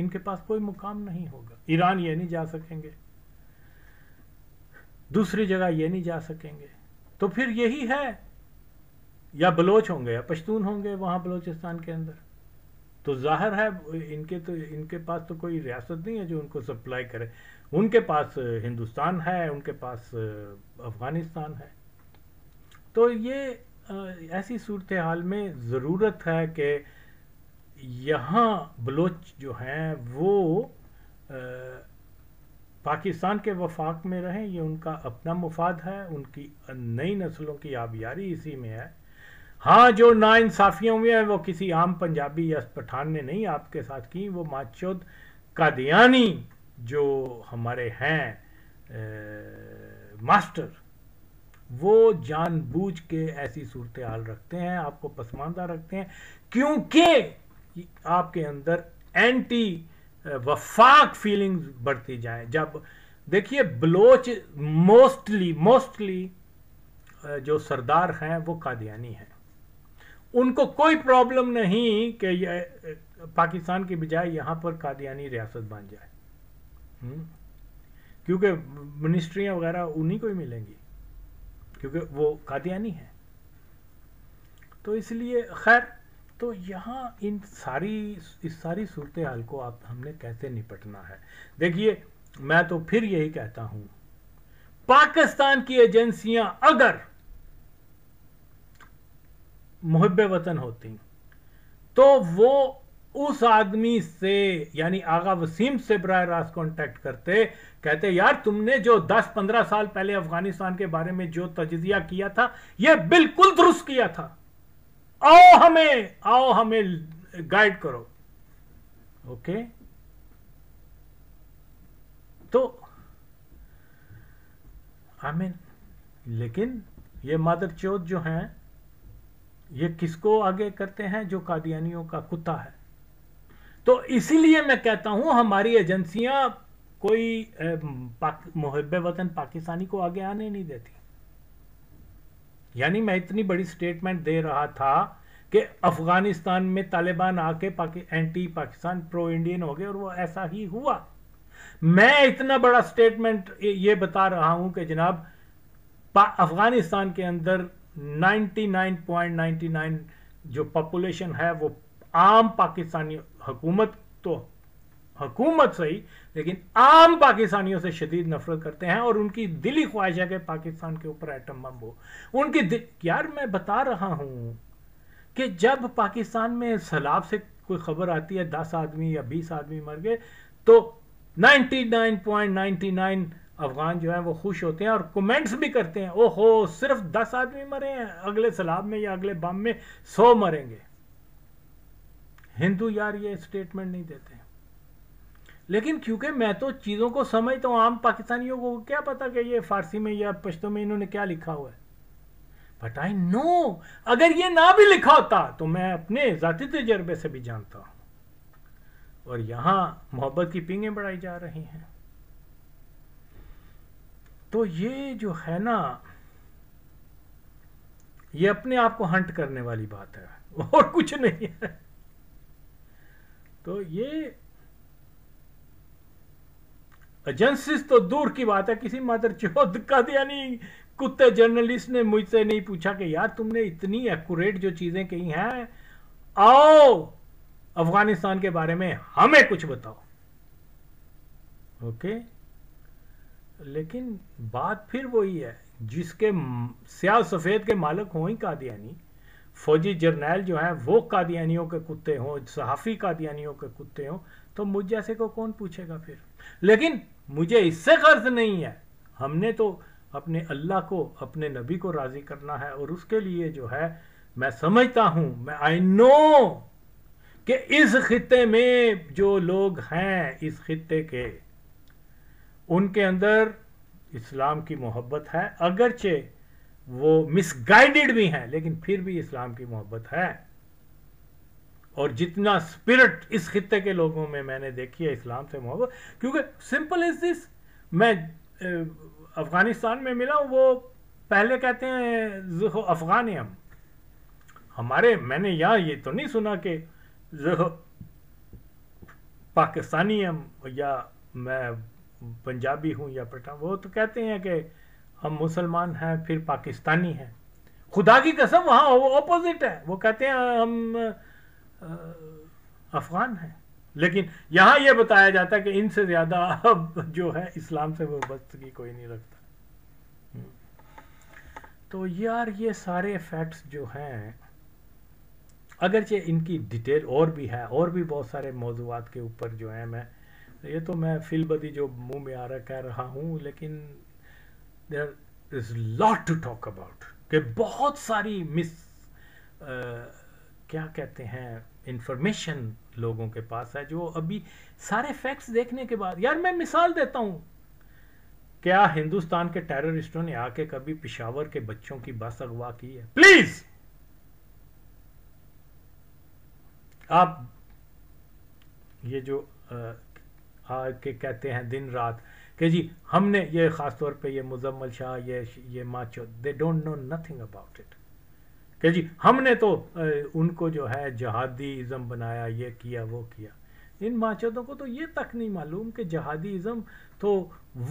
इनके पास कोई मुकाम नहीं होगा ईरान ये नहीं जा सकेंगे दूसरी जगह ये नहीं जा सकेंगे तो फिर यही है या बलोच होंगे या पश्तून होंगे वहां बलोचिस्तान के अंदर तो जाहिर है इनके तो इनके पास तो कोई रियासत नहीं है जो उनको सप्लाई करे उनके पास हिंदुस्तान है उनके पास अफ़गानिस्तान है तो ये ऐसी सूरत हाल में ज़रूरत है कि यहाँ बलोच जो हैं वो आ, पाकिस्तान के वफाक में रहें ये उनका अपना मुफाद है उनकी नई नस्लों की आबियारी इसी में है हाँ जो नाानसाफ़ियाँ हुई हैं वो किसी आम पंजाबी या पठान ने नहीं आपके साथ की वो माचौद कादियानी जो हमारे हैं मास्टर वो जानबूझ के ऐसी सूरत हाल रखते हैं आपको पसमानदा रखते हैं क्योंकि आपके अंदर एंटी वफाक फीलिंग्स बढ़ती जाएं जब देखिए बलोच मोस्टली मोस्टली जो सरदार हैं वो कादियानी हैं उनको कोई प्रॉब्लम नहीं कि पाकिस्तान की बजाय यहाँ पर कादियानी रियासत बन जाए हम्म। क्योंकि मिनिस्ट्रियाँ वगैरह उन्हीं को ही मिलेंगी क्योंकि वो कादियानी है तो इसलिए खैर तो यहाँ इन सारी इस सारी सूरत हाल को आप हमने कैसे निपटना है देखिए मैं तो फिर यही कहता हूं पाकिस्तान की एजेंसियां अगर मुहब वतन होती तो वो उस आदमी से यानी आगा वसीम से बर रास्त कॉन्टैक्ट करते कहते यार तुमने जो 10-15 साल पहले अफगानिस्तान के बारे में जो तजिया किया था यह बिल्कुल दुरुस्त किया था आओ हमें आओ हमें गाइड करो ओके तो आई मीन लेकिन ये मादर चौथ जो हैं ये किसको आगे करते हैं जो कादियानियों का कुत्ता है तो इसीलिए मैं कहता हूं हमारी एजेंसियां कोई मुहब वतन पाकिस्तानी को आगे आने नहीं देती यानी मैं इतनी बड़ी स्टेटमेंट दे रहा था कि अफगानिस्तान में तालिबान आके पाकि, एंटी पाकिस्तान प्रो इंडियन हो गए और वो ऐसा ही हुआ मैं इतना बड़ा स्टेटमेंट ये बता रहा हूं कि जनाब अफगानिस्तान के अंदर 99.99 .99 जो पॉपुलेशन है वो आम पाकिस्तानियों हकूमत तो हकूमत सही लेकिन आम पाकिस्तानियों से शदीद नफरत करते हैं और उनकी दिली ख्वाहिश है कि पाकिस्तान के ऊपर एटम बम हो उनकी दिल यार मैं बता रहा हूं कि जब पाकिस्तान में सैलाब से कोई खबर आती है दस आदमी या बीस आदमी मर गए तो 99.99 अफगान जो है वो खुश होते हैं और कमेंट्स भी करते हैं ओहो सिर्फ दस आदमी मरे हैं अगले सैलाब में या अगले बम में सौ मरेंगे हिंदू यार ये स्टेटमेंट नहीं देते लेकिन क्योंकि मैं तो चीज़ों को समझता हूँ आम पाकिस्तानियों को क्या पता कि ये फारसी में या पश्तो में इन्होंने क्या लिखा हुआ है बट आई नो अगर ये ना भी लिखा होता तो मैं अपने ज़ाती तजर्बे से भी जानता हूँ और यहाँ मोहब्बत की पिंगे बढ़ाई जा रही हैं तो ये जो है ना ये अपने आप को हंट करने वाली बात है और कुछ नहीं है तो ये एजेंसीज तो दूर की बात है किसी मदर चौध का यानी कुत्ते जर्नलिस्ट ने मुझसे नहीं पूछा कि यार तुमने इतनी एक्यूरेट जो चीजें कही हैं आओ अफगानिस्तान के बारे में हमें कुछ बताओ ओके लेकिन बात फिर वही है जिसके सियाह सफेद के मालिक हो ही कादियानी फौजी जर्नैल जो हैं वो कादियानियों के कुत्ते हों सहाफ़ी कादियानियों के कुत्ते हों तो मुझ जैसे को कौन पूछेगा फिर लेकिन मुझे इससे गर्ज नहीं है हमने तो अपने अल्लाह को अपने नबी को राज़ी करना है और उसके लिए जो है मैं समझता हूँ मैं आई नो कि इस खत्े में जो लोग हैं इस खत्े के उनके अंदर इस्लाम की मोहब्बत है अगरचे वो मिसगाइडेड भी हैं लेकिन फिर भी इस्लाम की मोहब्बत है और जितना स्पिरिट इस खत्े के लोगों में मैंने देखी है इस्लाम से मोहब्बत क्योंकि सिंपल इज दिस मैं अफ़गानिस्तान में मिला वो पहले कहते हैं अफ़गान हम हमारे मैंने यहाँ ये तो नहीं सुना कि पाकिस्तानी हम या मैं पंजाबी हूँ या पठान वो तो कहते हैं कि हम मुसलमान हैं फिर पाकिस्तानी हैं खुदा की कसम वहाँ ऑपोजिट है वो कहते हैं हम अफगान हैं लेकिन यहाँ ये बताया जाता है कि इनसे ज़्यादा अब जो है इस्लाम से वाबस्तगी कोई नहीं रखता तो यार ये सारे फैक्ट्स जो हैं अगरचे इनकी डिटेल और भी है और भी बहुत सारे मौजूद के ऊपर जो है मैं ये तो मैं फिलबदी जो मुंह में आ रहा कह रहा हूँ लेकिन there is lot to talk about कि बहुत सारी मिस uh, क्या कहते हैं इंफॉर्मेशन लोगों के पास है जो अभी सारे फैक्ट्स देखने के बाद यार मैं मिसाल देता हूँ क्या हिंदुस्तान के टेररिस्टों ने आके कभी पिशावर के बच्चों की बस अगवा की है प्लीज आप ये जो आ, आके कहते हैं दिन रात कि जी हमने ये ख़ास तौर पे ये मुजम्मल शाह ये ये माचो they don't know nothing about it कि जी हमने तो उनको जो है जहादी इज़म बनाया ये किया वो किया इन माचोदों को तो ये तक नहीं मालूम कि जहादी इज़म तो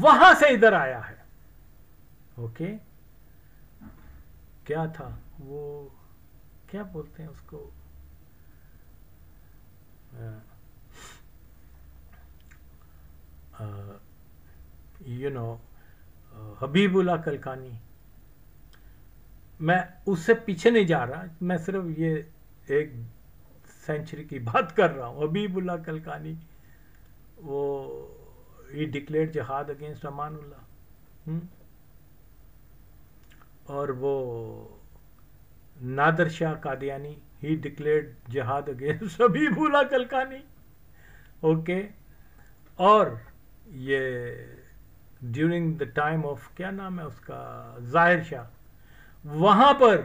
वहां से इधर आया है ओके क्या था वो क्या बोलते हैं उसको ah, ah, you know Habibullah Kalakani मैं उससे पीछे नहीं जा रहा मैं सिर्फ ये एक सेंचुरी की बात कर रहा हूँ हबीबुल्ला कलकानी वो ही डिक्लेयर जहाद अगेंस्ट अमानुल्ला और वो नादर शाह कादियानी ही डिक्लेयर जहाद अगेंस्ट हबीबुल्ला कलकानी ओके और ये ड्यूरिंग द टाइम ऑफ क्या नाम है उसका जाहिर शाह वहाँ पर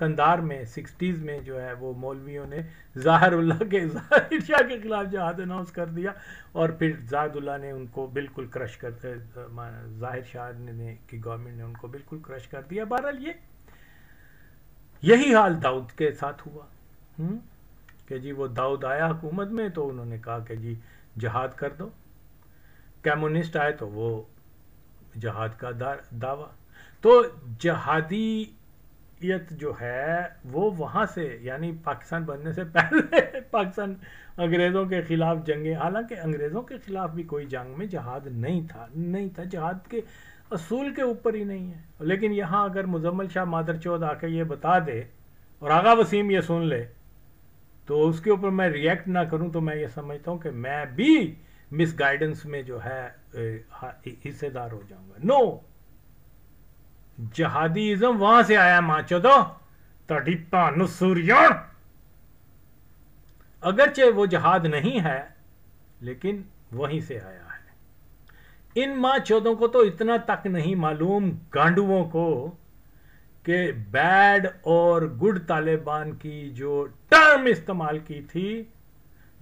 कंधार में सिक्सटीज़ में जो है वो मौलवियों ने जाहिरुल्ला के जाहिर शाह के खिलाफ जहाद अनाउंस कर दिया और फिर जाहिदुल्ला ने उनको बिल्कुल क्रश कर जाहिर शाह ने की गवर्नमेंट ने उनको बिल्कुल क्रश कर दिया बहरहाल ये यही हाल दाऊद के साथ हुआ कि जी वो दाऊद आया हुकूमत में तो उन्होंने कहा कि जी जहाद कर दो कम्युनिस्ट आए तो वो जहाद का दावा तो जहादीयत जो है वो वहाँ से यानी पाकिस्तान बनने से पहले पाकिस्तान अंग्रेज़ों के ख़िलाफ़ जंगे हालांकि अंग्रेज़ों के ख़िलाफ़ भी कोई जंग में जहाद नहीं था नहीं था जहाद के असूल के ऊपर ही नहीं है लेकिन यहाँ अगर मुजम्मल शाह मादर चौध आकर ये बता दे और आगा वसीम ये सुन ले तो उसके ऊपर मैं रिएक्ट ना करूँ तो मैं ये समझता हूँ कि मैं भी मिस गाइडेंस में जो है हिस्सेदार हो जाऊंगा नो जहादीजम वहां से आया माचो तो तड़ी भानु अगरचे वो जहाद नहीं है लेकिन वहीं से आया है इन मां चौदों को तो इतना तक नहीं मालूम गांडुओं को कि बैड और गुड तालिबान की जो टर्म इस्तेमाल की थी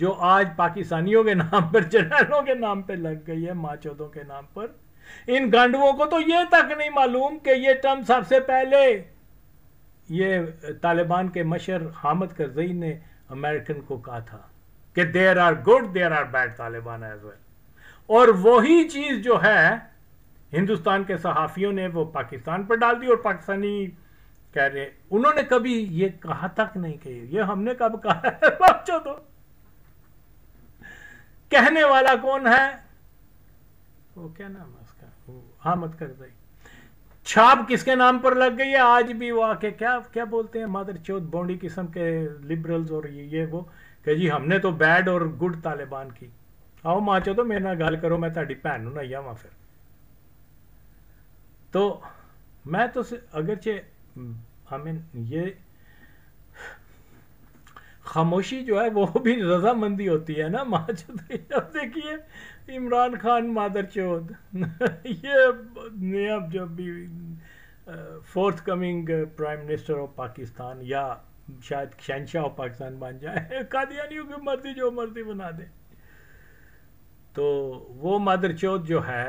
जो आज पाकिस्तानियों के नाम पर जनरलों के नाम पर लग गई है माचौदों के नाम पर इन गांडवों को तो ये तक नहीं मालूम कि ये टर्म सबसे पहले ये तालिबान के मशर हामद करजई ने अमेरिकन को कहा था कि there are good there are bad Taliban as well और वही चीज़ जो है हिंदुस्तान के सहाफ़ियों ने वो पाकिस्तान पर डाल दी और पाकिस्तानी कह रहे उन्होंने कभी ये कहा तक नहीं कही ये हमने कब कहा है कहने वाला कौन है वो क्या नाम है उसका हामद करजई छाप किसके नाम पर लग गई है आज भी वो आके क्या क्या बोलते हैं मादर चौथ बौंडी किस्म के लिबरल्स और ये ये वो कह जी हमने तो बैड और गुड तालिबान की आओ माँ चो तो मेरे ना गल करो मैं भैन हूं ना या वहां फिर तो मैं तो अगरचे आई हम्म, मीन ये खामोशी जो है वो भी रजामंदी होती है ना चौधरी अब देखिए इमरान खान मादर चौध ये नया जब भी forthcoming prime minister of Pakistan या शायद शहनशाह ऑफ पाकिस्तान बन जाए कादियानियों की मर्जी जो मर्जी बना दे तो वो मादर चौथ जो है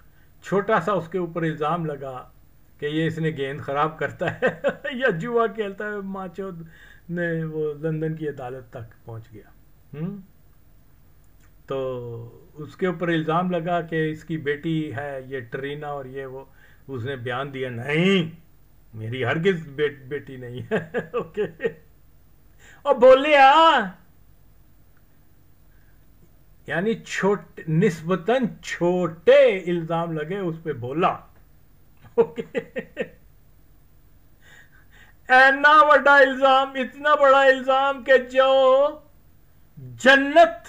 छोटा सा उसके ऊपर इल्ज़ाम लगा कि ये इसने गेंद ख़राब करता है या जुआ खेलता है माँ चौध ने वो लंदन की अदालत तक पहुंच गया हुँ? हम्म? तो उसके ऊपर इल्ज़ाम लगा कि इसकी बेटी है ये ट्रीना और ये वो उसने बयान दिया नहीं मेरी हरगिज बे, बेटी नहीं है ओके और बोले आ हाँ। यानी छोट निस्बतन छोटे इल्ज़ाम लगे उस पर बोला ओके इन्ना बड़ा इल्ज़ाम इतना बड़ा इल्ज़ाम कि जो जन्नत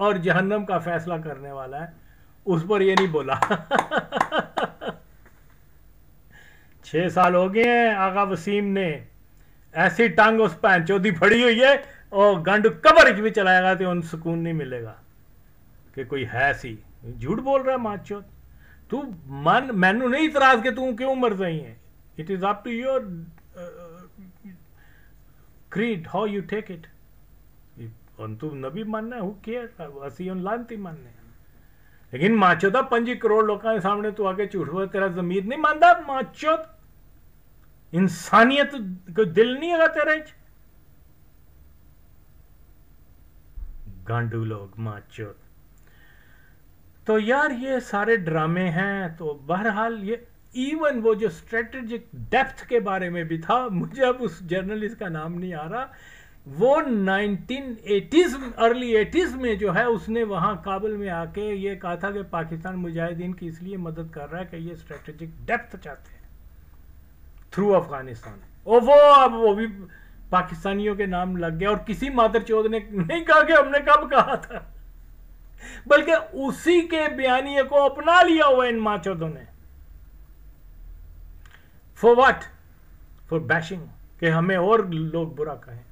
और जहन्नम का फैसला करने वाला है उस पर ये नहीं बोला छह साल हो गए हैं आगा वसीम ने ऐसी टांग उस चौधरी फड़ी हुई है और गंड कबर भी चलाएगा तो उन सुकून नहीं मिलेगा कि कोई है सी झूठ बोल रहा है माचो तू मन मैनू नहीं इतराज के तू क्यों मर रही है it is up to your creed, how you take it. अंतु नबी मानना हु केअर असी येऊन लहान ती मान्य लेकिन माचोदा पंजी करोड लोकांच्या सामने तू आगे झूठ तेरा जमीर नहीं मानता माचो इंसानियत को दिल नहीं है तेरे गांडू लोग माचो तो यार ये सारे ड्रामे हैं तो बहरहाल ये इवन वो जो स्ट्रेटेजिक डेप्थ के बारे में भी था मुझे अब उस जर्नलिस्ट का नाम नहीं आ रहा वो एटीज अर्ली एटीज में जो है उसने वहाँ काबुल में आके ये कहा था कि पाकिस्तान मुजाहिदीन की इसलिए मदद कर रहा है कि ये स्ट्रेटेजिक डेप्थ चाहते हैं थ्रू अफगानिस्तान और वो अब वो भी पाकिस्तानियों के नाम लग गया और किसी मादर चौध ने नहीं कहा कि हमने कब कहा था बल्कि उसी के बयानी को अपना लिया हुआ इन माचौदों ने फॉर वॉट फॉर बैशिंग कि हमें और लोग बुरा कहें